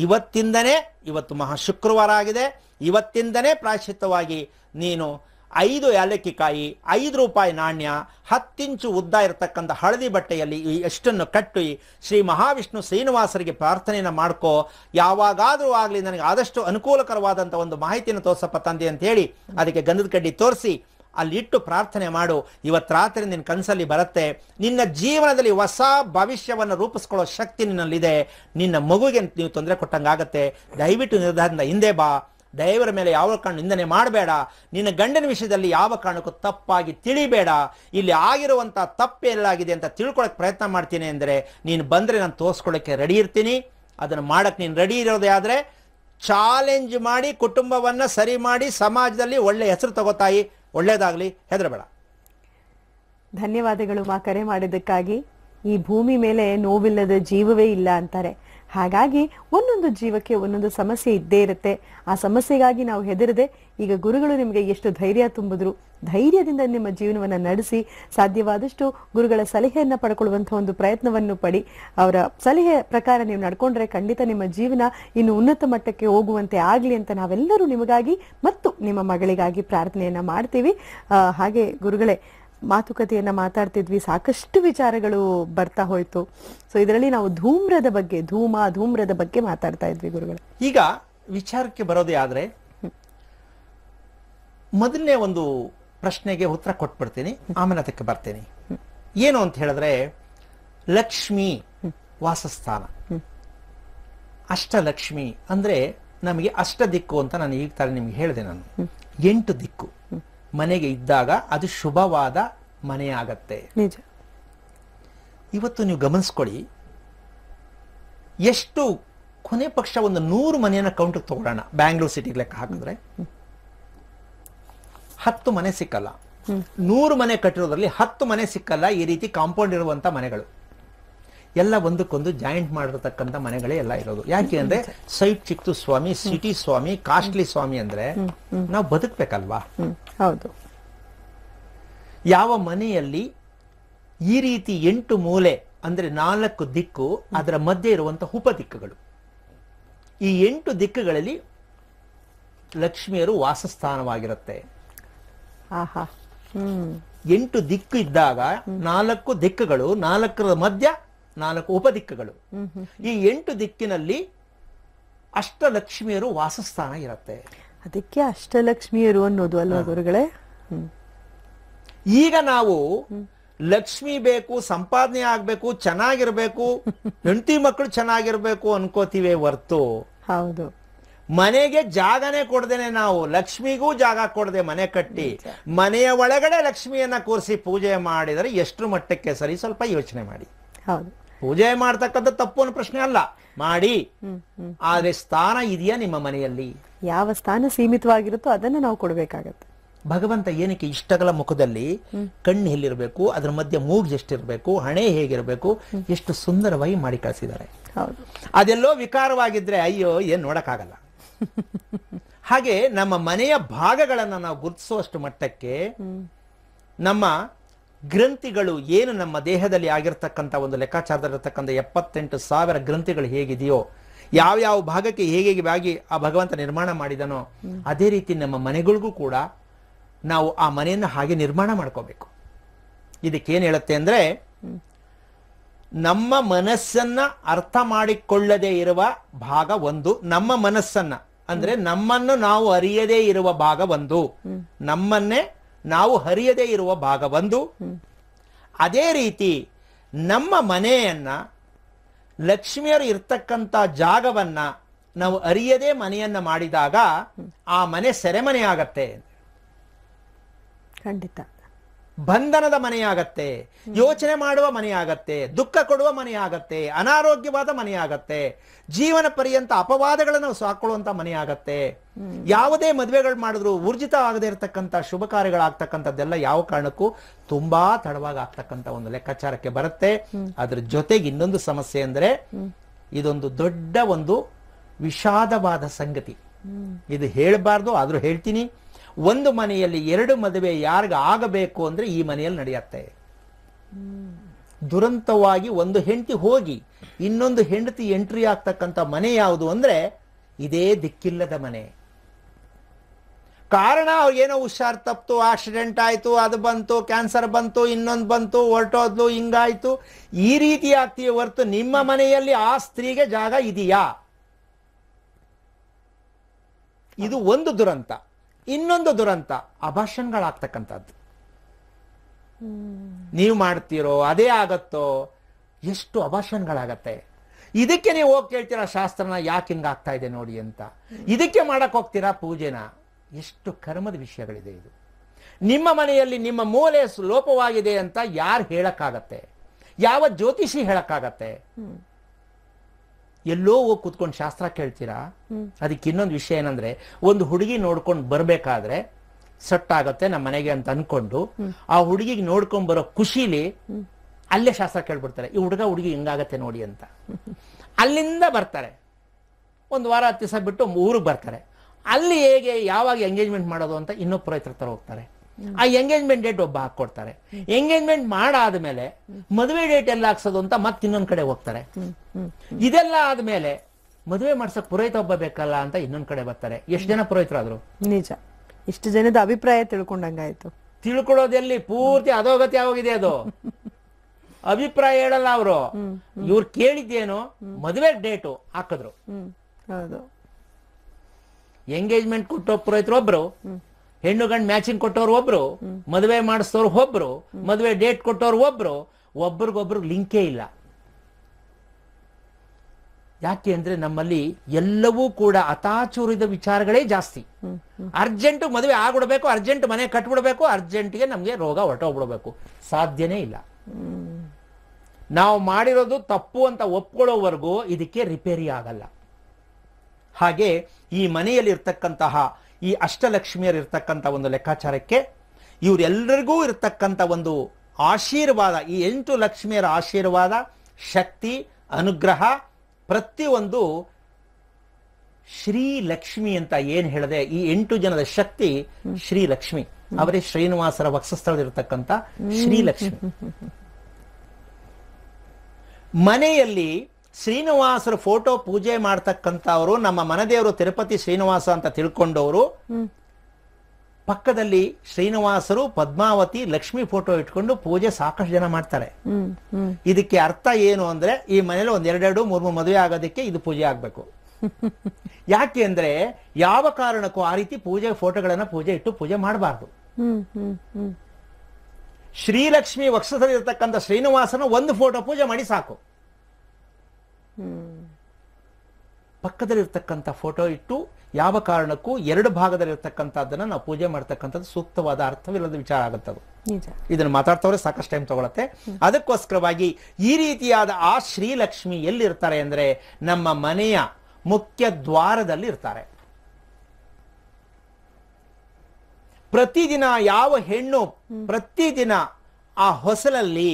ಇವತ್ತಿಂದನೇ ಇವತ್ತು ಮಹಾ ಶುಕ್ರವಾರ ಆಗಿದೆ ಇವತ್ತಿಂದನೇ ಪ್ರಾಶಿತವಾಗಿ ನೀನು ಐದು ಕಾಯಿ ಐದು ರೂಪಾಯಿ ನಾಣ್ಯ ಹತ್ತಿಂಚು ಉದ್ದ ಇರತಕ್ಕಂಥ ಹಳದಿ ಬಟ್ಟೆಯಲ್ಲಿ ಎಷ್ಟನ್ನು ಕಟ್ಟು ಶ್ರೀ ಮಹಾವಿಷ್ಣು ಶ್ರೀನಿವಾಸರಿಗೆ ಪ್ರಾರ್ಥನೆಯನ್ನು ಮಾಡ್ಕೋ ಯಾವಾಗಾದರೂ ಆಗಲಿ ನನಗೆ ಆದಷ್ಟು ಅನುಕೂಲಕರವಾದಂಥ ಒಂದು ಮಾಹಿತಿಯನ್ನು ತೋರ್ಸಪ್ಪ ತಂದೆ ಅಂತ ಹೇಳಿ ಅದಕ್ಕೆ ಗಂಧದ ಕಡ್ಡಿ ತೋರಿಸಿ ಅಲ್ಲಿಟ್ಟು ಪ್ರಾರ್ಥನೆ ಮಾಡು ಇವತ್ತು ರಾತ್ರಿ ನಿನ್ನ ಕನಸಲ್ಲಿ ಬರುತ್ತೆ ನಿನ್ನ ಜೀವನದಲ್ಲಿ ಹೊಸ ಭವಿಷ್ಯವನ್ನು ರೂಪಿಸ್ಕೊಳ್ಳೋ ಶಕ್ತಿ ನಿನ್ನಲ್ಲಿದೆ ನಿನ್ನ ಮಗುಗೆ ನೀವು ತೊಂದರೆ ಕೊಟ್ಟಂಗಾಗತ್ತೆ ದಯವಿಟ್ಟು ನಿರ್ಧಾರದಿಂದ ಹಿಂದೆ ಬಾ ದೈವರ ಮೇಲೆ ಯಾವ ಕಾರಣ ನಿಂದನೆ ಮಾಡಬೇಡ ನಿನ್ನ ಗಂಡನ ವಿಷಯದಲ್ಲಿ ಯಾವ ಕಾರಣಕ್ಕೂ ತಪ್ಪಾಗಿ ತಿಳಿಬೇಡ ಇಲ್ಲಿ ಆಗಿರುವಂಥ ತಪ್ಪೆಲ್ಲಾಗಿದೆ ಅಂತ ತಿಳ್ಕೊಳಕ್ಕೆ ಪ್ರಯತ್ನ ಮಾಡ್ತೀನಿ ಅಂದರೆ ನೀನು ಬಂದರೆ ನಾನು ತೋರಿಸ್ಕೊಳ್ಳೋಕ್ಕೆ ರೆಡಿ ಇರ್ತೀನಿ ಅದನ್ನು ಮಾಡೋಕ್ಕೆ ನೀನು ರೆಡಿ ಇರೋದೇ ಆದರೆ ಚಾಲೆಂಜ್ ಮಾಡಿ ಕುಟುಂಬವನ್ನು ಸರಿ ಮಾಡಿ ಸಮಾಜದಲ್ಲಿ ಒಳ್ಳೆಯ ಹೆಸರು ತಗೋತಾಯಿ ಒಳ್ಳೇದಾಗಲಿ ಹೆದರಬೇಡ ಧನ್ಯವಾದಗಳು ಮಾ ಕರೆ ಮಾಡಿದ್ದಕ್ಕಾಗಿ ಈ ಭೂಮಿ ಮೇಲೆ ನೋವಿಲ್ಲದ ಜೀವವೇ ಇಲ್ಲ ಅಂತಾರೆ ಹಾಗಾಗಿ ಒಂದೊಂದು ಜೀವಕ್ಕೆ ಒಂದೊಂದು ಸಮಸ್ಯೆ ಇದ್ದೇ ಇರುತ್ತೆ ಆ ಸಮಸ್ಯೆಗಾಗಿ ನಾವು ಹೆದರದೆ ಈಗ ಗುರುಗಳು ನಿಮಗೆ ಎಷ್ಟು ಧೈರ್ಯ ತುಂಬಿದ್ರು ಧೈರ್ಯದಿಂದ ನಿಮ್ಮ ಜೀವನವನ್ನು ನಡೆಸಿ ಸಾಧ್ಯವಾದಷ್ಟು ಗುರುಗಳ ಸಲಹೆಯನ್ನು ಪಡ್ಕೊಳ್ಳುವಂತಹ ಒಂದು ಪ್ರಯತ್ನವನ್ನು ಪಡಿ ಅವರ ಸಲಹೆ ಪ್ರಕಾರ ನೀವು ನಡ್ಕೊಂಡ್ರೆ ಖಂಡಿತ ನಿಮ್ಮ ಜೀವನ ಇನ್ನು ಉನ್ನತ ಮಟ್ಟಕ್ಕೆ ಹೋಗುವಂತೆ ಆಗಲಿ ಅಂತ ನಾವೆಲ್ಲರೂ ನಿಮಗಾಗಿ ಮತ್ತು ನಿಮ್ಮ ಮಗಳಿಗಾಗಿ ಪ್ರಾರ್ಥನೆಯನ್ನ ಮಾಡ್ತೀವಿ ಹಾಗೆ ಗುರುಗಳೇ ಮಾತುಕತೆಯನ್ನ ಮಾತಾಡ್ತಿದ್ವಿ ಸಾಕಷ್ಟು ವಿಚಾರಗಳು ಬರ್ತಾ ಹೋಯ್ತು ಸೊ ಇದರಲ್ಲಿ ನಾವು ಧೂಮ್ರದ ಬಗ್ಗೆ ಧೂಮ ಧೂಮ್ರದ ಬಗ್ಗೆ ಮಾತಾಡ್ತಾ ಇದ್ವಿ ಗುರುಗಳು ಈಗ ವಿಚಾರಕ್ಕೆ ಬರೋದೇ ಆದ್ರೆ ಮೊದಲನೇ ಒಂದು ಪ್ರಶ್ನೆಗೆ ಉತ್ತರ ಕೊಟ್ಬಿಡ್ತೀನಿ ಆಮೇಲೆ ಬರ್ತೀನಿ ಏನು ಅಂತ ಹೇಳಿದ್ರೆ ಲಕ್ಷ್ಮಿ ವಾಸಸ್ಥಾನ ಅಷ್ಟಲಕ್ಷ್ಮಿ ಅಂದ್ರೆ ನಮಗೆ ಅಷ್ಟ ದಿಕ್ಕು ಅಂತ ನಾನು ಈಗ ತಾನೇ ನಿಮ್ಗೆ ಹೇಳಿದೆ ನಾನು ಎಂಟು ದಿಕ್ಕು ಮನೆಗೆ ಇದ್ದಾಗ ಅದು ಶುಭವಾದ ಮನೆಯಾಗತ್ತೆ ನಿಜ ಇವತ್ತು ನೀವು ಗಮನಿಸ್ಕೊಳ್ಳಿ ಎಷ್ಟು ಕೊನೆ ಪಕ್ಷ ಒಂದು ನೂರು ಮನೆಯನ್ನು ಕೌಂಟ್ಗೆ ತಗೊಳ್ಳೋಣ ಬ್ಯಾಂಗ್ಳೂರ್ ಸಿಟಿಗೆ ಲೆಕ್ಕ ಹಾಕಿದ್ರೆ ಹತ್ತು ಮನೆ ಸಿಕ್ಕಲ್ಲ ನೂರು ಮನೆ ಕಟ್ಟಿರೋದ್ರಲ್ಲಿ ಹತ್ತು ಮನೆ ಸಿಕ್ಕಲ್ಲ ಈ ರೀತಿ ಕಾಂಪೌಂಡ್ ಇರುವಂತ ಮನೆಗಳು ಎಲ್ಲ ಒಂದಕ್ಕೊಂದು ಜಾಯಿಂಟ್ ಮಾಡಿರತಕ್ಕಂಥ ಮನೆಗಳೇ ಎಲ್ಲ ಇರೋದು ಯಾಕೆ ಅಂದ್ರೆ ಸೈಟ್ ಚಿಕ್ಕ ಸ್ವಾಮಿ ಸಿಟಿ ಸ್ವಾಮಿ ಕಾಸ್ಟ್ಲಿ ಸ್ವಾಮಿ ಅಂದ್ರೆ ನಾವು ಬದುಕ್ಬೇಕಲ್ವಾ ಹೌದು ಯಾವ ಮನೆಯಲ್ಲಿ ಈ ರೀತಿ ಎಂಟು ಮೂಲೆ ಅಂದ್ರೆ ನಾಲ್ಕು ದಿಕ್ಕು ಅದರ ಮಧ್ಯೆ ಇರುವಂತಹ ದಿಕ್ಕುಗಳು ಈ ಎಂಟು ದಿಕ್ಕುಗಳಲ್ಲಿ ಲಕ್ಷ್ಮಿಯರು ವಾಸಸ್ಥಾನವಾಗಿರುತ್ತೆ ಎಂಟು ದಿಕ್ಕು ಇದ್ದಾಗ ನಾಲ್ಕು ದಿಕ್ಕುಗಳು ನಾಲ್ಕರ ಮಧ್ಯ ನಾಲ್ಕು ಉಪದಿಕ್ಕಗಳು ಈ ಎಂಟು ದಿಕ್ಕಿನಲ್ಲಿ ಅಷ್ಟಲಕ್ಷ್ಮಿಯರು ವಾಸಸ್ಥಾನ ಇರುತ್ತೆ ಅದಕ್ಕೆ ಅಷ್ಟಲಕ್ಷ್ಮಿಯರು ಅನ್ನೋದು ಅಲ್ವಾ ಗುರುಗಳೇ ಈಗ ನಾವು ಲಕ್ಷ್ಮಿ ಬೇಕು ಸಂಪಾದನೆ ಆಗ್ಬೇಕು ಚೆನ್ನಾಗಿರ್ಬೇಕು ಹೆಂಡತಿ ಮಕ್ಕಳು ಚೆನ್ನಾಗಿರ್ಬೇಕು ಅನ್ಕೋತೀವಿ ಹೊರ್ತು ಹೌದು ಮನೆಗೆ ಜಾಗನೇ ಕೊಡ್ದೇನೆ ನಾವು ಲಕ್ಷ್ಮಿಗೂ ಜಾಗ ಕೊಡದೆ ಮನೆ ಕಟ್ಟಿ ಮನೆಯ ಒಳಗಡೆ ಲಕ್ಷ್ಮಿಯನ್ನ ಕೂರಿಸಿ ಪೂಜೆ ಮಾಡಿದರೆ ಎಷ್ಟು ಮಟ್ಟಕ್ಕೆ ಸರಿ ಸ್ವಲ್ಪ ಯೋಚನೆ ಮಾಡಿ ಹೌದು ಪೂಜೆ ಮಾಡ್ತಕ್ಕಂಥ ತಪ್ಪು ಅನ್ನೋ ಪ್ರಶ್ನೆ ಅಲ್ಲ ಮಾಡಿ ಆದ್ರೆ ಸ್ಥಾನ ಇದೆಯಾ ನಿಮ್ಮ ಮನೆಯಲ್ಲಿ ಯಾವ ಸ್ಥಾನ ಸೀಮಿತವಾಗಿರುತ್ತೋ ಅದನ್ನ ನಾವು ಕೊಡಬೇಕಾಗತ್ತೆ ಭಗವಂತ ಏನಕ್ಕೆ ಇಷ್ಟಗಳ ಮುಖದಲ್ಲಿ ಕಣ್ಣು ಎಲ್ಲಿರಬೇಕು ಅದ್ರ ಮಧ್ಯೆ ಮೂಗ್ ಎಷ್ಟಿರಬೇಕು ಹಣೆ ಹೇಗಿರಬೇಕು ಎಷ್ಟು ಸುಂದರವಾಗಿ ಮಾಡಿ ಕಳಿಸಿದ್ದಾರೆ ಅದೆಲ್ಲೋ ವಿಕಾರವಾಗಿದ್ರೆ ಅಯ್ಯೋ ಏನ್ ನೋಡಕ್ಕಾಗಲ್ಲ ಹಾಗೆ ನಮ್ಮ ಮನೆಯ ಭಾಗಗಳನ್ನು ನಾವು ಗುರುತಿಸುವಷ್ಟು ಮಟ್ಟಕ್ಕೆ ನಮ್ಮ ಗ್ರಂಥಿಗಳು ಏನು ನಮ್ಮ ದೇಹದಲ್ಲಿ ಆಗಿರ್ತಕ್ಕಂಥ ಒಂದು ಲೆಕ್ಕಾಚಾರದಲ್ಲಿರ್ತಕ್ಕಂಥ ಎಪ್ಪತ್ತೆಂಟು ಸಾವಿರ ಗ್ರಂಥಿಗಳು ಹೇಗಿದೆಯೋ ಯಾವ ಯಾವ ಭಾಗಕ್ಕೆ ಹೇಗೆ ಆಗಿ ಆ ಭಗವಂತ ನಿರ್ಮಾಣ ಮಾಡಿದನೋ ಅದೇ ರೀತಿ ನಮ್ಮ ಮನೆಗಳಿಗೂ ಕೂಡ ನಾವು ಆ ಮನೆಯನ್ನು ಹಾಗೆ ನಿರ್ಮಾಣ ಮಾಡ್ಕೋಬೇಕು ಇದಕ್ಕೇನು ಹೇಳುತ್ತೆ ಅಂದರೆ ನಮ್ಮ ಮನಸ್ಸನ್ನ ಅರ್ಥ ಮಾಡಿಕೊಳ್ಳದೇ ಇರುವ ಭಾಗ ಒಂದು ನಮ್ಮ ಮನಸ್ಸನ್ನ ಅಂದ್ರೆ ನಮ್ಮನ್ನು ನಾವು ಅರಿಯದೇ ಇರುವ ಭಾಗ ಒಂದು ನಮ್ಮನ್ನೇ ನಾವು ಹರಿಯದೇ ಇರುವ ಭಾಗ ಒಂದು ಅದೇ ರೀತಿ ನಮ್ಮ ಮನೆಯನ್ನ ಲಕ್ಷ್ಮಿಯರು ಇರ್ತಕ್ಕಂಥ ಜಾಗವನ್ನ ನಾವು ಅರಿಯದೇ ಮನೆಯನ್ನ ಮಾಡಿದಾಗ ಆ ಮನೆ ಸೆರೆಮನೆ ಆಗತ್ತೆ ಖಂಡಿತ ಬಂಧನದ ಮನೆಯಾಗತ್ತೆ ಯೋಚನೆ ಮಾಡುವ ಮನೆಯಾಗತ್ತೆ ದುಃಖ ಕೊಡುವ ಮನೆಯಾಗತ್ತೆ ಅನಾರೋಗ್ಯವಾದ ಮನೆಯಾಗತ್ತೆ ಜೀವನ ಪರ್ಯಂತ ಅಪವಾದಗಳನ್ನು ಸಾಕೊಳ್ಳುವಂತ ಮನೆಯಾಗತ್ತೆ ಯಾವುದೇ ಮದುವೆಗಳು ಮಾಡಿದ್ರು ಊರ್ಜಿತ ಆಗದೇ ಇರತಕ್ಕಂಥ ಶುಭ ಕಾರ್ಯಗಳಾಗ್ತಕ್ಕಂಥದ್ದೆಲ್ಲ ಯಾವ ಕಾರಣಕ್ಕೂ ತುಂಬಾ ತಡವಾಗಿ ಆಗ್ತಕ್ಕಂತ ಒಂದು ಲೆಕ್ಕಾಚಾರಕ್ಕೆ ಬರುತ್ತೆ ಅದ್ರ ಜೊತೆಗೆ ಇನ್ನೊಂದು ಸಮಸ್ಯೆ ಅಂದ್ರೆ ಇದೊಂದು ದೊಡ್ಡ ಒಂದು ವಿಷಾದವಾದ ಸಂಗತಿ ಇದು ಹೇಳಬಾರ್ದು ಆದ್ರೂ ಹೇಳ್ತೀನಿ ಒಂದು ಮನೆಯಲ್ಲಿ ಎರಡು ಮದುವೆ ಯಾರಿಗ ಆಗಬೇಕು ಅಂದ್ರೆ ಈ ಮನೆಯಲ್ಲಿ ನಡೆಯುತ್ತೆ ದುರಂತವಾಗಿ ಒಂದು ಹೆಂಡತಿ ಹೋಗಿ ಇನ್ನೊಂದು ಹೆಂಡತಿ ಎಂಟ್ರಿ ಆಗ್ತಕ್ಕಂಥ ಮನೆ ಯಾವುದು ಅಂದ್ರೆ ಇದೇ ದಿಕ್ಕಿಲ್ಲದ ಮನೆ ಕಾರಣ ಅವ್ರಿಗೇನೋ ಹುಷಾರು ತಪ್ಪಿತು ಆಕ್ಸಿಡೆಂಟ್ ಆಯಿತು ಅದು ಬಂತು ಕ್ಯಾನ್ಸರ್ ಬಂತು ಇನ್ನೊಂದು ಬಂತು ಹೊರಟೋದ್ಲು ಹಿಂಗಾಯ್ತು ಈ ರೀತಿ ಆಗ್ತೀವಿ ಹೊರತು ನಿಮ್ಮ ಮನೆಯಲ್ಲಿ ಆ ಸ್ತ್ರೀಗೆ ಜಾಗ ಇದೆಯಾ ಇದು ಒಂದು ದುರಂತ ಇನ್ನೊಂದು ದುರಂತ ಅಭಾಷಣಗಳಾಗ್ತಕ್ಕಂಥದ್ದು ನೀವು ಮಾಡ್ತೀರೋ ಅದೇ ಆಗತ್ತೋ ಎಷ್ಟು ಅಭಾಷಣಗಳಾಗತ್ತೆ ಇದಕ್ಕೆ ನೀವು ಹೋಗಿ ಕೇಳ್ತೀರಾ ಶಾಸ್ತ್ರನ ಯಾಕೆ ಹಿಂಗಾಗ್ತಾ ಇದೆ ನೋಡಿ ಅಂತ ಇದಕ್ಕೆ ಮಾಡಕ್ ಹೋಗ್ತೀರಾ ಪೂಜೆನ ಎಷ್ಟು ಕರ್ಮದ ವಿಷಯಗಳಿದೆ ಇದು ನಿಮ್ಮ ಮನೆಯಲ್ಲಿ ನಿಮ್ಮ ಮೂಲೆ ಲೋಪವಾಗಿದೆ ಅಂತ ಯಾರು ಹೇಳಕ್ಕಾಗತ್ತೆ ಯಾವ ಜ್ಯೋತಿಷಿ ಹೇಳಕ್ಕಾಗತ್ತೆ ಎಲ್ಲೋ ಹೋಗಿ ಕುತ್ಕೊಂಡು ಶಾಸ್ತ್ರ ಕೇಳ್ತೀರಾ ಅದಕ್ಕೆ ಇನ್ನೊಂದು ವಿಷಯ ಏನಂದ್ರೆ ಒಂದು ಹುಡುಗಿ ನೋಡ್ಕೊಂಡು ಬರ್ಬೇಕಾದ್ರೆ ಸೆಟ್ ಆಗತ್ತೆ ನಮ್ಮ ಮನೆಗೆ ಅಂತ ಅನ್ಕೊಂಡು ಆ ಹುಡುಗಿಗೆ ನೋಡ್ಕೊಂಡ್ ಬರೋ ಖುಷಿಲಿ ಅಲ್ಲೇ ಶಾಸ್ತ್ರ ಕೇಳ್ಬಿಡ್ತಾರೆ ಈ ಹುಡುಗ ಹುಡುಗಿ ಹಿಂಗಾಗತ್ತೆ ನೋಡಿ ಅಂತ ಅಲ್ಲಿಂದ ಬರ್ತಾರೆ ಒಂದು ವಾರ ಹತ್ತು ದಿವಸ ಬಿಟ್ಟು ಊರಿಗೆ ಬರ್ತಾರೆ ಅಲ್ಲಿ ಹೇಗೆ ಯಾವಾಗ ಎಂಗೇಜ್ಮೆಂಟ್ ಮಾಡೋದು ಅಂತ ಇನ್ನೊ ಪುರೋಹಿತರ ತರ ಹೋಗ್ತಾರೆ ಆ ಎಂಗೇಜ್ಮೆಂಟ್ ಡೇಟ್ ಒಬ್ಬ ಹಾಕೊಡ್ತಾರೆ ಎಂಗೇಜ್ಮೆಂಟ್ ಮಾಡಾದ್ಮೇಲೆ ಮದುವೆ ಡೇಟ್ ಎಲ್ಲ ಹಾಕ್ಸೋದು ಅಂತ ಮತ್ತೆ ಇನ್ನೊಂದ್ ಕಡೆ ಹೋಗ್ತಾರೆ ಇದೆಲ್ಲ ಆದ್ಮೇಲೆ ಮದುವೆ ಮಾಡ್ಸಕ್ ಪುರೋಹಿತ ಒಬ್ಬ ಬೇಕಲ್ಲ ಅಂತ ಇನ್ನೊಂದ್ ಕಡೆ ಬರ್ತಾರೆ ಎಷ್ಟ್ ಜನ ಪುರೋಹಿತರಾದ್ರು ನಿಜ ಇಷ್ಟು ಜನದ ಅಭಿಪ್ರಾಯ ತಿಳ್ಕೊಂಡಂಗಾಯ್ತು ತಿಳ್ಕೊಳ್ಳೋದೆಲ್ಲಿ ಪೂರ್ತಿ ಅಧೋಗತಿ ಆಗೋಗಿದೆ ಅದು ಅಭಿಪ್ರಾಯ ಹೇಳಲ್ಲ ಅವರು ಇವ್ರು ಕೇಳಿದ್ದೇನು ಮದುವೆ ಡೇಟು ಹಾಕಿದ್ರು ಎಂಗೇಜ್ಮೆಂಟ್ ಕೊಟ್ಟೋ ಪುರೋಹಿತರು ಒಬ್ರು ಹೆಣ್ಣು ಗಂಡು ಮ್ಯಾಚಿಂಗ್ ಕೊಟ್ಟವ್ರು ಒಬ್ರು ಮದುವೆ ಮಾಡಿಸೋರು ಒಬ್ರು ಮದುವೆ ಡೇಟ್ ಕೊಟ್ಟವ್ರು ಒಬ್ರು ಒಬ್ರಿಗೊಬ್ರು ಲಿಂಕೇ ಇಲ್ಲ ಯಾಕೆ ಅಂದ್ರೆ ನಮ್ಮಲ್ಲಿ ಎಲ್ಲವೂ ಕೂಡ ಅತಾಚೂರಿದ ವಿಚಾರಗಳೇ ಜಾಸ್ತಿ ಅರ್ಜೆಂಟ್ ಮದುವೆ ಆಗ್ಬಿಡ್ಬೇಕು ಅರ್ಜೆಂಟ್ ಮನೆ ಕಟ್ಬಿಡ್ಬೇಕು ಅರ್ಜೆಂಟ್ಗೆ ನಮಗೆ ರೋಗ ಹೊಟ್ಟೋಗ್ಬಿಡ್ಬೇಕು ಸಾಧ್ಯನೇ ಇಲ್ಲ ನಾವು ಮಾಡಿರೋದು ತಪ್ಪು ಅಂತ ಒಪ್ಕೊಳ್ಳೋವರೆಗೂ ಇದಕ್ಕೆ ರಿಪೇರಿ ಆಗಲ್ಲ ಹಾಗೆ ಈ ಮನೆಯಲ್ಲಿರ್ತಕ್ಕಂತಹ ಈ ಅಷ್ಟಲಕ್ಷ್ಮಿಯರು ಇರ್ತಕ್ಕಂಥ ಒಂದು ಲೆಕ್ಕಾಚಾರಕ್ಕೆ ಇವರೆಲ್ಲರಿಗೂ ಇರತಕ್ಕಂಥ ಒಂದು ಆಶೀರ್ವಾದ ಈ ಎಂಟು ಲಕ್ಷ್ಮಿಯರ ಆಶೀರ್ವಾದ ಶಕ್ತಿ ಅನುಗ್ರಹ ಪ್ರತಿಯೊಂದು ಶ್ರೀಲಕ್ಷ್ಮಿ ಅಂತ ಏನು ಹೇಳದೆ ಈ ಎಂಟು ಜನದ ಶಕ್ತಿ ಶ್ರೀಲಕ್ಷ್ಮಿ ಅವರೇ ಶ್ರೀನಿವಾಸರ ವಕ್ಷಸ್ಥಳದಲ್ಲಿರ್ತಕ್ಕಂಥ ಶ್ರೀಲಕ್ಷ್ಮಿ ಮನೆಯಲ್ಲಿ ಶ್ರೀನಿವಾಸರ ಫೋಟೋ ಪೂಜೆ ಮಾಡ್ತಕ್ಕಂಥವರು ನಮ್ಮ ಮನದೇವರು ತಿರುಪತಿ ಶ್ರೀನಿವಾಸ ಅಂತ ತಿಳ್ಕೊಂಡವರು ಪಕ್ಕದಲ್ಲಿ ಶ್ರೀನಿವಾಸರು ಪದ್ಮಾವತಿ ಲಕ್ಷ್ಮಿ ಫೋಟೋ ಇಟ್ಕೊಂಡು ಪೂಜೆ ಸಾಕಷ್ಟು ಜನ ಮಾಡ್ತಾರೆ ಇದಕ್ಕೆ ಅರ್ಥ ಏನು ಅಂದ್ರೆ ಈ ಮನೇಲಿ ಒಂದ್ ಎರಡೆರಡು ಮೂರ್ ಮೂರು ಮದುವೆ ಆಗೋದಕ್ಕೆ ಇದು ಪೂಜೆ ಆಗ್ಬೇಕು ಯಾಕೆ ಅಂದ್ರೆ ಯಾವ ಕಾರಣಕ್ಕೂ ಆ ರೀತಿ ಪೂಜೆ ಫೋಟೋಗಳನ್ನ ಪೂಜೆ ಇಟ್ಟು ಪೂಜೆ ಮಾಡಬಾರ್ದು ಶ್ರೀಲಕ್ಷ್ಮಿ ವಕ್ಷಸರಿರ್ತಕ್ಕಂಥ ಶ್ರೀನಿವಾಸನ ಒಂದು ಫೋಟೋ ಪೂಜೆ ಮಾಡಿ ಸಾಕು ಪಕ್ಕದಲ್ಲಿರ್ತಕ್ಕಂಥ ಫೋಟೋ ಇಟ್ಟು ಯಾವ ಕಾರಣಕ್ಕೂ ಎರಡು ಭಾಗದಲ್ಲಿರ್ತಕ್ಕಂಥದ್ದನ್ನ ನಾವು ಪೂಜೆ ಮಾಡ್ತಕ್ಕಂಥದ್ದು ಸೂಕ್ತವಾದ ಅರ್ಥವಿಲ್ಲದ ವಿಚಾರ ಆಗುತ್ತದು ಇದನ್ನು ಮಾತಾಡ್ತವ್ರೆ ಸಾಕಷ್ಟು ಟೈಮ್ ತಗೊಳತ್ತೆ ಅದಕ್ಕೋಸ್ಕರವಾಗಿ ಈ ರೀತಿಯಾದ ಆ ಶ್ರೀಲಕ್ಷ್ಮಿ ಎಲ್ಲಿರ್ತಾರೆ ಅಂದ್ರೆ ನಮ್ಮ ಮನೆಯ ಮುಖ್ಯ ದ್ವಾರದಲ್ಲಿ ಇರ್ತಾರೆ ಪ್ರತಿದಿನ ಯಾವ ಹೆಣ್ಣು ಪ್ರತಿದಿನ ಆ ಹೊಸಲಲ್ಲಿ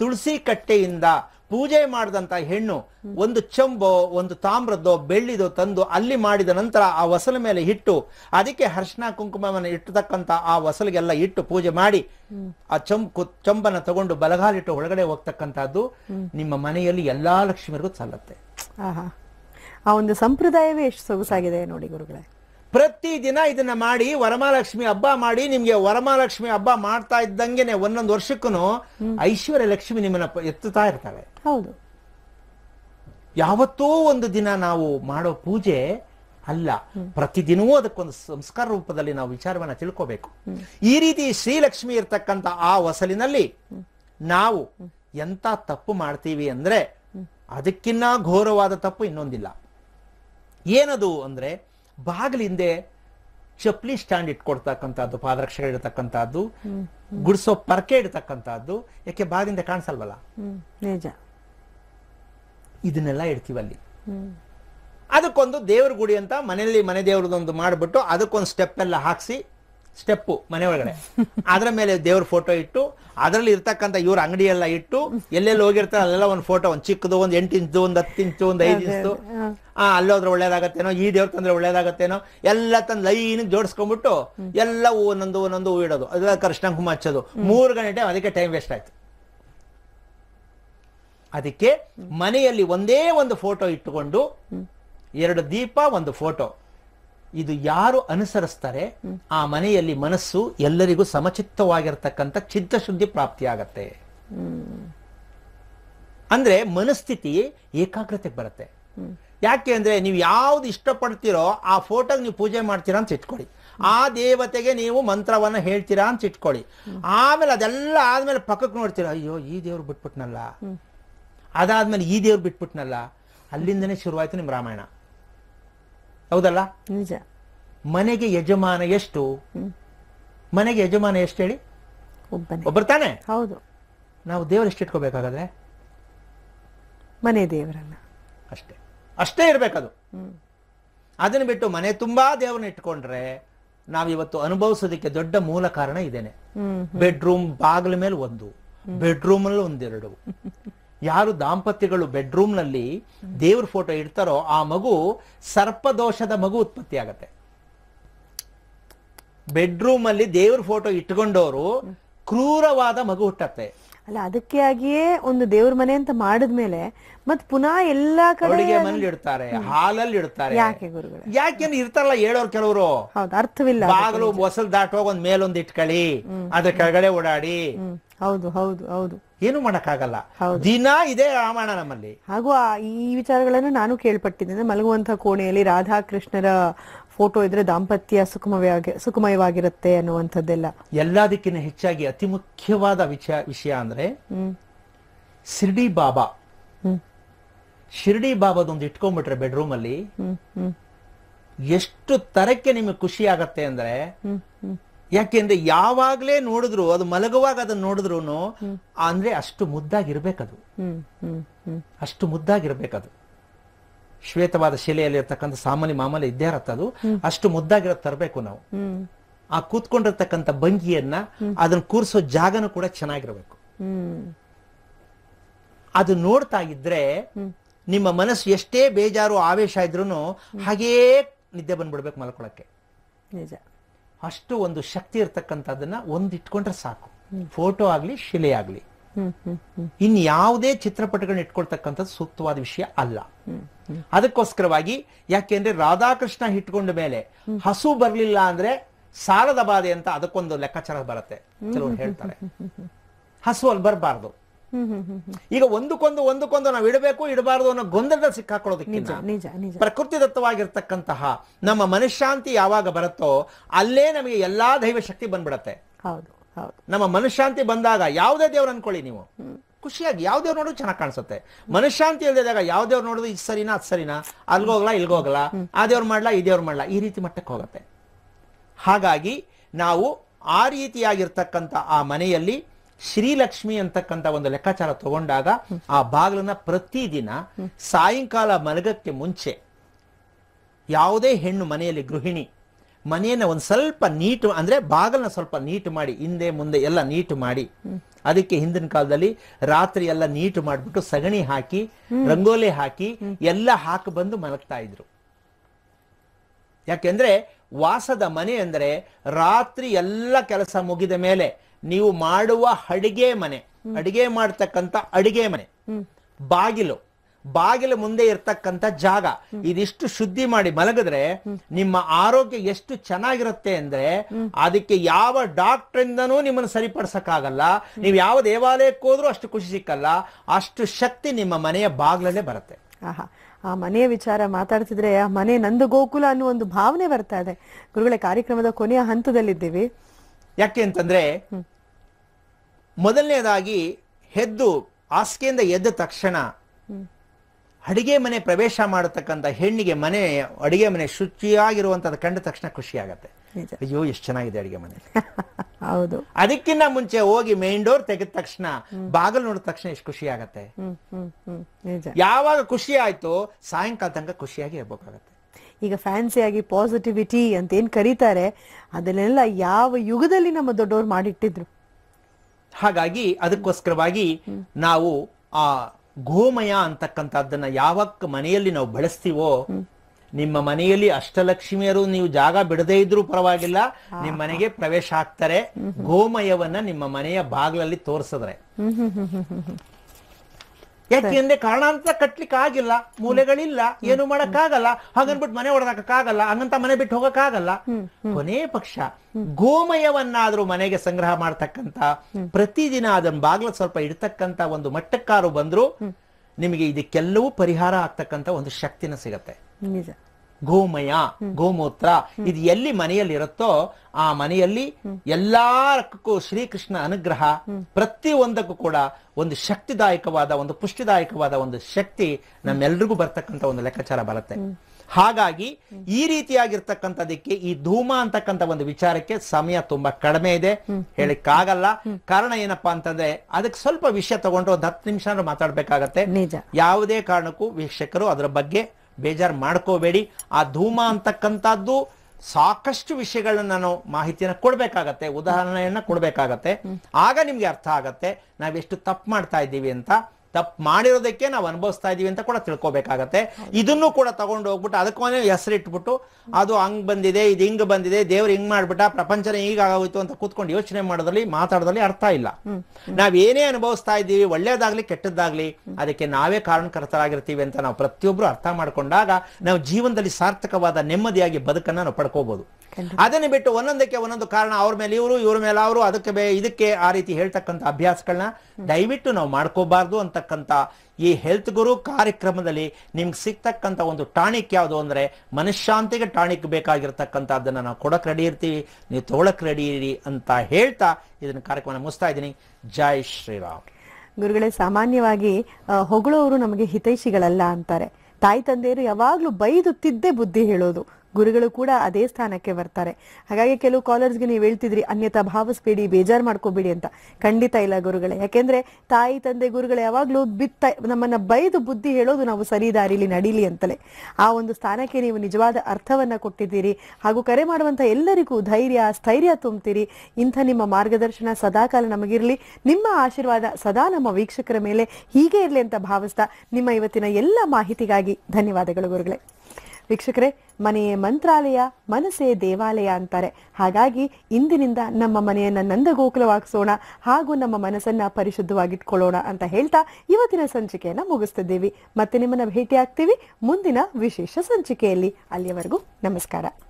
ತುಳಸಿ ಕಟ್ಟೆಯಿಂದ ಪೂಜೆ ಮಾಡಿದಂತ ಹೆಣ್ಣು ಒಂದು ಚಂಬೋ ಒಂದು ತಾಮ್ರದೋ ಬೆಳ್ಳಿದೋ ತಂದು ಅಲ್ಲಿ ಮಾಡಿದ ನಂತರ ಆ ವಸಲ ಮೇಲೆ ಇಟ್ಟು ಅದಕ್ಕೆ ಹರ್ಷಣ ಕುಂಕುಮವನ್ನು ಇಟ್ಟತಕ್ಕಂತ ಆ ವಸಲಿಗೆಲ್ಲ ಇಟ್ಟು ಪೂಜೆ ಮಾಡಿ ಆ ಚಂಬ ಚಂಬನ ತಗೊಂಡು ಬಲಗಾಲಿಟ್ಟು ಒಳಗಡೆ ಹೋಗ್ತಕ್ಕಂತಹದ್ದು ನಿಮ್ಮ ಮನೆಯಲ್ಲಿ ಎಲ್ಲಾ ಲಕ್ಷ್ಮಿಯರಿಗೂ ಸಲ್ಲತ್ತೆ ಆ ಒಂದು ಸಂಪ್ರದಾಯವೇ ಎಷ್ಟು ಸೊಗಸಾಗಿದೆ ನೋಡಿ ಗುರುಗಳೇ ಪ್ರತಿದಿನ ಇದನ್ನ ಮಾಡಿ ವರಮಹಾಲಕ್ಷ್ಮಿ ಹಬ್ಬ ಮಾಡಿ ನಿಮ್ಗೆ ವರಮಹಾಲಕ್ಷ್ಮಿ ಹಬ್ಬ ಮಾಡ್ತಾ ಇದ್ದಂಗೆನೆ ಒಂದೊಂದು ವರ್ಷಕ್ಕೂ ಐಶ್ವರ್ಯ ಲಕ್ಷ್ಮಿ ನಿಮ್ಮನ್ನ ಎತ್ತುತ್ತಾ ಇರ್ತವೆ ಹೌದು ಯಾವತ್ತೋ ಒಂದು ದಿನ ನಾವು ಮಾಡೋ ಪೂಜೆ ಅಲ್ಲ ಪ್ರತಿದಿನವೂ ಅದಕ್ಕೊಂದು ಸಂಸ್ಕಾರ ರೂಪದಲ್ಲಿ ನಾವು ವಿಚಾರವನ್ನ ತಿಳ್ಕೋಬೇಕು ಈ ರೀತಿ ಶ್ರೀಲಕ್ಷ್ಮಿ ಇರ್ತಕ್ಕಂತ ಆ ವಸಲಿನಲ್ಲಿ ನಾವು ಎಂತ ತಪ್ಪು ಮಾಡ್ತೀವಿ ಅಂದ್ರೆ ಅದಕ್ಕಿನ್ನ ಘೋರವಾದ ತಪ್ಪು ಇನ್ನೊಂದಿಲ್ಲ ಏನದು ಅಂದ್ರೆ ಬಾಗಿಲಿಂದೆ ಚಪ್ಲಿ ಸ್ಟ್ಯಾಂಡ್ ಇಟ್ಕೊಡ್ತಕ್ಕಂಥದ್ದು ಪಾದರಕ್ಷೆಗಳು ಇಡತಕ್ಕಂಥದ್ದು ಗುಡಿಸೋ ಪರ್ಕೆ ಇಡತಕ್ಕಂಥದ್ದು ಯಾಕೆ ಬಾಗಿಲಿಂದ ಕಾಣಿಸಲ್ವಲ್ಲ ನಿಜ ಇದನ್ನೆಲ್ಲ ಇಡ್ತೀವಲ್ಲಿ ಅದಕ್ಕೊಂದು ದೇವ್ರ ಗುಡಿ ಅಂತ ಮನೆಯಲ್ಲಿ ಮನೆ ದೇವ್ರದೊಂದು ಮಾಡಿಬಿಟ್ಟು ಅದಕ್ಕೊಂದು ಸ್ಟೆಪ್ ಎಲ್ಲ ಹಾಕ್ಸಿ ಸ್ಟೆಪ್ಪು ಮನೆ ಒಳಗಡೆ ಅದ್ರ ಮೇಲೆ ದೇವ್ರ ಫೋಟೋ ಇಟ್ಟು ಅದರಲ್ಲಿ ಇರ್ತಕ್ಕಂಥ ಇವ್ರ ಅಂಗಡಿ ಎಲ್ಲ ಇಟ್ಟು ಎಲ್ಲೆಲ್ಲಿ ಹೋಗಿರ್ತಾರೆ ಅಲ್ಲೆಲ್ಲ ಒಂದು ಫೋಟೋ ಒಂದು ಚಿಕ್ಕದು ಒಂದ್ ಎಂಟು ಇಂಚು ಒಂದು ಹತ್ತು ಇಂಚು ಒಂದು ಐದು ಇಂಚು ಆ ಅಲ್ಲೋದ್ರೆ ಒಳ್ಳೇದಾಗತ್ತೇನೋ ಈ ದೇವ್ರ ತಂದ್ರೆ ಒಳ್ಳೇದಾಗತ್ತೇನೋ ಎಲ್ಲ ತಂದು ಲೈನ್ ಜೋಡಿಸ್ಕೊಂಡ್ಬಿಟ್ಟು ಎಲ್ಲ ಒಂದೊಂದು ಒಂದೊಂದು ಹೂ ಇಡೋದು ಅದೆಲ್ಲ ಕೃಷ್ಣ ಹುಮ್ಮ ಹಚ್ಚೋದು ಮೂರು ಗಂಟೆ ಅದಕ್ಕೆ ಟೈಮ್ ವೇಸ್ಟ್ ಆಯ್ತು ಅದಕ್ಕೆ ಮನೆಯಲ್ಲಿ ಒಂದೇ ಒಂದು ಫೋಟೋ ಇಟ್ಟುಕೊಂಡು ಎರಡು ದೀಪ ಒಂದು ಫೋಟೋ ಇದು ಯಾರು ಅನುಸರಿಸ್ತಾರೆ ಆ ಮನೆಯಲ್ಲಿ ಮನಸ್ಸು ಎಲ್ಲರಿಗೂ ಸಮಚಿತ್ತವಾಗಿರ್ತಕ್ಕಂಥ ಚಿತ್ತಶುದ್ಧಿ ಪ್ರಾಪ್ತಿಯಾಗತ್ತೆ ಅಂದ್ರೆ ಮನಸ್ಥಿತಿ ಏಕಾಗ್ರತೆಗೆ ಬರುತ್ತೆ ಯಾಕೆ ಅಂದ್ರೆ ನೀವು ಯಾವ್ದು ಇಷ್ಟಪಡ್ತೀರೋ ಆ ಫೋಟೋಗೆ ನೀವು ಪೂಜೆ ಮಾಡ್ತೀರಾ ಅಂತ ಇಟ್ಕೊಳ್ಳಿ ಆ ದೇವತೆಗೆ ನೀವು ಮಂತ್ರವನ್ನ ಹೇಳ್ತೀರಾ ಅಂತ ಇಟ್ಕೊಳ್ಳಿ ಆಮೇಲೆ ಅದೆಲ್ಲ ಆದ್ಮೇಲೆ ಪಕ್ಕಕ್ಕೆ ನೋಡ್ತೀರಾ ಅಯ್ಯೋ ಈ ದೇವ್ರು ಬಿಟ್ಬಿಟ್ನಲ್ಲ ಅದಾದ್ಮೇಲೆ ಈ ದೇವ್ರು ಬಿಟ್ಬಿಟ್ನಲ್ಲ ಅಲ್ಲಿಂದನೇ ಶುರುವಾಯ್ತು ನಿಮ್ ರಾಮಾಯಣ ಹೌದಲ್ಲ ನಿಜ ಮನೆಗೆ ಯಜಮಾನ ಎಷ್ಟು ಮನೆಗೆ ಯಜಮಾನ ಎಷ್ಟು ಹೇಳಿ ಒಬ್ಬರು ತಾನೆ ಹೌದು ನಾವು ದೇವರು ಎಷ್ಟು ಮನೆ ದೇವರಲ್ಲ ಅಷ್ಟೇ ಅಷ್ಟೇ ಇರಬೇಕದು ಅದನ್ನು ಬಿಟ್ಟು ಮನೆ ತುಂಬಾ ದೇವರನ್ನ ಇಟ್ಕೊಂಡ್ರೆ ನಾವಿವತ್ತು ಅನುಭವಿಸೋದಕ್ಕೆ ದೊಡ್ಡ ಮೂಲ ಕಾರಣ ಇದೇನೆ ಬೆಡ್ರೂಮ್ ಬಾಗಿಲ ಮೇಲೆ ಒಂದು ಬೆಡ್ರೂಮ್ ಅಲ್ಲಿ ಒಂದೆರಡು ಯಾರು ದಾಂಪತ್ಯಗಳು ನಲ್ಲಿ ದೇವ್ರ ಫೋಟೋ ಇಡ್ತಾರೋ ಆ ಮಗು ಸರ್ಪದೋಷದ ಮಗು ಉತ್ಪತ್ತಿ ಆಗತ್ತೆ ಬೆಡ್ರೂಮ್ ಅಲ್ಲಿ ದೇವ್ರ ಫೋಟೋ ಇಟ್ಕೊಂಡವರು ಕ್ರೂರವಾದ ಮಗು ಹುಟ್ಟತ್ತೆ ಅಲ್ಲ ಅದಕ್ಕೆ ಆಗಿಯೇ ಒಂದು ದೇವ್ರ ಮನೆ ಅಂತ ಮಾಡಿದ್ಮೇಲೆ ಮತ್ ಪುನಃ ಎಲ್ಲಾ ಕಡೆ ಮನೇಲಿ ಇಡ್ತಾರೆ ಹಾಲಲ್ಲಿ ಇಡ್ತಾರೆ ಯಾಕೆ ಗುರುಗಳು ಯಾಕೆ ಇರ್ತಾರಲ್ಲ ಹೇಳೋರು ಕೆಲವರು ಅರ್ಥವಿಲ್ಲ ಆಗಲೂ ಹೊಸಲ್ ದಾಟುವಾಗ ಒಂದ್ ಮೇಲೊಂದ್ ಇಟ್ಕಳಿ ಅದ್ರ ಕೆಳಗಡೆ ಓಡಾಡಿ ಹೌದು ಹೌದು ಹೌದು ಏನು ಮಾಡಕ್ಕಾಗಲ್ಲ ದಿನ ಇದೆ ರಾಮಾಯಣ ನಮ್ಮಲ್ಲಿ ಹಾಗೂ ಈ ವಿಚಾರಗಳನ್ನು ನಾನು ಕೇಳ್ಪಟ್ಟಿದ್ದೇನೆ ಮಲಗುವಂತಹ ಕೋಣೆಯಲ್ಲಿ ರಾಧಾಕೃಷ್ಣರ ಫೋಟೋ ಇದ್ರೆ ದಾಂಪತ್ಯ ಸುಖಮಯವಾಗಿ ಸುಖಮಯವಾಗಿರುತ್ತೆ ಅನ್ನುವಂಥದ್ದೆಲ್ಲ ಎಲ್ಲದಕ್ಕಿಂತ ಹೆಚ್ಚಾಗಿ ಅತಿ ಮುಖ್ಯವಾದ ವಿಷಯ ವಿಷಯ ಅಂದ್ರೆ ಶಿರ್ಡಿ ಬಾಬಾ ಶಿರ್ಡಿ ಬಾಬಾದೊಂದು ಇಟ್ಕೊಂಡ್ಬಿಟ್ರೆ ಬೆಡ್ರೂಮ್ ಅಲ್ಲಿ ಎಷ್ಟು ತರಕ್ಕೆ ನಿಮಗೆ ಖುಷಿ ಆಗತ್ತೆ ಅಂದ್ರೆ ಯಾಕೆಂದ್ರೆ ಯಾವಾಗ್ಲೇ ನೋಡಿದ್ರು ಅದು ಮಲಗುವಾಗ ಅದನ್ನ ನೋಡಿದ್ರು ಅಂದ್ರೆ ಅಷ್ಟು ಮುದ್ದಾಗಿರ್ಬೇಕದು ಅಷ್ಟು ಮುದ್ದಾಗಿರ್ಬೇಕದು ಶ್ವೇತವಾದ ಶಿಲೆಯಲ್ಲಿ ಸಾಮಾನ್ಯ ಮಾಮೂಲಿ ಇದ್ದೇ ಅದು ಅಷ್ಟು ಮುದ್ದಾಗಿರೋದು ತರಬೇಕು ನಾವು ಆ ಕೂತ್ಕೊಂಡಿರ್ತಕ್ಕಂಥ ಭಂಗಿಯನ್ನ ಅದನ್ನ ಕೂರಿಸೋ ಜಾಗನೂ ಕೂಡ ಚೆನ್ನಾಗಿರ್ಬೇಕು ಅದು ನೋಡ್ತಾ ಇದ್ರೆ ನಿಮ್ಮ ಮನಸ್ಸು ಎಷ್ಟೇ ಬೇಜಾರು ಆವೇಶ ಇದ್ರು ಹಾಗೇ ನಿದ್ದೆ ಬಂದ್ಬಿಡ್ಬೇಕು ಮಲ್ಕೊಳಕ್ಕೆ ನಿಜ ಅಷ್ಟು ಒಂದು ಶಕ್ತಿ ಇರ್ತಕ್ಕಂಥದ್ದನ್ನ ಒಂದಿಟ್ಕೊಂಡ್ರೆ ಸಾಕು ಫೋಟೋ ಆಗಲಿ ಶಿಲೆ ಆಗ್ಲಿ ಇನ್ ಯಾವುದೇ ಚಿತ್ರಪಟಗಳನ್ನ ಇಟ್ಕೊಳ್ತಕ್ಕಂಥದ್ದು ಸೂಕ್ತವಾದ ವಿಷಯ ಅಲ್ಲ ಅದಕ್ಕೋಸ್ಕರವಾಗಿ ಯಾಕೆಂದ್ರೆ ರಾಧಾಕೃಷ್ಣ ಇಟ್ಕೊಂಡ ಮೇಲೆ ಹಸು ಬರ್ಲಿಲ್ಲ ಅಂದ್ರೆ ಸಾಲದ ಬಾಧೆ ಅಂತ ಅದಕ್ಕೊಂದು ಲೆಕ್ಕಾಚಾರ ಬರುತ್ತೆ ಕೆಲವರು ಹೇಳ್ತಾರೆ ಹಸು ಅಲ್ಲಿ ಬರಬಾರ್ದು ಈಗ ಒಂದಕ್ಕೊಂದು ಒಂದಕ್ಕೊಂದು ನಾವು ಇಡಬೇಕು ಇಡಬಾರದು ಅನ್ನೋ ಗೊಂದಲದಲ್ಲಿ ಸಿಕ್ಕಾಕೊಳ್ಳೋದಕ್ಕೆ ಪ್ರಕೃತಿ ದತ್ತವಾಗಿರ್ತಕ್ಕಂತಹ ನಮ್ಮ ಮನಃಶಾಂತಿ ಯಾವಾಗ ಬರುತ್ತೋ ಅಲ್ಲೇ ನಮಗೆ ಎಲ್ಲಾ ದೈವ ಶಕ್ತಿ ಬಂದ್ಬಿಡತ್ತೆ ನಮ್ಮ ಮನಃಶಾಂತಿ ಬಂದಾಗ ಯಾವ್ದೇ ದೇವ್ರ ಅನ್ಕೊಳ್ಳಿ ನೀವು ಖುಷಿಯಾಗಿ ಯಾವ ದೇವ್ರ ನೋಡೋದು ಚೆನ್ನಾಗಿ ಕಾಣಿಸುತ್ತೆ ಮನಃಶಾಂತಿ ಇಲ್ದಿದಾಗ ಯಾವ ದೇವ್ರ ನೋಡೋದು ಇದು ಸರಿನಾ ಅದು ಸರಿನಾ ಅಲ್ಗೋಗ್ಲಾ ಇಲ್ಗೋಗಲ್ಲ ಆ ದೇವ್ರು ಮಾಡ್ಲಾ ಈ ದೇವ್ರು ಮಾಡ್ಲಾ ಈ ರೀತಿ ಮಟ್ಟಕ್ಕೆ ಹೋಗುತ್ತೆ ಹಾಗಾಗಿ ನಾವು ಆ ರೀತಿಯಾಗಿರ್ತಕ್ಕಂಥ ಆ ಮನೆಯಲ್ಲಿ ಶ್ರೀಲಕ್ಷ್ಮಿ ಅಂತಕ್ಕಂತ ಒಂದು ಲೆಕ್ಕಾಚಾರ ತಗೊಂಡಾಗ ಆ ಬಾಗಿಲನ್ನ ಪ್ರತಿದಿನ ಸಾಯಂಕಾಲ ಮಲಗಕ್ಕೆ ಮುಂಚೆ ಯಾವುದೇ ಹೆಣ್ಣು ಮನೆಯಲ್ಲಿ ಗೃಹಿಣಿ ಮನೆಯನ್ನ ಒಂದು ಸ್ವಲ್ಪ ನೀಟು ಅಂದ್ರೆ ಬಾಗಿಲನ್ನ ಸ್ವಲ್ಪ ನೀಟು ಮಾಡಿ ಹಿಂದೆ ಮುಂದೆ ಎಲ್ಲ ನೀಟು ಮಾಡಿ ಅದಕ್ಕೆ ಹಿಂದಿನ ಕಾಲದಲ್ಲಿ ರಾತ್ರಿ ಎಲ್ಲ ನೀಟು ಮಾಡಿಬಿಟ್ಟು ಸಗಣಿ ಹಾಕಿ ರಂಗೋಲಿ ಹಾಕಿ ಎಲ್ಲ ಹಾಕಿ ಬಂದು ಮಲಗ್ತಾ ಇದ್ರು ಯಾಕೆಂದ್ರೆ ವಾಸದ ಮನೆ ಅಂದರೆ ರಾತ್ರಿ ಎಲ್ಲ ಕೆಲಸ ಮುಗಿದ ಮೇಲೆ ನೀವು ಮಾಡುವ ಅಡಿಗೆ ಮನೆ ಅಡಿಗೆ ಮಾಡ್ತಕ್ಕಂಥ ಅಡಿಗೆ ಮನೆ ಬಾಗಿಲು ಬಾಗಿಲು ಮುಂದೆ ಇರ್ತಕ್ಕಂಥ ಜಾಗ ಇದಿಷ್ಟು ಶುದ್ಧಿ ಮಾಡಿ ಮಲಗಿದ್ರೆ ನಿಮ್ಮ ಆರೋಗ್ಯ ಎಷ್ಟು ಚೆನ್ನಾಗಿರುತ್ತೆ ಅಂದ್ರೆ ಅದಕ್ಕೆ ಯಾವ ಡಾಕ್ಟರ್ ಇಂದನೂ ನಿಮ್ಮನ್ನು ಸರಿಪಡಿಸಕ್ಕಾಗಲ್ಲ ನೀವು ಯಾವ ದೇವಾಲಯಕ್ಕೆ ಹೋದ್ರೂ ಅಷ್ಟು ಖುಷಿ ಸಿಕ್ಕಲ್ಲ ಅಷ್ಟು ಶಕ್ತಿ ನಿಮ್ಮ ಮನೆಯ ಬಾಗಿಲಲ್ಲೇ ಬರುತ್ತೆ ಆ ಮನೆಯ ವಿಚಾರ ಮಾತಾಡ್ತಿದ್ರೆ ಆ ಮನೆ ನಂದು ಗೋಕುಲ ಅನ್ನೋ ಒಂದು ಭಾವನೆ ಬರ್ತಾ ಇದೆ ಗುರುಗಳ ಕಾರ್ಯಕ್ರಮದ ಕೊನೆಯ ಹಂತದಲ್ಲಿದ್ದೀವಿ ಯಾಕೆ ಅಂತಂದ್ರೆ ಮೊದಲನೇದಾಗಿ ಹೆದ್ದು ಹಾಸಿಗೆಯಿಂದ ಎದ್ದ ತಕ್ಷಣ ಅಡಿಗೆ ಮನೆ ಪ್ರವೇಶ ಮಾಡತಕ್ಕಂಥ ಹೆಣ್ಣಿಗೆ ಮನೆ ಅಡಿಗೆ ಮನೆ ಶುಚಿಯಾಗಿರುವಂತ ಕಂಡ ತಕ್ಷಣ ಖುಷಿ ಆಗತ್ತೆ ಅಯ್ಯೋ ಎಷ್ಟು ಚೆನ್ನಾಗಿದೆ ಅಡಿಗೆ ಮನೆ ಹೌದು ಅದಕ್ಕಿಂತ ಮುಂಚೆ ಹೋಗಿ ಮೇನ್ ಡೋರ್ ತೆಗೆದ ತಕ್ಷಣ ಬಾಗಿಲು ನೋಡಿದ ತಕ್ಷಣ ಎಷ್ಟು ಖುಷಿ ಆಗತ್ತೆ ಯಾವಾಗ ಖುಷಿ ಆಯ್ತು ಸಾಯಂಕಾಲ ತನಕ ಖುಷಿಯಾಗಿ ಇರ್ಬೇಕಾಗತ್ತೆ ಈಗ ಫ್ಯಾನ್ಸಿಯಾಗಿ ಪಾಸಿಟಿವಿಟಿ ಅಂತ ಏನು ಕರೀತಾರೆ ಅದನ್ನೆಲ್ಲ ಯಾವ ಯುಗದಲ್ಲಿ ನಮ್ಮ ದೊಡ್ಡವರು ಮಾಡಿಟ್ಟಿದ್ರು ಹಾಗಾಗಿ ಅದಕ್ಕೋಸ್ಕರವಾಗಿ ನಾವು ಆ ಗೋಮಯ ಅಂತಕ್ಕಂಥದ್ದನ್ನ ಯಾವ ಮನೆಯಲ್ಲಿ ನಾವು ಬಳಸ್ತೀವೋ ನಿಮ್ಮ ಮನೆಯಲ್ಲಿ ಅಷ್ಟಲಕ್ಷ್ಮಿಯರು ನೀವು ಜಾಗ ಬಿಡದೇ ಇದ್ರೂ ಪರವಾಗಿಲ್ಲ ನಿಮ್ಮ ಮನೆಗೆ ಪ್ರವೇಶ ಆಗ್ತಾರೆ ಗೋಮಯವನ್ನ ನಿಮ್ಮ ಮನೆಯ ಬಾಗ್ಲಲ್ಲಿ ತೋರಿಸಿದ್ರೆ ಯಾಕೆ ಕಾರಣ ಕಾರಣಾಂತರ ಕಟ್ಲಿಕ್ಕೆ ಆಗಿಲ್ಲ ಮೂಲೆಗಳಿಲ್ಲ ಏನು ಮಾಡಕ್ಕಾಗಲ್ಲ ಹಾಗನ್ಬಿಟ್ಟು ಮನೆ ಹೊಡೆದಾಕಾಗಲ್ಲ ಹಂಗಂತ ಮನೆ ಬಿಟ್ಟು ಆಗಲ್ಲ ಕೊನೆ ಪಕ್ಷ ಗೋಮಯವನ್ನಾದ್ರೂ ಮನೆಗೆ ಸಂಗ್ರಹ ಮಾಡ್ತಕ್ಕಂತ ಪ್ರತಿದಿನ ಅದನ್ನ ಬಾಗ್ಲ ಸ್ವಲ್ಪ ಇಡ್ತಕ್ಕಂತ ಒಂದು ಮಟ್ಟಕ್ಕಾರು ಬಂದ್ರು ನಿಮಗೆ ಇದಕ್ಕೆಲ್ಲವೂ ಪರಿಹಾರ ಆಗ್ತಕ್ಕಂತ ಒಂದು ಶಕ್ತಿನ ಸಿಗತ್ತೆ ನಿಜ ಗೋಮಯ ಗೋಮೂತ್ರ ಇದು ಎಲ್ಲಿ ಮನೆಯಲ್ಲಿ ಇರುತ್ತೋ ಆ ಮನೆಯಲ್ಲಿ ಎಲ್ಲಾರಕ್ಕೂ ಶ್ರೀಕೃಷ್ಣ ಅನುಗ್ರಹ ಪ್ರತಿ ಒಂದಕ್ಕೂ ಕೂಡ ಒಂದು ಶಕ್ತಿದಾಯಕವಾದ ಒಂದು ಪುಷ್ಟಿದಾಯಕವಾದ ಒಂದು ಶಕ್ತಿ ನಮ್ಮೆಲ್ರಿಗೂ ಬರ್ತಕ್ಕಂಥ ಒಂದು ಲೆಕ್ಕಾಚಾರ ಬರುತ್ತೆ ಹಾಗಾಗಿ ಈ ರೀತಿಯಾಗಿರ್ತಕ್ಕಂಥದಕ್ಕೆ ಈ ಧೂಮ ಅಂತಕ್ಕಂತ ಒಂದು ವಿಚಾರಕ್ಕೆ ಸಮಯ ತುಂಬಾ ಕಡಿಮೆ ಇದೆ ಆಗಲ್ಲ ಕಾರಣ ಏನಪ್ಪಾ ಅಂತಂದ್ರೆ ಅದಕ್ಕೆ ಸ್ವಲ್ಪ ವಿಷಯ ತಗೊಂಡು ಒಂದ್ ಹತ್ತು ನಿಮಿಷ ಮಾತಾಡ್ಬೇಕಾಗತ್ತೆ ಯಾವುದೇ ಕಾರಣಕ್ಕೂ ವೀಕ್ಷಕರು ಅದರ ಬಗ್ಗೆ ಬೇಜಾರು ಮಾಡ್ಕೋಬೇಡಿ ಆ ಧೂಮ ಅಂತಕ್ಕಂಥದ್ದು ಸಾಕಷ್ಟು ವಿಷಯಗಳನ್ನ ನಾನು ಮಾಹಿತಿಯನ್ನು ಕೊಡಬೇಕಾಗತ್ತೆ ಉದಾಹರಣೆಯನ್ನ ಕೊಡಬೇಕಾಗತ್ತೆ ಆಗ ನಿಮ್ಗೆ ಅರ್ಥ ಆಗತ್ತೆ ನಾವೆಷ್ಟು ತಪ್ಪು ಮಾಡ್ತಾ ಇದ್ದೀವಿ ಅಂತ ತಪ್ಪು ಮಾಡಿರೋದಕ್ಕೆ ನಾವು ಅನುಭವಿಸ್ತಾ ಇದೀವಿ ಅಂತ ಕೂಡ ತಿಳ್ಕೊಬೇಕಾಗತ್ತೆ ಇದನ್ನು ಕೂಡ ತಗೊಂಡು ಹೋಗ್ಬಿಟ್ಟು ಹೆಸರು ಹೆಸರಿಟ್ಬಿಟ್ಟು ಅದು ಹಂಗ್ ಬಂದಿದೆ ಇದು ಹಿಂಗ್ ಬಂದಿದೆ ದೇವ್ರು ಹಿಂಗ್ ಮಾಡ್ಬಿಟ್ಟ ಪ್ರಪಂಚನೇ ಹೀಗಾಗೋಯ್ತು ಅಂತ ಕೂತ್ಕೊಂಡು ಯೋಚನೆ ಮಾಡೋದ್ರಲ್ಲಿ ಮಾತಾಡೋದ್ರಲ್ಲಿ ಅರ್ಥ ಇಲ್ಲ ನಾವ್ ಏನೇ ಅನುಭವಿಸ್ತಾ ಇದ್ದೀವಿ ಒಳ್ಳೇದಾಗ್ಲಿ ಕೆಟ್ಟದ್ದಾಗ್ಲಿ ಅದಕ್ಕೆ ನಾವೇ ಕಾರಣಕರ್ತರಾಗಿರ್ತೀವಿ ಅಂತ ನಾವು ಪ್ರತಿಯೊಬ್ರು ಅರ್ಥ ಮಾಡ್ಕೊಂಡಾಗ ನಾವು ಜೀವನದಲ್ಲಿ ಸಾರ್ಥಕವಾದ ನೆಮ್ಮದಿಯಾಗಿ ಬದುಕನ್ನ ನಾವು ಪಡ್ಕೋಬಹುದು ಅದನ್ನು ಬಿಟ್ಟು ಒಂದೊಂದಕ್ಕೆ ಒಂದೊಂದು ಕಾರಣ ಅವ್ರ ಮೇಲೆ ಇವರು ಇವ್ರ ಮೇಲೆ ಅವರು ಅದಕ್ಕೆ ಇದಕ್ಕೆ ಆ ರೀತಿ ಹೇಳ್ತಕ್ಕಂಥ ಅಭ್ಯಾಸಗಳನ್ನ ದಯವಿಟ್ಟು ನಾವು ಮಾಡ್ಕೋಬಾರ್ದು ಅಂತಕ್ಕಂಥ ಈ ಹೆಲ್ತ್ ಗುರು ಕಾರ್ಯಕ್ರಮದಲ್ಲಿ ನಿಮ್ಗೆ ಸಿಗ್ತಕ್ಕಂಥ ಒಂದು ಟಾಣಿಕ್ ಯಾವುದು ಅಂದ್ರೆ ಮನಃಶಾಂತಿಗೆ ಟಾಣಿಕ್ ಬೇಕಾಗಿರ್ತಕ್ಕಂಥದ್ದನ್ನು ನಾವು ಕೊಡಕ್ಕೆ ರೆಡಿ ಇರ್ತೀವಿ ನೀವು ತೋಳಕ್ಕೆ ರೆಡಿ ಇರಿ ಅಂತ ಹೇಳ್ತಾ ಇದನ್ನ ಕಾರ್ಯಕ್ರಮ ಮುಗಿಸ್ತಾ ಇದ್ದೀನಿ ಜೈ ಶ್ರೀರಾಮ್ ಗುರುಗಳೇ ಸಾಮಾನ್ಯವಾಗಿ ಹೊಗಳೋರು ನಮಗೆ ಹಿತೈಷಿಗಳಲ್ಲ ಅಂತಾರೆ ತಾಯಿ ತಂದೆಯರು ಯಾವಾಗಲೂ ಬೈದುತ್ತಿದ್ದೇ ಬುದ್ಧಿ ಹೇಳೋದು ಗುರುಗಳು ಕೂಡ ಅದೇ ಸ್ಥಾನಕ್ಕೆ ಬರ್ತಾರೆ ಹಾಗಾಗಿ ಕೆಲವು ಕಾಲರ್ಸ್ಗೆ ನೀವು ಹೇಳ್ತಿದ್ರಿ ಅನ್ಯತಾ ಭಾವಿಸ್ಬೇಡಿ ಬೇಜಾರು ಮಾಡ್ಕೋಬೇಡಿ ಅಂತ ಖಂಡಿತ ಇಲ್ಲ ಗುರುಗಳೇ ಯಾಕೆಂದ್ರೆ ತಾಯಿ ತಂದೆ ಗುರುಗಳು ಯಾವಾಗ್ಲೂ ಬಿತ್ತ ನಮ್ಮನ್ನ ಬೈದು ಬುದ್ಧಿ ಹೇಳೋದು ನಾವು ಸರಿ ದಾರಿಲಿ ನಡೀಲಿ ಅಂತಲೇ ಆ ಒಂದು ಸ್ಥಾನಕ್ಕೆ ನೀವು ನಿಜವಾದ ಅರ್ಥವನ್ನ ಕೊಟ್ಟಿದ್ದೀರಿ ಹಾಗೂ ಕರೆ ಮಾಡುವಂತ ಎಲ್ಲರಿಗೂ ಧೈರ್ಯ ಸ್ಥೈರ್ಯ ತುಂಬ್ತೀರಿ ಇಂಥ ನಿಮ್ಮ ಮಾರ್ಗದರ್ಶನ ಸದಾಕಾಲ ನಮಗಿರಲಿ ನಿಮ್ಮ ಆಶೀರ್ವಾದ ಸದಾ ನಮ್ಮ ವೀಕ್ಷಕರ ಮೇಲೆ ಹೀಗೆ ಇರಲಿ ಅಂತ ಭಾವಿಸ್ತಾ ನಿಮ್ಮ ಇವತ್ತಿನ ಎಲ್ಲ ಮಾಹಿತಿಗಾಗಿ ಧನ್ಯವಾದಗಳು ಗುರುಗಳೇ ವೀಕ್ಷಕರೇ ಮನೆಯೇ ಮಂತ್ರಾಲಯ ಮನಸ್ಸೇ ದೇವಾಲಯ ಅಂತಾರೆ ಹಾಗಾಗಿ ಇಂದಿನಿಂದ ನಮ್ಮ ಮನೆಯನ್ನ ನಂದಗೋಕುಲವಾಗಿಸೋಣ ಹಾಗೂ ನಮ್ಮ ಮನಸ್ಸನ್ನ ಪರಿಶುದ್ಧವಾಗಿಟ್ಕೊಳ್ಳೋಣ ಅಂತ ಹೇಳ್ತಾ ಇವತ್ತಿನ ಸಂಚಿಕೆಯನ್ನ ಮುಗಿಸ್ತಿದ್ದೀವಿ ಮತ್ತೆ ನಿಮ್ಮನ್ನ ಭೇಟಿ ಆಗ್ತೀವಿ ಮುಂದಿನ ವಿಶೇಷ ಸಂಚಿಕೆಯಲ್ಲಿ ಅಲ್ಲಿಯವರೆಗೂ ನಮಸ್ಕಾರ